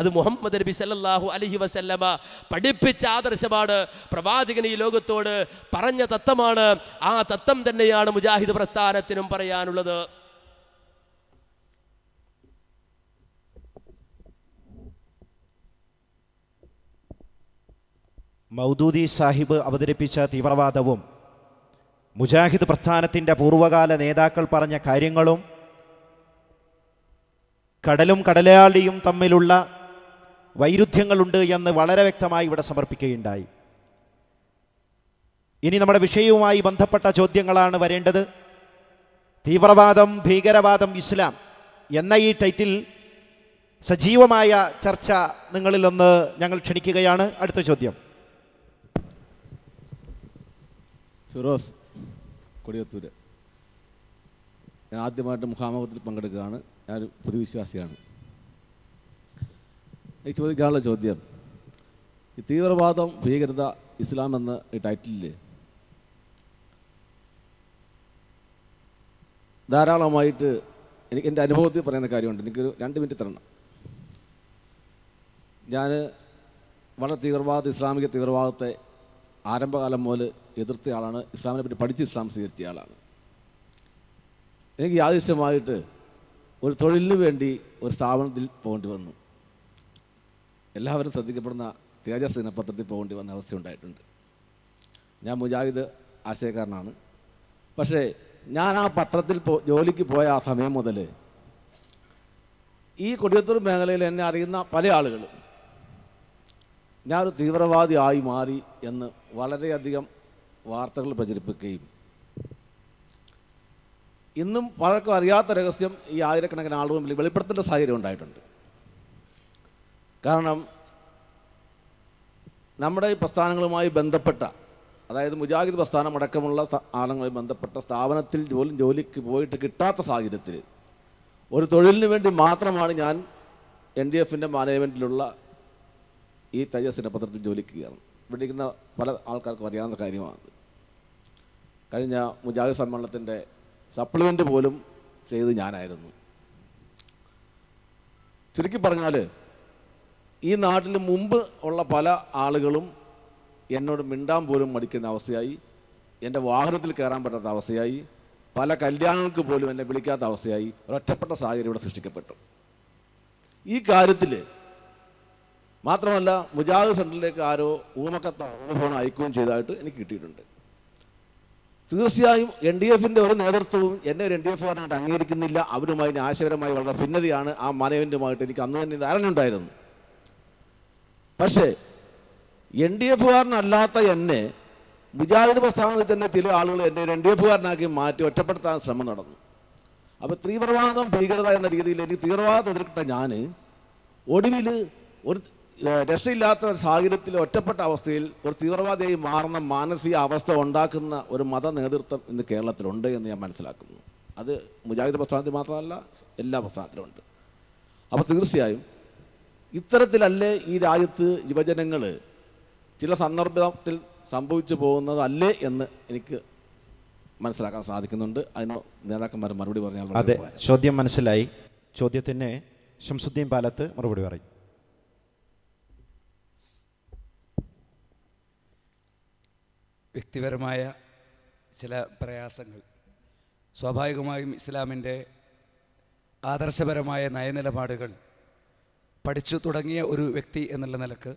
അത് മുഹമ്മദ് നബി സല്ലാഹു അലഹി വസല്ലമ പഠിപ്പിച്ച ആദർശമാണ് പ്രവാചകൻ ഈ ലോകത്തോട് പറഞ്ഞ തത്വമാണ് ആ തത്വം തന്നെയാണ് മുജാഹിദ് പ്രസ്ഥാനത്തിനും പറയാനുള്ളത് മൗദൂദി സാഹിബ് അവതരിപ്പിച്ച തീവ്രവാദവും മുജാഹിദ് പ്രസ്ഥാനത്തിൻ്റെ പൂർവ്വകാല നേതാക്കൾ പറഞ്ഞ കാര്യങ്ങളും കടലും കടലാളിയും തമ്മിലുള്ള വൈരുദ്ധ്യങ്ങളുണ്ട് എന്ന് വളരെ വ്യക്തമായി ഇവിടെ സമർപ്പിക്കുകയുണ്ടായി ഇനി നമ്മുടെ വിഷയവുമായി ബന്ധപ്പെട്ട ചോദ്യങ്ങളാണ് വരേണ്ടത് തീവ്രവാദം ഭീകരവാദം ഇസ്ലാം എന്ന ഈ ടൈറ്റിൽ സജീവമായ ചർച്ച നിങ്ങളിലൊന്ന് ഞങ്ങൾ ക്ഷണിക്കുകയാണ് അടുത്ത ചോദ്യം ഫിറോസ് കൊടിയത്തൂര് ഞാൻ ആദ്യമായിട്ട് മുഖാമുഖത്തിൽ പങ്കെടുക്കുകയാണ് ഞാനൊരു പൊതുവിശ്വാസിയാണ് ഈ ചോദിക്കാനുള്ള ചോദ്യം ഈ തീവ്രവാദം ഭീകരത ഇസ്ലാം എന്ന ഈ ടൈറ്റിലിൽ ധാരാളമായിട്ട് എനിക്ക് എൻ്റെ അനുഭവത്തിൽ പറയുന്ന കാര്യമുണ്ട് എനിക്കൊരു രണ്ട് മിനിറ്റ് തരണം ഞാൻ വളരെ തീവ്രവാദ ഇസ്ലാമിക തീവ്രവാദത്തെ ആരംഭകാലം മുതൽ എതിർത്ത ആളാണ് ഇസ്ലാമിനെ പറ്റി പഠിച്ച് ഇസ്ലാം സ്വീകരിച്ച ആളാണ് എനിക്ക് യാദൃശ്യമായിട്ട് ഒരു തൊഴിലിന് വേണ്ടി ഒരു സ്ഥാപനത്തിൽ പോകേണ്ടി വന്നു എല്ലാവരും ശ്രദ്ധിക്കപ്പെടുന്ന തേജസ് ദിനപത്രത്തിൽ പോകേണ്ടി വന്ന ഉണ്ടായിട്ടുണ്ട് ഞാൻ മുജാഹിദ് ആശയക്കാരനാണ് പക്ഷേ ഞാൻ ആ പത്രത്തിൽ പോ ജോലിക്ക് പോയ ആ സമയം മുതൽ ഈ കൊടിയത്തൂർ മേഖലയിൽ എന്നെ അറിയുന്ന പല ആളുകളും ഞാനൊരു തീവ്രവാദി ആയി മാറി എന്ന് വളരെയധികം വാർത്തകൾ പ്രചരിപ്പിക്കുകയും ഇന്നും പലർക്കും അറിയാത്ത രഹസ്യം ഈ ആയിരക്കണക്കിന് ആളുകൾ മുമ്പിൽ വെളിപ്പെടുത്തേണ്ട സാഹചര്യം ഉണ്ടായിട്ടുണ്ട് കാരണം നമ്മുടെ ഈ പ്രസ്ഥാനങ്ങളുമായി ബന്ധപ്പെട്ട അതായത് മുജാഹിദ് പ്രസ്ഥാനം അടക്കമുള്ള ആളുകളുമായി ബന്ധപ്പെട്ട സ്ഥാപനത്തിൽ ജോലി ജോലിക്ക് പോയിട്ട് കിട്ടാത്ത സാഹചര്യത്തിൽ ഒരു തൊഴിലിന് വേണ്ടി മാത്രമാണ് ഞാൻ എൻ ഡി എഫിൻ്റെ മാനേജ്മെൻറ്റിലുള്ള ഈ തേജസ്സിൻ്റെ പത്രത്തിൽ ജോലിക്ക് കയറണം ഇവിടെ ഇരിക്കുന്ന പല ആൾക്കാർക്കും അറിയാവുന്ന കാര്യമാണ് കഴിഞ്ഞ മുജാഹിദ് സമ്മേളനത്തിൻ്റെ സപ്ലിമെൻ്റ് പോലും ചെയ്ത് ഞാനായിരുന്നു ചുരുക്കി പറഞ്ഞാൽ ഈ നാട്ടിൽ മുമ്പ് ഉള്ള പല ആളുകളും എന്നോട് മിണ്ടാൻ പോലും മടിക്കുന്ന അവസ്ഥയായി എൻ്റെ വാഹനത്തിൽ കയറാൻ പറ്റാത്ത അവസ്ഥയായി പല കല്യാണങ്ങൾക്ക് പോലും എന്നെ വിളിക്കാത്ത അവസ്ഥയായി ഒരൊറ്റപ്പെട്ട സാഹചര്യം ഇവിടെ സൃഷ്ടിക്കപ്പെട്ടു ഈ കാര്യത്തിൽ മാത്രമല്ല മുജാഹിദ് സെൻറ്ററിലേക്ക് ആരോ ഊമക്കത്ത ഫോൺ അയക്കുകയും ചെയ്തതായിട്ട് എനിക്ക് കിട്ടിയിട്ടുണ്ട് തീർച്ചയായും എൻ ഡി എഫിൻ്റെ ഒരു നേതൃത്വവും എന്നെ ഒരു എൻ ഡി എഫുകാരനായിട്ട് അംഗീകരിക്കുന്നില്ല അവരുമായി ആശയപരമായി വളരെ ഭിന്നതയാണ് ആ മനവിൻ്റെമായിട്ട് എനിക്ക് അന്ന് തന്നെ ധാരണ ഉണ്ടായിരുന്നു പക്ഷേ എൻ ഡി എഫുകാരനല്ലാത്ത എന്നെ മുജാഹിദ് പ്രസ്ഥാനത്തിൽ തന്നെ ചില ആളുകൾ എന്നെ ഒരു എൻ ഡി എഫുകാരനാക്കി മാറ്റി ഒറ്റപ്പെടുത്താൻ ശ്രമം നടന്നു അപ്പോൾ തീവ്രവാദം ഭീകരത എന്ന രീതിയിൽ എനിക്ക് തീവ്രവാദം എതിർക്കട്ട ഞാൻ ഒടുവിൽ ഒരു രക്ഷയില്ലാത്ത ഒരു സാഹചര്യത്തിൽ ഒറ്റപ്പെട്ട അവസ്ഥയിൽ ഒരു തീവ്രവാദിയായി മാറുന്ന മാനസിക അവസ്ഥ ഉണ്ടാക്കുന്ന ഒരു മത നേതൃത്വം ഇന്ന് കേരളത്തിലുണ്ട് എന്ന് ഞാൻ മനസ്സിലാക്കുന്നു അത് മുജാഹിദ് പ്രസ്ഥാനത്തിൽ മാത്രമല്ല എല്ലാ പ്രസ്ഥാനത്തിലുമുണ്ട് അപ്പോൾ തീർച്ചയായും ഇത്തരത്തിലല്ലേ ഈ രാജ്യത്ത് യുവജനങ്ങൾ ചില സന്ദർഭത്തിൽ സംഭവിച്ചു പോകുന്നതല്ലേ എന്ന് എനിക്ക് മനസ്സിലാക്കാൻ സാധിക്കുന്നുണ്ട് അതിന് നേതാക്കന്മാർ മറുപടി പറഞ്ഞാൽ അതെ ചോദ്യം മനസ്സിലായി ചോദ്യത്തിന് ശംസുദ്ദീൻ പാലത്ത് മറുപടി പറയും വ്യക്തിപരമായ ചില പ്രയാസങ്ങൾ സ്വാഭാവികമായും ഇസ്ലാമിൻ്റെ ആദർശപരമായ നയനിലപാടുകൾ പഠിച്ചു തുടങ്ങിയ ഒരു വ്യക്തി എന്നുള്ള നിലക്ക്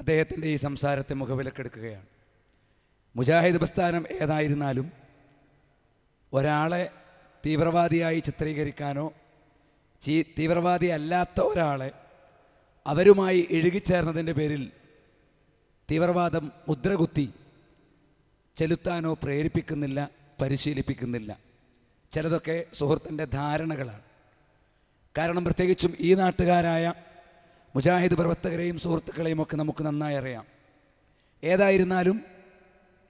അദ്ദേഹത്തിൻ്റെ ഈ സംസാരത്തെ മുഖവിലക്കെടുക്കുകയാണ് മുജാഹിദ് പ്രസ്ഥാനം ഏതായിരുന്നാലും ഒരാളെ തീവ്രവാദിയായി ചിത്രീകരിക്കാനോ തീവ്രവാദി അല്ലാത്ത ഒരാളെ അവരുമായി ഇഴുകിച്ചേർന്നതിൻ്റെ പേരിൽ തീവ്രവാദം മുദ്രകുത്തി ചെലുത്താനോ പ്രേരിപ്പിക്കുന്നില്ല പരിശീലിപ്പിക്കുന്നില്ല ചിലതൊക്കെ സുഹൃത്തിൻ്റെ ധാരണകളാണ് കാരണം പ്രത്യേകിച്ചും ഈ നാട്ടുകാരായ മുജാഹിദ് പ്രവർത്തകരെയും സുഹൃത്തുക്കളെയും ഒക്കെ നമുക്ക് നന്നായി അറിയാം ഏതായിരുന്നാലും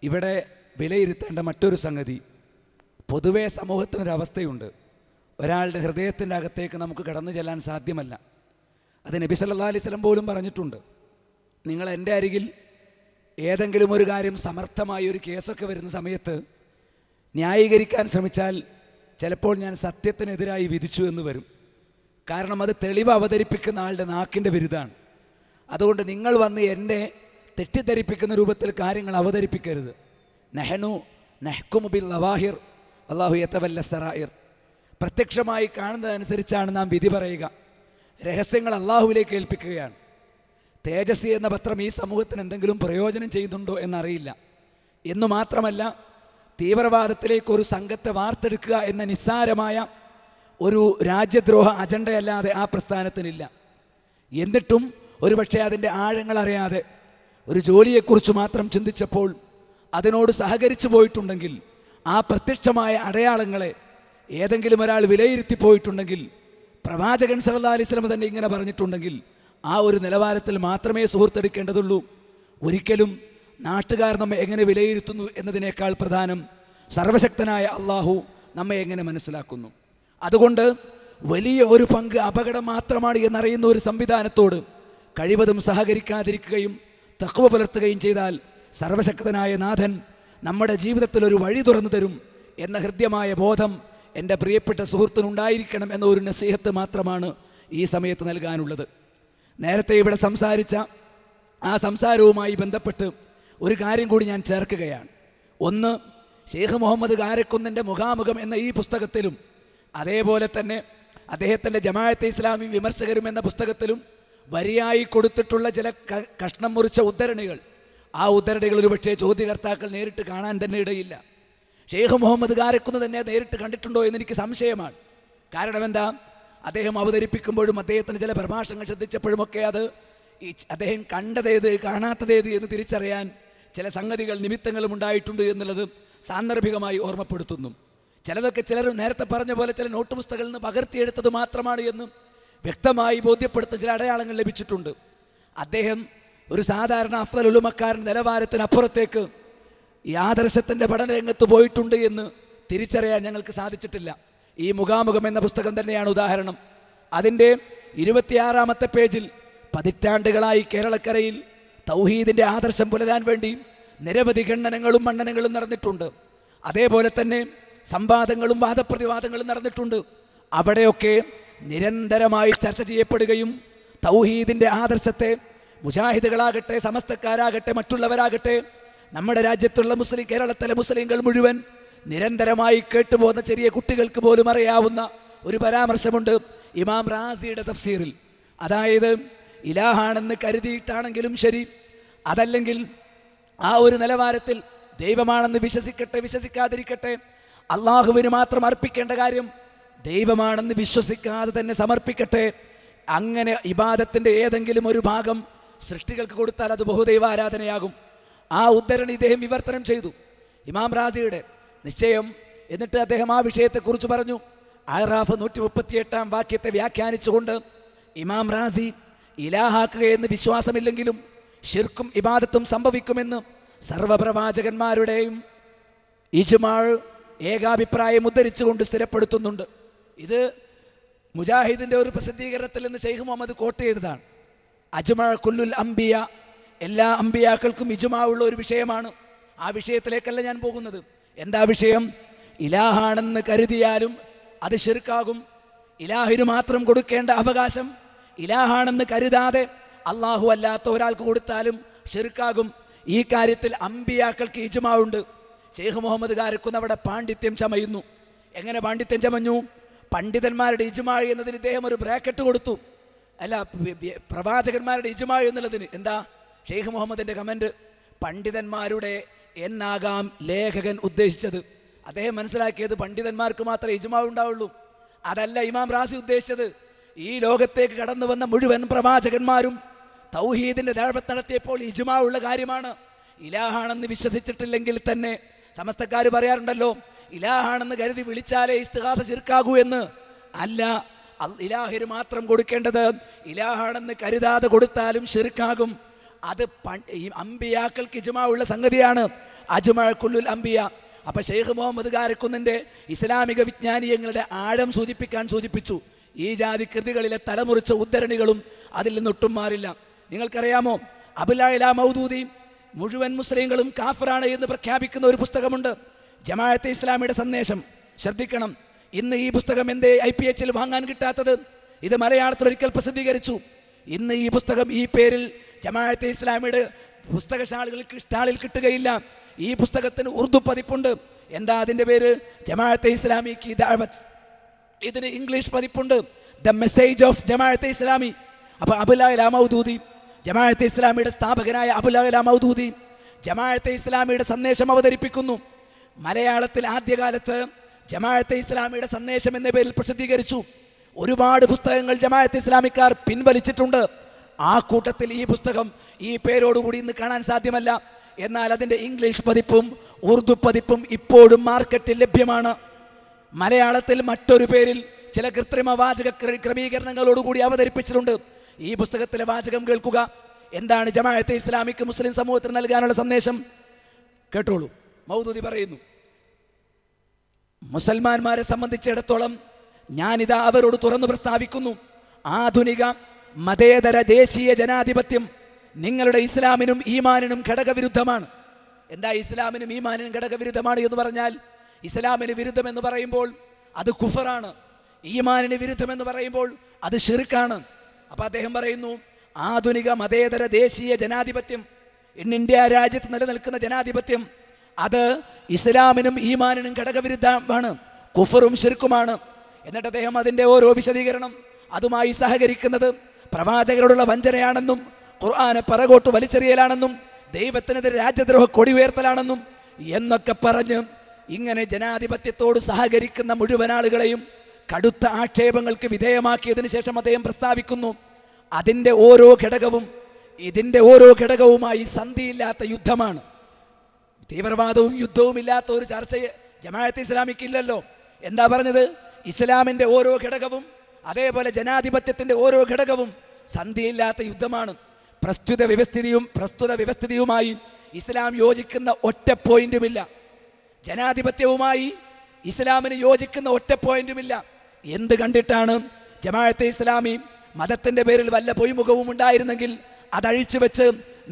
ഇവിടെ വിലയിരുത്തേണ്ട മറ്റൊരു സംഗതി പൊതുവേ സമൂഹത്തിനൊരവസ്ഥയുണ്ട് ഒരാളുടെ ഹൃദയത്തിൻ്റെ അകത്തേക്ക് നമുക്ക് കടന്നു ചെല്ലാൻ സാധ്യമല്ല അത് നബി സല്ലാ അലൈഹി പോലും പറഞ്ഞിട്ടുണ്ട് നിങ്ങൾ എൻ്റെ അരികിൽ ഏതെങ്കിലും ഒരു കാര്യം സമർത്ഥമായ ഒരു കേസൊക്കെ വരുന്ന സമയത്ത് ന്യായീകരിക്കാൻ ശ്രമിച്ചാൽ ചിലപ്പോൾ ഞാൻ സത്യത്തിനെതിരായി വിധിച്ചു എന്ന് വരും കാരണം അത് തെളിവ് അവതരിപ്പിക്കുന്ന ആളുടെ നാക്കിൻ്റെ ബിരുദാണ് അതുകൊണ്ട് നിങ്ങൾ വന്ന് എന്നെ തെറ്റിദ്ധരിപ്പിക്കുന്ന രൂപത്തിൽ കാര്യങ്ങൾ അവതരിപ്പിക്കരുത് നെഹനു നെഹ്കുമുബിൽ നവാഹിർ അള്ളാഹു എത്തവല്ല സറായിർ പ്രത്യക്ഷമായി കാണുന്നതനുസരിച്ചാണ് നാം വിധി പറയുക രഹസ്യങ്ങൾ അള്ളാഹുവിലേക്ക് ഏൽപ്പിക്കുകയാണ് തേജസ്വി എന്ന പത്രം ഈ സമൂഹത്തിന് എന്തെങ്കിലും പ്രയോജനം ചെയ്യുന്നുണ്ടോ എന്നറിയില്ല എന്നു മാത്രമല്ല തീവ്രവാദത്തിലേക്ക് ഒരു സംഘത്തെ വാർത്തെടുക്കുക എന്ന നിസ്സാരമായ ഒരു രാജ്യദ്രോഹ അജണ്ടയല്ലാതെ ആ പ്രസ്ഥാനത്തിനില്ല എന്നിട്ടും ഒരുപക്ഷെ അതിൻ്റെ ആഴങ്ങൾ അറിയാതെ ഒരു ജോലിയെക്കുറിച്ച് മാത്രം ചിന്തിച്ചപ്പോൾ അതിനോട് സഹകരിച്ചു പോയിട്ടുണ്ടെങ്കിൽ ആ പ്രത്യക്ഷമായ അടയാളങ്ങളെ ഏതെങ്കിലും ഒരാൾ വിലയിരുത്തി പോയിട്ടുണ്ടെങ്കിൽ പ്രവാചകൻ സല്ലാ അലിസ്ലം തന്നെ ഇങ്ങനെ പറഞ്ഞിട്ടുണ്ടെങ്കിൽ ആ ഒരു നിലവാരത്തിൽ മാത്രമേ സുഹൃത്തെടുക്കേണ്ടതുള്ളൂ ഒരിക്കലും നാട്ടുകാർ നമ്മെ എങ്ങനെ വിലയിരുത്തുന്നു എന്നതിനേക്കാൾ പ്രധാനം സർവശക്തനായ അള്ളാഹു നമ്മെ എങ്ങനെ മനസ്സിലാക്കുന്നു അതുകൊണ്ട് വലിയ ഒരു പങ്ക് അപകടം മാത്രമാണ് എന്നറിയുന്ന ഒരു സംവിധാനത്തോട് കഴിവതും സഹകരിക്കാതിരിക്കുകയും തക്കുവ പുലർത്തുകയും ചെയ്താൽ സർവശക്തനായ നാഥൻ നമ്മുടെ ജീവിതത്തിൽ ഒരു വഴി തുറന്നു തരും എന്ന ഹൃദ്യമായ ബോധം എൻ്റെ പ്രിയപ്പെട്ട സുഹൃത്തിനുണ്ടായിരിക്കണം എന്ന ഒരു നസീഹത്ത് മാത്രമാണ് ഈ സമയത്ത് നൽകാനുള്ളത് നേരത്തെ ഇവിടെ സംസാരിച്ച ആ സംസാരവുമായി ബന്ധപ്പെട്ട് ഒരു കാര്യം കൂടി ഞാൻ ചേർക്കുകയാണ് ഒന്ന് ഷെയ്ഖ് മുഹമ്മദ് കാരക്കുന്നിൻ്റെ മുഖാമുഖം എന്ന ഈ പുസ്തകത്തിലും അതേപോലെ തന്നെ അദ്ദേഹത്തിൻ്റെ ജമാഅത്തെ ഇസ്ലാമി വിമർശകരും എന്ന പുസ്തകത്തിലും വരിയായി കൊടുത്തിട്ടുള്ള ചില കഷ്ണം മുറിച്ച ഉദ്ധരണികൾ ആ ഉദ്ധരണികൾ ഒരുപക്ഷെ ചോദ്യകർത്താക്കൾ നേരിട്ട് കാണാൻ തന്നെ ഇടയില്ല ഷെയ്ഖ് മുഹമ്മദ് കാരക്കുന്ന് തന്നെ നേരിട്ട് കണ്ടിട്ടുണ്ടോ എനിക്ക് സംശയമാണ് കാരണം എന്താ അദ്ദേഹം അവതരിപ്പിക്കുമ്പോഴും അദ്ദേഹത്തിന് ചില പ്രഭാഷണങ്ങൾ ശ്രദ്ധിച്ചപ്പോഴുമൊക്കെ അത് ഈ അദ്ദേഹം കണ്ടതേത് കാണാത്തതേത് എന്ന് തിരിച്ചറിയാൻ ചില സംഗതികൾ നിമിത്തങ്ങളും ഉണ്ടായിട്ടുണ്ട് എന്നുള്ളത് സാന്ദർഭികമായി ഓർമ്മപ്പെടുത്തുന്നു ചിലതൊക്കെ ചിലർ നേരത്തെ പറഞ്ഞ പോലെ ചില നോട്ട് പുസ്തകങ്ങളിൽ നിന്ന് പകർത്തിയെടുത്തത് മാത്രമാണ് എന്നും വ്യക്തമായി ബോധ്യപ്പെടുത്തുന്ന ചില അടയാളങ്ങൾ ലഭിച്ചിട്ടുണ്ട് അദ്ദേഹം ഒരു സാധാരണ അഫ്ദൽ ഉലുമക്കാരൻ നിലവാരത്തിനപ്പുറത്തേക്ക് ഈ ആദർശത്തിൻ്റെ പഠന രംഗത്ത് പോയിട്ടുണ്ട് എന്ന് തിരിച്ചറിയാൻ ഞങ്ങൾക്ക് സാധിച്ചിട്ടില്ല ഈ മുഖാമുഖം എന്ന പുസ്തകം തന്നെയാണ് ഉദാഹരണം അതിൻ്റെ ഇരുപത്തിയാറാമത്തെ പേജിൽ പതിറ്റാണ്ടുകളായി കേരളക്കരയിൽ തൗഹീദിൻ്റെ ആദർശം പുലരാൻ വേണ്ടി നിരവധി ഖണ്ഡനങ്ങളും മണ്ഡനങ്ങളും നടന്നിട്ടുണ്ട് അതേപോലെ തന്നെ സംവാദങ്ങളും വാദപ്രതിവാദങ്ങളും നടന്നിട്ടുണ്ട് അവിടെയൊക്കെ നിരന്തരമായി ചർച്ച ചെയ്യപ്പെടുകയും തൗഹീദിൻ്റെ ആദർശത്തെ മുജാഹിദുകളാകട്ടെ സമസ്തക്കാരാകട്ടെ മറ്റുള്ളവരാകട്ടെ നമ്മുടെ രാജ്യത്തുള്ള മുസ്ലിം കേരളത്തിലെ മുസ്ലിങ്ങൾ മുഴുവൻ നിരന്തരമായി കേട്ടുപോകുന്ന ചെറിയ കുട്ടികൾക്ക് പോലും അറിയാവുന്ന ഒരു പരാമർശമുണ്ട് ഇമാം റാസിയുടെ തഫ്സീറിൽ അതായത് ഇലാഹാണെന്ന് കരുതിയിട്ടാണെങ്കിലും ശരി അതല്ലെങ്കിൽ ആ ഒരു നിലവാരത്തിൽ ദൈവമാണെന്ന് വിശ്വസിക്കട്ടെ വിശ്വസിക്കാതിരിക്കട്ടെ അള്ളാഹുവിന് മാത്രം അർപ്പിക്കേണ്ട കാര്യം ദൈവമാണെന്ന് വിശ്വസിക്കാതെ തന്നെ സമർപ്പിക്കട്ടെ അങ്ങനെ ഇബാദത്തിൻ്റെ ഏതെങ്കിലും ഒരു ഭാഗം സൃഷ്ടികൾക്ക് കൊടുത്താൽ അത് ബഹുദൈവാരാധനയാകും ആ ഉദ്ധരണി ഇദ്ദേഹം വിവർത്തനം ചെയ്തു ഇമാം റാസിയുടെ നിശ്ചയം എന്നിട്ട് അദ്ദേഹം ആ വിഷയത്തെക്കുറിച്ച് പറഞ്ഞു ആറാഫ് നൂറ്റി മുപ്പത്തിയെട്ടാം വാക്യത്തെ വ്യാഖ്യാനിച്ചുകൊണ്ട് ഇമാം റാസി ഇലാഹാക്കുക എന്ന് വിശ്വാസമില്ലെങ്കിലും ശിർക്കും ഇബാദത്തും സംഭവിക്കുമെന്ന് സർവപ്രവാചകന്മാരുടെയും ഇജുമാൾ ഏകാഭിപ്രായം ഉദ്ധരിച്ചുകൊണ്ട് സ്ഥിരപ്പെടുത്തുന്നുണ്ട് ഇത് മുജാഹിദിൻ്റെ ഒരു പ്രസിദ്ധീകരണത്തിൽ നിന്ന് ഷെയ്ഖ് മുഹമ്മദ് കോട്ട് ചെയ്തതാണ് അജ്മ കുല്ലുൽ അംബിയ എല്ലാ അംബിയാക്കൾക്കും ഉള്ള ഒരു വിഷയമാണ് ആ വിഷയത്തിലേക്കല്ല ഞാൻ പോകുന്നത് എന്താ വിഷയം ഇലാഹാണെന്ന് കരുതിയാലും അത് ശിർക്കാകും ഇലാഹിന് മാത്രം കൊടുക്കേണ്ട അവകാശം ഇലാഹാണെന്ന് കരുതാതെ അള്ളാഹു അല്ലാത്ത ഒരാൾക്ക് കൊടുത്താലും ശിർക്കാകും ഈ കാര്യത്തിൽ അമ്പിയാക്കൾക്ക് ഈജുമാവുണ്ട് ഷെയ്ഖ് മുഹമ്മദ് കാരക്കുന്ന അവിടെ പാണ്ഡിത്യം ചമയുന്നു എങ്ങനെ പാണ്ഡിത്യം ചമഞ്ഞു പണ്ഡിതന്മാരുടെ ഇജുമാ എന്നതിന് ഇദ്ദേഹം ഒരു ബ്രാക്കറ്റ് കൊടുത്തു അല്ല പ്രവാചകന്മാരുടെ ഇജുമാ എന്നുള്ളതിന് എന്താ ഷെയ്ഖ് മുഹമ്മദിൻ്റെ കമൻറ്റ് പണ്ഡിതന്മാരുടെ എന്നാകാം ലേഖകൻ ഉദ്ദേശിച്ചത് അദ്ദേഹം മനസ്സിലാക്കിയത് പണ്ഡിതന്മാർക്ക് മാത്രമേ ഇജുമാവ് ഉണ്ടാവുള്ളൂ അതല്ല ഇമാം റാസി ഉദ്ദേശിച്ചത് ഈ ലോകത്തേക്ക് കടന്നു വന്ന മുഴുവൻ പ്രവാചകന്മാരും തൗഹീദിന്റെ ദഴപത്ത് നടത്തിയപ്പോൾ ഇജുമാവുള്ള കാര്യമാണ് ഇലാഹാണെന്ന് വിശ്വസിച്ചിട്ടില്ലെങ്കിൽ തന്നെ സമസ്തക്കാർ പറയാറുണ്ടല്ലോ ഇലാഹാണെന്ന് കരുതി വിളിച്ചാലേ ഇസ്തിഹാസ ശിർക്കാകൂ എന്ന് അല്ല ഇലാഹിന് മാത്രം കൊടുക്കേണ്ടത് ഇലാഹാണെന്ന് കരുതാതെ കൊടുത്താലും ശിർക്കാകും അത് അമ്പിയാക്കൾക്ക് ഇജുമാവുള്ള സംഗതിയാണ് അജ്മഴക്കുള്ളുൽ അംബിയ അപ്പൊ ഷെയ്ഖ് മുഹമ്മദ് കാരക്കുന്നിന്റെ ഇസ്ലാമിക വിജ്ഞാനീയങ്ങളുടെ ആഴം സൂചിപ്പിക്കാൻ സൂചിപ്പിച്ചു ഈ ജാതി കൃതികളിലെ തലമുറിച്ച ഉദ്ധരണികളും അതിൽ നിന്നൊട്ടും മാറില്ല നിങ്ങൾക്കറിയാമോ അബുലായ മൗദൂദി മുഴുവൻ മുസ്ലിങ്ങളും കാഫറാണ് എന്ന് പ്രഖ്യാപിക്കുന്ന ഒരു പുസ്തകമുണ്ട് ജമാഅത്തെ ഇസ്ലാമിയുടെ സന്ദേശം ശ്രദ്ധിക്കണം ഇന്ന് ഈ പുസ്തകം എന്തേ ഐ പി എച്ചിൽ വാങ്ങാൻ കിട്ടാത്തത് ഇത് മലയാളത്തിൽ ഒരിക്കൽ പ്രസിദ്ധീകരിച്ചു ഇന്ന് ഈ പുസ്തകം ഈ പേരിൽ ജമാഅത്തെ ഇസ്ലാമിയുടെ പുസ്തകശാലകളിൽ സ്റ്റാളിൽ കിട്ടുകയില്ല ഈ പുസ്തകത്തിന് ഉറുദു പതിപ്പുണ്ട് എന്താ അതിൻ്റെ പേര് ജമാഅത്തെ ഇസ്ലാമി കി ദാവത്ത് ഇതിന് ഇംഗ്ലീഷ് പതിപ്പുണ്ട് the message of Jamaat-e Islami അപ്പോൾ അബുലായ ലാമൌദൂദി ജമാഅത്തെ ഇസ്ലാമിയുടെ സ്ഥാപകനായ അബുലായ ലാമൌദൂദി ജമാഅത്തെ ഇസ്ലാമിയുടെ സന്ദേശം അവതരിപ്പിക്കുന്നു മലയാളത്തിൽ ആദ്യകാലത്ത് ജമാഅത്തെ ഇസ്ലാമിയുടെ സന്ദേശം എന്ന പേരിൽ പ്രസിദ്ധീകരിച്ചു ഒരുപാട് പുസ്തകങ്ങൾ ജമാഅത്തെ ഇസ്ലാമിക്കാർ പിൻവലിച്ചിട്ടുണ്ട് ആ കൂട്ടത്തിൽ ഈ പുസ്തകം ഈ പേരോടുകൂടി ഇന്ന് കാണാൻ സാധ്യമല്ല എന്നാൽ അതിൻ്റെ ഇംഗ്ലീഷ് പതിപ്പും ഉറുദു പതിപ്പും ഇപ്പോഴും മാർക്കറ്റിൽ ലഭ്യമാണ് മലയാളത്തിൽ മറ്റൊരു പേരിൽ ചില കൃത്രിമ വാചക ക്രമീകരണങ്ങളോടുകൂടി അവതരിപ്പിച്ചിട്ടുണ്ട് ഈ പുസ്തകത്തിലെ വാചകം കേൾക്കുക എന്താണ് ജമാഅത്തെ ഇസ്ലാമിക്ക് മുസ്ലിം സമൂഹത്തിന് നൽകാനുള്ള സന്ദേശം കേട്ടോളൂ മൗദൂദി പറയുന്നു മുസൽമാന്മാരെ സംബന്ധിച്ചിടത്തോളം ഞാനിതാ അവരോട് തുറന്നു പ്രസ്താവിക്കുന്നു ആധുനിക മതേതര ദേശീയ ജനാധിപത്യം നിങ്ങളുടെ ഇസ്ലാമിനും ഈമാനിനും ഘടകവിരുദ്ധമാണ് എന്താ ഇസ്ലാമിനും ഈമാനിനും ഘടകവിരുദ്ധമാണ് എന്ന് പറഞ്ഞാൽ ഇസ്ലാമിന് വിരുദ്ധം എന്ന് പറയുമ്പോൾ അത് കുഫറാണ് ഈമാനിന് വിരുദ്ധം എന്ന് പറയുമ്പോൾ അത് ഷിർക്കാണ് അപ്പോൾ അദ്ദേഹം പറയുന്നു ആധുനിക മതേതര ദേശീയ ജനാധിപത്യം ഇൻ ഇന്ത്യ രാജ്യത്ത് നിലനിൽക്കുന്ന ജനാധിപത്യം അത് ഇസ്ലാമിനും ഈമാനിനും ഘടകവിരുദ്ധമാണ് കുഫറും ഷിർക്കുമാണ് എന്നിട്ട് അദ്ദേഹം അതിൻ്റെ ഓരോ വിശദീകരണം അതുമായി സഹകരിക്കുന്നത് പ്രവാചകരോടുള്ള വഞ്ചനയാണെന്നും ഖുർആാനെ പറകോട്ട് വലിച്ചെറിയലാണെന്നും ദൈവത്തിനെതിരെ രാജ്യദ്രോഹ കൊടി ഉയർത്തലാണെന്നും എന്നൊക്കെ പറഞ്ഞ് ഇങ്ങനെ ജനാധിപത്യത്തോട് സഹകരിക്കുന്ന മുഴുവൻ ആളുകളെയും കടുത്ത ആക്ഷേപങ്ങൾക്ക് വിധേയമാക്കിയതിനു ശേഷം അദ്ദേഹം പ്രസ്താവിക്കുന്നു അതിൻ്റെ ഓരോ ഘടകവും ഇതിൻ്റെ ഓരോ ഘടകവുമായി സന്ധിയില്ലാത്ത യുദ്ധമാണ് തീവ്രവാദവും യുദ്ധവും ഇല്ലാത്ത ഒരു ചർച്ചയെ ജമാഅത്ത് ഇസ്ലാമിക്ക് ഇല്ലല്ലോ എന്താ പറഞ്ഞത് ഇസ്ലാമിൻ്റെ ഓരോ ഘടകവും അതേപോലെ ജനാധിപത്യത്തിൻ്റെ ഓരോ ഘടകവും സന്ധിയില്ലാത്ത യുദ്ധമാണ് പ്രസ്തുത വ്യവസ്ഥിതിയും പ്രസ്തുത വ്യവസ്ഥിതിയുമായി ഇസ്ലാം യോജിക്കുന്ന ഒറ്റ പോയിന്റുമില്ല ജനാധിപത്യവുമായി ഇസ്ലാമിന് യോജിക്കുന്ന ഒറ്റ പോയിന്റുമില്ല എന്ത് കണ്ടിട്ടാണ് ജമാഅത്തെ ഇസ്ലാമി മതത്തിൻ്റെ പേരിൽ വല്ല പൊയ്മുഖവും ഉണ്ടായിരുന്നെങ്കിൽ അതഴിച്ചു വെച്ച്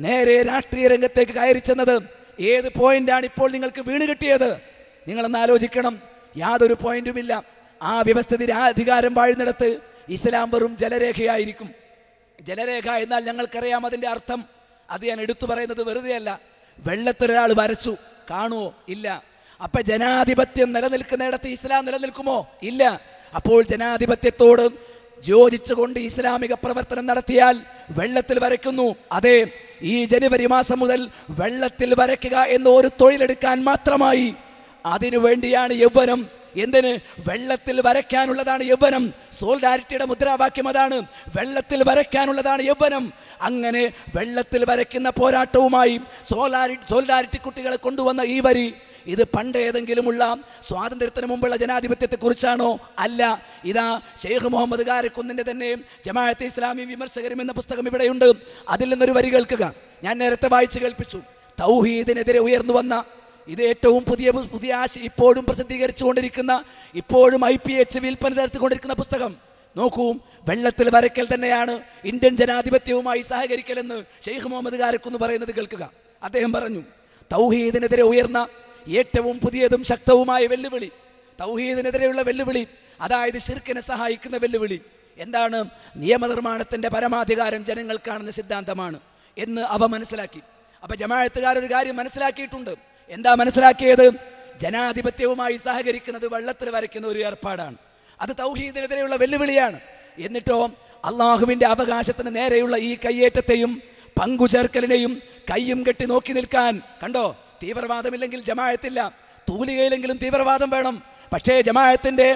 നേരെ രാഷ്ട്രീയ രംഗത്തേക്ക് കയറി ചെന്നത് ഏത് പോയിന്റാണ് ഇപ്പോൾ നിങ്ങൾക്ക് വീണ് കിട്ടിയത് നിങ്ങളൊന്ന് ആലോചിക്കണം യാതൊരു പോയിന്റുമില്ല ആ വ്യവസ്ഥിതി അധികാരം വാഴുന്നിടത്ത് ഇസ്ലാം വെറും ജലരേഖയായിരിക്കും ജലരേഖ എന്നാൽ ഞങ്ങൾക്കറിയാം അതിൻ്റെ അർത്ഥം അത് ഞാൻ എടുത്തു പറയുന്നത് വെറുതെയല്ല വെള്ളത്തിലൊരാൾ വരച്ചു കാണുമോ ഇല്ല അപ്പൊ ജനാധിപത്യം നിലനിൽക്കുന്നിടത്ത് ഇസ്ലാം നിലനിൽക്കുമോ ഇല്ല അപ്പോൾ ജനാധിപത്യത്തോട് യോജിച്ചുകൊണ്ട് ഇസ്ലാമിക പ്രവർത്തനം നടത്തിയാൽ വെള്ളത്തിൽ വരയ്ക്കുന്നു അതെ ഈ ജനുവരി മാസം മുതൽ വെള്ളത്തിൽ വരയ്ക്കുക എന്ന ഒരു തൊഴിലെടുക്കാൻ മാത്രമായി അതിനു വേണ്ടിയാണ് യൗവനം എന്തിന് വെള്ളത്തിൽ വരയ്ക്കാനുള്ളതാണ് യൗവനം സോൾഡാരിറ്റിയുടെ മുദ്രാവാക്യം അതാണ് വെള്ളത്തിൽ വരയ്ക്കാനുള്ളതാണ് യൗവനം അങ്ങനെ വെള്ളത്തിൽ വരയ്ക്കുന്ന പോരാട്ടവുമായി സോളാരി സോൾഡാരിറ്റി കുട്ടികളെ കൊണ്ടുവന്ന ഈ വരി ഇത് പണ്ട് ഏതെങ്കിലുമുള്ള സ്വാതന്ത്ര്യത്തിന് മുമ്പുള്ള ജനാധിപത്യത്തെക്കുറിച്ചാണോ അല്ല ഇതാ ഷെയ്ഖ് മുഹമ്മദ് ഗാരക്കുന്നിൻ്റെ തന്നെ ജമാഅത്തെ ഇസ്ലാമി വിമർശകരും എന്ന പുസ്തകം ഇവിടെയുണ്ട് അതിൽ നിന്നൊരു വരി കേൾക്കുക ഞാൻ നേരത്തെ വായിച്ചു കേൾപ്പിച്ചു തൗഹീദിനെതിരെ ഉയർന്നു വന്ന ഇത് ഏറ്റവും പുതിയ പുതിയ ആശ ഇപ്പോഴും പ്രസിദ്ധീകരിച്ചുകൊണ്ടിരിക്കുന്ന ഇപ്പോഴും ഐ പി എച്ച് വിൽപ്പന നടത്തിക്കൊണ്ടിരിക്കുന്ന പുസ്തകം നോക്കൂ വെള്ളത്തിൽ വരയ്ക്കൽ തന്നെയാണ് ഇന്ത്യൻ ജനാധിപത്യവുമായി സഹകരിക്കലെന്ന് ഷെയ്ഖ് മുഹമ്മദ് കാരക്ക് എന്ന് പറയുന്നത് കേൾക്കുക അദ്ദേഹം പറഞ്ഞു തൗഹീദിനെതിരെ ഉയർന്ന ഏറ്റവും പുതിയതും ശക്തവുമായ വെല്ലുവിളി തൗഹീദിനെതിരെയുള്ള വെല്ലുവിളി അതായത് ഷിർക്കിനെ സഹായിക്കുന്ന വെല്ലുവിളി എന്താണ് നിയമനിർമ്മാണത്തിൻ്റെ പരമാധികാരം ജനങ്ങൾക്കാണെന്ന സിദ്ധാന്തമാണ് എന്ന് അവ മനസ്സിലാക്കി അപ്പോൾ ജമാഴത്തുകാരൊരു കാര്യം മനസ്സിലാക്കിയിട്ടുണ്ട് എന്താ മനസ്സിലാക്കിയത് ജനാധിപത്യവുമായി സഹകരിക്കുന്നത് വെള്ളത്തിൽ വരയ്ക്കുന്ന ഒരു ഏർപ്പാടാണ് അത് തൗഹീദിനെതിരെയുള്ള വെല്ലുവിളിയാണ് എന്നിട്ടോ അള്ളാഹുവിൻ്റെ അവകാശത്തിന് നേരെയുള്ള ഈ കയ്യേറ്റത്തെയും പങ്കുചേർക്കലിനെയും കയ്യും കെട്ടി നോക്കി നിൽക്കാൻ കണ്ടോ തീവ്രവാദമില്ലെങ്കിൽ ജമായത്തില്ല തൂലികയിലെങ്കിലും തീവ്രവാദം വേണം പക്ഷേ ജമായത്തിൻ്റെ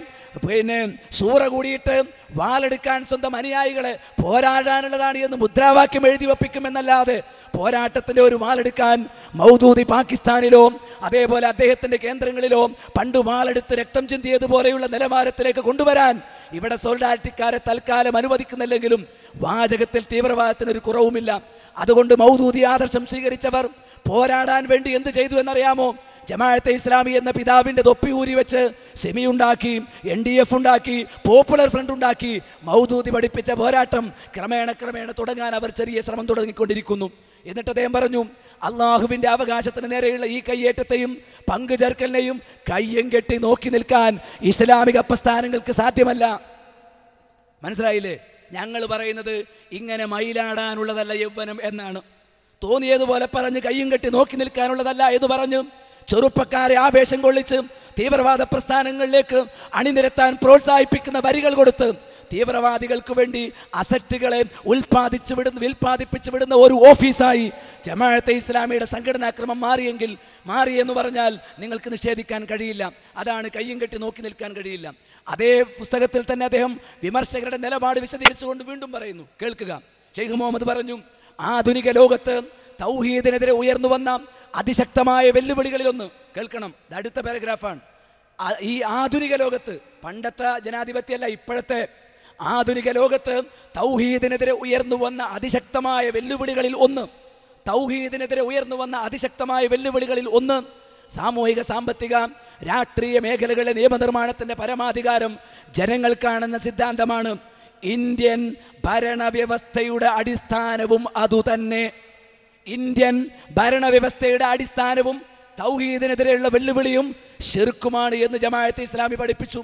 പിന്നെ സൂറ കൂടിയിട്ട് വാലെടുക്കാൻ സ്വന്തം അനുയായികളെ പോരാടാനുള്ളതാണ് എന്ന് മുദ്രാവാക്യം എഴുതി വപ്പിക്കുമെന്നല്ലാതെ പോരാട്ടത്തിൻ്റെ ഒരു വാളെടുക്കാൻ മൗദൂദി പാകിസ്ഥാനിലോ അതേപോലെ അദ്ദേഹത്തിൻ്റെ കേന്ദ്രങ്ങളിലോ പണ്ട് വാളെടുത്ത് രക്തം ചിന്തിയതുപോലെയുള്ള നിലവാരത്തിലേക്ക് കൊണ്ടുവരാൻ ഇവിടെ സോൾഡാറ്റിക്കാരെ തൽക്കാലം അനുവദിക്കുന്നില്ലെങ്കിലും വാചകത്തിൽ തീവ്രവാദത്തിന് ഒരു കുറവുമില്ല അതുകൊണ്ട് മൗദൂദി ആദർശം സ്വീകരിച്ചവർ പോരാടാൻ വേണ്ടി എന്ത് ചെയ്തു എന്നറിയാമോ ജമാഅത്തെ ഇസ്ലാമി എന്ന പിതാവിൻ്റെ തൊപ്പി ഊരി വെച്ച് സെമി ഉണ്ടാക്കി എൻ ഡി എഫ് ഉണ്ടാക്കി പോപ്പുലർ ഫ്രണ്ട് ഉണ്ടാക്കി മൗദൂതി പഠിപ്പിച്ച പോരാട്ടം ക്രമേണ ക്രമേണ തുടങ്ങാൻ അവർ ചെറിയ ശ്രമം തുടങ്ങിക്കൊണ്ടിരിക്കുന്നു എന്നിട്ട് അദ്ദേഹം പറഞ്ഞു അള്ളാഹുവിൻ്റെ അവകാശത്തിന് നേരെയുള്ള ഈ കയ്യേറ്റത്തെയും ചേർക്കലിനെയും കയ്യും കെട്ടി നോക്കി നിൽക്കാൻ ഇസ്ലാമിക പ്രസ്ഥാനങ്ങൾക്ക് സാധ്യമല്ല മനസ്സിലായില്ലേ ഞങ്ങൾ പറയുന്നത് ഇങ്ങനെ മയിലാടാനുള്ളതല്ല യൗവനം എന്നാണ് തോന്നിയതുപോലെ പറഞ്ഞ് കയ്യും കെട്ടി നോക്കി നിൽക്കാനുള്ളതല്ല എന്ന് പറഞ്ഞു ചെറുപ്പക്കാരെ ആവേശം കൊള്ളിച്ച് തീവ്രവാദ പ്രസ്ഥാനങ്ങളിലേക്ക് അണിനിരത്താൻ പ്രോത്സാഹിപ്പിക്കുന്ന വരികൾ കൊടുത്ത് തീവ്രവാദികൾക്ക് വേണ്ടി അസറ്റുകളെ ഉൽപ്പാദിച്ചു വിടുന്ന ഉൽപ്പാദിപ്പിച്ചു വിടുന്ന ഒരു ഓഫീസായി ജമാഅത്തെ ഇസ്ലാമിയുടെ സംഘടനാക്രമം മാറിയെങ്കിൽ മാറി എന്ന് പറഞ്ഞാൽ നിങ്ങൾക്ക് നിഷേധിക്കാൻ കഴിയില്ല അതാണ് കയ്യും കെട്ടി നോക്കി നിൽക്കാൻ കഴിയില്ല അതേ പുസ്തകത്തിൽ തന്നെ അദ്ദേഹം വിമർശകരുടെ നിലപാട് വിശദീകരിച്ചുകൊണ്ട് വീണ്ടും പറയുന്നു കേൾക്കുക ഷെയ്ഖ് മുഹമ്മദ് പറഞ്ഞു ആധുനിക ലോകത്ത് തൗഹീദിനെതിരെ ഉയർന്നു വന്ന അതിശക്തമായ വെല്ലുവിളികളിലൊന്ന് കേൾക്കണം അടുത്ത പാരഗ്രാഫാണ് ഈ ആധുനിക ലോകത്ത് പണ്ടത്തെ ജനാധിപത്യമല്ല ഇപ്പോഴത്തെ ആധുനിക ലോകത്ത് തൗഹീദിനെതിരെ ഉയർന്നു വന്ന അതിശക്തമായ വെല്ലുവിളികളിൽ ഒന്ന് തൗഹീദിനെതിരെ ഉയർന്നു വന്ന അതിശക്തമായ വെല്ലുവിളികളിൽ ഒന്ന് സാമൂഹിക സാമ്പത്തിക രാഷ്ട്രീയ മേഖലകളിലെ നിയമനിർമ്മാണത്തിൻ്റെ പരമാധികാരം ജനങ്ങൾക്കാണെന്ന സിദ്ധാന്തമാണ് ഇന്ത്യൻ ഭരണവ്യവസ്ഥയുടെ അടിസ്ഥാനവും അതുതന്നെ ഇന്ത്യൻ ഭരണവ്യവസ്ഥയുടെ അടിസ്ഥാനവും തൗഹീദിനെതിരെയുള്ള വെല്ലുവിളിയും ഷെറുക്കുമാണ് എന്ന് ജമാഅത്തെ ഇസ്ലാമി പഠിപ്പിച്ചു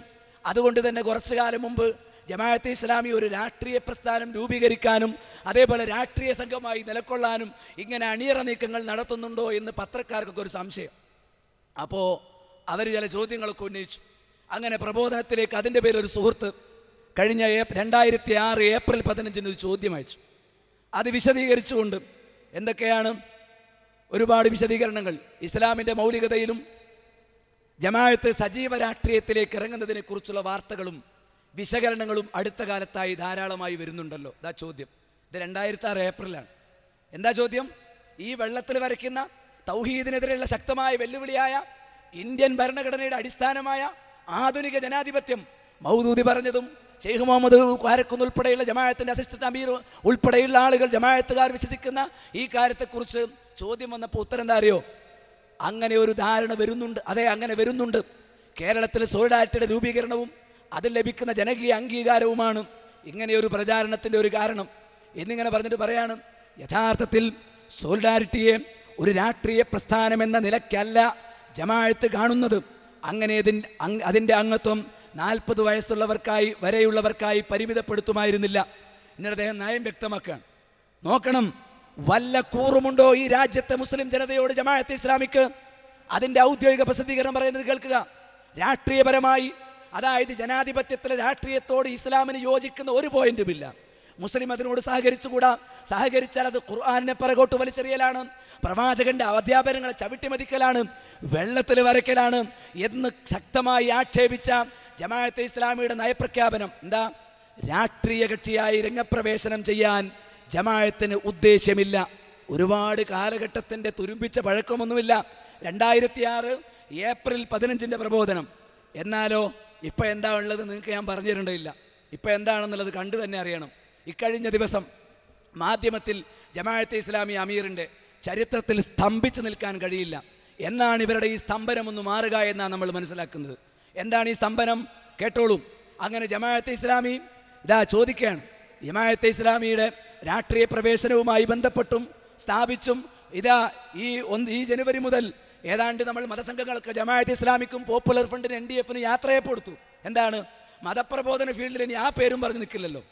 അതുകൊണ്ട് തന്നെ കുറച്ചു കാലം മുമ്പ് ജമാഅത്തെ ഇസ്ലാമി ഒരു രാഷ്ട്രീയ പ്രസ്ഥാനം രൂപീകരിക്കാനും അതേപോലെ രാഷ്ട്രീയ സംഘമായി നിലകൊള്ളാനും ഇങ്ങനെ അണിയറ നീക്കങ്ങൾ നടത്തുന്നുണ്ടോ എന്ന് പത്രക്കാർക്കൊക്കെ ഒരു സംശയം അപ്പോൾ അവർ ചില ചോദ്യങ്ങളൊക്കെ ഉന്നയിച്ചു അങ്ങനെ പ്രബോധനത്തിലേക്ക് അതിൻ്റെ പേരിൽ ഒരു സുഹൃത്ത് കഴിഞ്ഞ രണ്ടായിരത്തി ആറ് ഏപ്രിൽ പതിനഞ്ചിന് ഒരു ചോദ്യം അയച്ചു അത് വിശദീകരിച്ചുകൊണ്ട് എന്തൊക്കെയാണ് ഒരുപാട് വിശദീകരണങ്ങൾ ഇസ്ലാമിൻ്റെ മൗലികതയിലും ജമാഅത്ത് സജീവ രാഷ്ട്രീയത്തിലേക്ക് ഇറങ്ങുന്നതിനെ കുറിച്ചുള്ള വാർത്തകളും വിശകലനങ്ങളും അടുത്ത കാലത്തായി ധാരാളമായി വരുന്നുണ്ടല്ലോ ഇതാ ചോദ്യം ഇത് രണ്ടായിരത്തി ആറ് ഏപ്രിലാണ് എന്താ ചോദ്യം ഈ വെള്ളത്തിൽ വരയ്ക്കുന്ന തൗഹീദിനെതിരെയുള്ള ശക്തമായ വെല്ലുവിളിയായ ഇന്ത്യൻ ഭരണഘടനയുടെ അടിസ്ഥാനമായ ആധുനിക ജനാധിപത്യം മൗദൂദി പറഞ്ഞതും ഷെയ്ഖ് മുഹമ്മദ് കാരക്കുന്ന് ഉൾപ്പെടെയുള്ള ജമാഅത്തിൻ്റെ അസിസ്റ്റന്റ് അമീർ ഉൾപ്പെടെയുള്ള ആളുകൾ ജമാഅത്തുകാർ വിശ്വസിക്കുന്ന ഈ കാര്യത്തെക്കുറിച്ച് ചോദ്യം വന്നപ്പോൾ ഉത്തരം എന്താ അറിയോ അങ്ങനെ ഒരു ധാരണ വരുന്നുണ്ട് അതെ അങ്ങനെ വരുന്നുണ്ട് കേരളത്തിൽ സോളിഡാരിറ്റിയുടെ രൂപീകരണവും അതിൽ ലഭിക്കുന്ന ജനകീയ അംഗീകാരവുമാണ് ഇങ്ങനെയൊരു പ്രചാരണത്തിൻ്റെ ഒരു കാരണം എന്നിങ്ങനെ പറഞ്ഞിട്ട് പറയാണ് യഥാർത്ഥത്തിൽ സോളിഡാരിറ്റിയെ ഒരു രാഷ്ട്രീയ പ്രസ്ഥാനം എന്ന നിലയ്ക്കല്ല ജമാഅത്ത് കാണുന്നത് അങ്ങനെ അതിൻ്റെ അംഗത്വം നാൽപ്പത് വയസ്സുള്ളവർക്കായി വരെയുള്ളവർക്കായി പരിമിതപ്പെടുത്തുമായിരുന്നില്ല എന്നിട്ട് അദ്ദേഹം നയം വ്യക്തമാക്കുകയാണ് നോക്കണം വല്ല കൂറുമുണ്ടോ ഈ രാജ്യത്തെ മുസ്ലിം ജനതയോട് ജമാഅത്ത് ഇസ്ലാമിക്ക് അതിൻ്റെ ഔദ്യോഗിക പ്രസിദ്ധീകരണം പറയുന്നത് കേൾക്കുക രാഷ്ട്രീയപരമായി അതായത് ജനാധിപത്യത്തിലെ രാഷ്ട്രീയത്തോട് ഇസ്ലാമിന് യോജിക്കുന്ന ഒരു പോയിന്റുമില്ല മുസ്ലിം അതിനോട് സഹകരിച്ചുകൂടാ സഹകരിച്ചാൽ അത് ഖുർആാനിനെ പിറകോട്ട് വലിച്ചെറിയലാണ് പ്രവാചകന്റെ അധ്യാപനങ്ങളെ ചവിട്ടിമതിക്കലാണ് വെള്ളത്തിൽ വരയ്ക്കലാണ് എന്ന് ശക്തമായി ആക്ഷേപിച്ച ജമാഅത്തെ ഇസ്ലാമിയുടെ നയപ്രഖ്യാപനം എന്താ രാഷ്ട്രീയ കക്ഷിയായി രംഗപ്രവേശനം ചെയ്യാൻ ജമാഅത്തിന് ഉദ്ദേശ്യമില്ല ഒരുപാട് കാലഘട്ടത്തിൻ്റെ തുരുമ്പിച്ച പഴക്കമൊന്നുമില്ല രണ്ടായിരത്തി ആറ് ഏപ്രിൽ പതിനഞ്ചിൻ്റെ പ്രബോധനം എന്നാലോ ഇപ്പം എന്താണുള്ളത് നിങ്ങൾക്ക് ഞാൻ പറഞ്ഞിട്ടുണ്ടില്ല ഇപ്പം എന്താണെന്നുള്ളത് കണ്ടു തന്നെ അറിയണം ഇക്കഴിഞ്ഞ ദിവസം മാധ്യമത്തിൽ ജമാഅത്തെ ഇസ്ലാമി അമീറിൻ്റെ ചരിത്രത്തിൽ സ്തംഭിച്ചു നിൽക്കാൻ കഴിയില്ല എന്നാണ് ഇവരുടെ ഈ സ്തംഭനമൊന്ന് മാറുക എന്നാണ് നമ്മൾ മനസ്സിലാക്കുന്നത് എന്താണ് ഈ സ്തംഭനം കേട്ടോളും അങ്ങനെ ജമാഅത്തെ ഇസ്ലാമി ഇതാ ചോദിക്കുകയാണ് ജമാഅത്തെ ഇസ്ലാമിയുടെ രാഷ്ട്രീയ പ്രവേശനവുമായി ബന്ധപ്പെട്ടും സ്ഥാപിച്ചും ഇതാ ഈ ഒന്ന് ഈ ജനുവരി മുതൽ ഏതാണ്ട് നമ്മൾ മതസംഘങ്ങൾക്ക് ജമാഅത്ത് ഇസ്ലാമിക്കും പോപ്പുലർ ഫ്രണ്ടിന് എൻ ഡി എഫിന് യാത്രയെ കൊടുത്തു എന്താണ് മതപ്രബോധന ഫീൽഡിൽ ഇനി ആ പേരും പറഞ്ഞ് നിൽക്കില്ലല്ലോ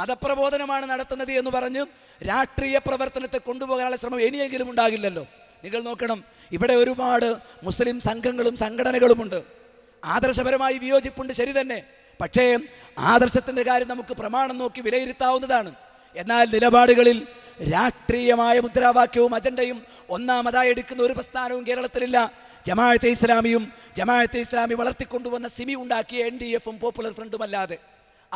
മതപ്രബോധനമാണ് നടത്തുന്നത് എന്ന് പറഞ്ഞ് രാഷ്ട്രീയ പ്രവർത്തനത്തെ കൊണ്ടുപോകാനുള്ള ശ്രമം ഇനിയെങ്കിലും ഉണ്ടാകില്ലല്ലോ നിങ്ങൾ നോക്കണം ഇവിടെ ഒരുപാട് മുസ്ലിം സംഘങ്ങളും സംഘടനകളുമുണ്ട് ആദർശപരമായി വിയോജിപ്പുണ്ട് ശരി തന്നെ പക്ഷേ ആദർശത്തിൻ്റെ കാര്യം നമുക്ക് പ്രമാണം നോക്കി വിലയിരുത്താവുന്നതാണ് എന്നാൽ നിലപാടുകളിൽ രാഷ്ട്രീയമായ മുദ്രാവാക്യവും അജണ്ടയും ഒന്നാമതായി എടുക്കുന്ന ഒരു പ്രസ്ഥാനവും കേരളത്തിലില്ല ജമാഅത്തെ ഇസ്ലാമിയും ജമാഅത്തെ ഇസ്ലാമി വളർത്തിക്കൊണ്ടുവന്ന സിമി ഉണ്ടാക്കിയ എൻ ഡി എഫും പോപ്പുലർ ഫ്രണ്ടും അല്ലാതെ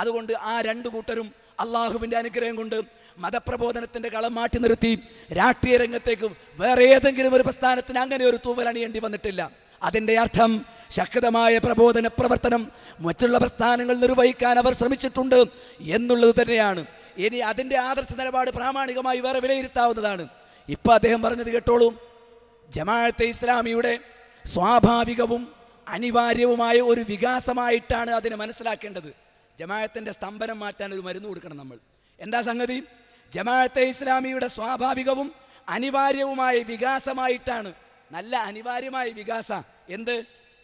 അതുകൊണ്ട് ആ രണ്ടു കൂട്ടരും അള്ളാഹുവിൻ്റെ അനുഗ്രഹം കൊണ്ട് മതപ്രബോധനത്തിൻ്റെ കളം മാറ്റി നിർത്തി രാഷ്ട്രീയ രംഗത്തേക്ക് വേറെ ഏതെങ്കിലും ഒരു പ്രസ്ഥാനത്തിന് അങ്ങനെ ഒരു തൂവൽ അണിയേണ്ടി വന്നിട്ടില്ല അതിൻ്റെ അർത്ഥം ശക്തമായ പ്രബോധന പ്രവർത്തനം മറ്റുള്ള പ്രസ്ഥാനങ്ങൾ നിർവഹിക്കാൻ അവർ ശ്രമിച്ചിട്ടുണ്ട് എന്നുള്ളത് തന്നെയാണ് ഇനി അതിൻ്റെ ആദർശ നിലപാട് പ്രാമാണികമായി വേറെ വിലയിരുത്താവുന്നതാണ് ഇപ്പം അദ്ദേഹം പറഞ്ഞത് കേട്ടോളൂ ജമാഅത്തെ ഇസ്ലാമിയുടെ സ്വാഭാവികവും അനിവാര്യവുമായ ഒരു വികാസമായിട്ടാണ് അതിനെ മനസ്സിലാക്കേണ്ടത് ജമാഅത്തിൻ്റെ സ്തംഭനം മാറ്റാൻ ഒരു മരുന്ന് കൊടുക്കണം നമ്മൾ എന്താ സംഗതി ജമാഅത്തെ ഇസ്ലാമിയുടെ സ്വാഭാവികവും അനിവാര്യവുമായ വികാസമായിട്ടാണ് നല്ല അനിവാര്യമായ വികാസ എന്ത്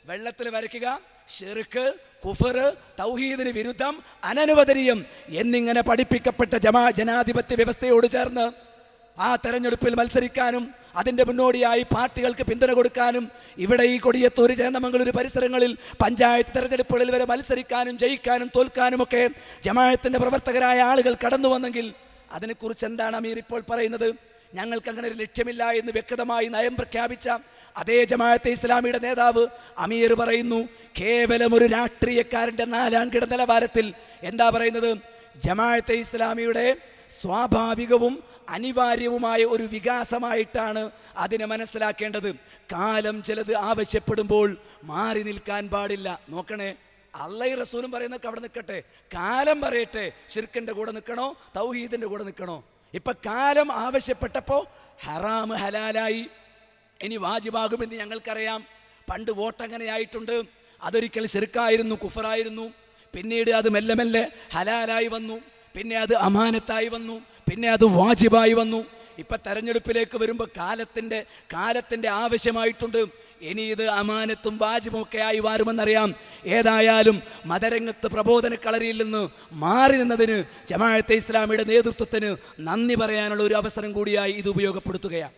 വെള്ളത്തിൽ വരയ്ക്കുക ഷിർക്ക് കുഫർ തൗഹീദിന് വിരുദ്ധം അനനുവദനീയം എന്നിങ്ങനെ പഠിപ്പിക്കപ്പെട്ട ജമാ ജനാധിപത്യ വ്യവസ്ഥയോട് ചേർന്ന് ആ തെരഞ്ഞെടുപ്പിൽ മത്സരിക്കാനും അതിൻ്റെ മുന്നോടിയായി പാർട്ടികൾക്ക് പിന്തുണ കൊടുക്കാനും ഇവിടെ ഈ കൊടിയത്തൂർ ചേന്നമംഗലൂർ പരിസരങ്ങളിൽ പഞ്ചായത്ത് തെരഞ്ഞെടുപ്പുകളിൽ വരെ മത്സരിക്കാനും ജയിക്കാനും തോൽക്കാനുമൊക്കെ ജമായത്തിൻ്റെ പ്രവർത്തകരായ ആളുകൾ കടന്നു വന്നെങ്കിൽ അതിനെക്കുറിച്ച് എന്താണ് അമീർ ഇപ്പോൾ പറയുന്നത് ഞങ്ങൾക്ക് അങ്ങനെ ഒരു ലക്ഷ്യമില്ല എന്ന് വ്യക്തമായി നയം പ്രഖ്യാപിച്ച അതേ ജമാഅത്തെ ഇസ്ലാമിയുടെ നേതാവ് അമീർ പറയുന്നു കേവലം ഒരു രാഷ്ട്രീയക്കാരൻ്റെ കിട നിലവാരത്തിൽ എന്താ പറയുന്നത് ജമാഅത്തെ ഇസ്ലാമിയുടെ സ്വാഭാവികവും അനിവാര്യവുമായ ഒരു വികാസമായിട്ടാണ് അതിനെ മനസ്സിലാക്കേണ്ടത് കാലം ചിലത് ആവശ്യപ്പെടുമ്പോൾ മാറി നിൽക്കാൻ പാടില്ല നോക്കണേ അള്ളൈ റസൂലും പറയുന്നൊക്കെ അവിടെ നിൽക്കട്ടെ കാലം പറയട്ടെ ഷിർക്കിൻ്റെ കൂടെ നിൽക്കണോ തൗഹീദിൻ്റെ കൂടെ നിൽക്കണോ ഇപ്പം കാലം ആവശ്യപ്പെട്ടപ്പോൾ ഹറാം ഹലാലായി ഇനി വാജിബാകുമെന്ന് ഞങ്ങൾക്കറിയാം പണ്ട് വോട്ട് അങ്ങനെയായിട്ടുണ്ട് അതൊരിക്കൽ ചെറുക്കായിരുന്നു കുഫറായിരുന്നു പിന്നീട് അത് മെല്ലെ മെല്ലെ ഹലാലായി വന്നു പിന്നെ അത് അമാനത്തായി വന്നു പിന്നെ അത് വാജിബായി വന്നു ഇപ്പൊ തെരഞ്ഞെടുപ്പിലേക്ക് വരുമ്പോൾ കാലത്തിൻ്റെ കാലത്തിൻ്റെ ആവശ്യമായിട്ടുണ്ട് ഇനി ഇത് അമാനത്തും വാജിബും ഒക്കെ ആയി മാറുമെന്നറിയാം ഏതായാലും മതരംഗത്ത് പ്രബോധന കളരിയിൽ നിന്ന് മാറി നിന്നതിന് ജമാഅത്തെ ഇസ്ലാമിയുടെ നേതൃത്വത്തിന് നന്ദി പറയാനുള്ള ഒരു അവസരം കൂടിയായി ഇത് ഉപയോഗപ്പെടുത്തുകയാണ്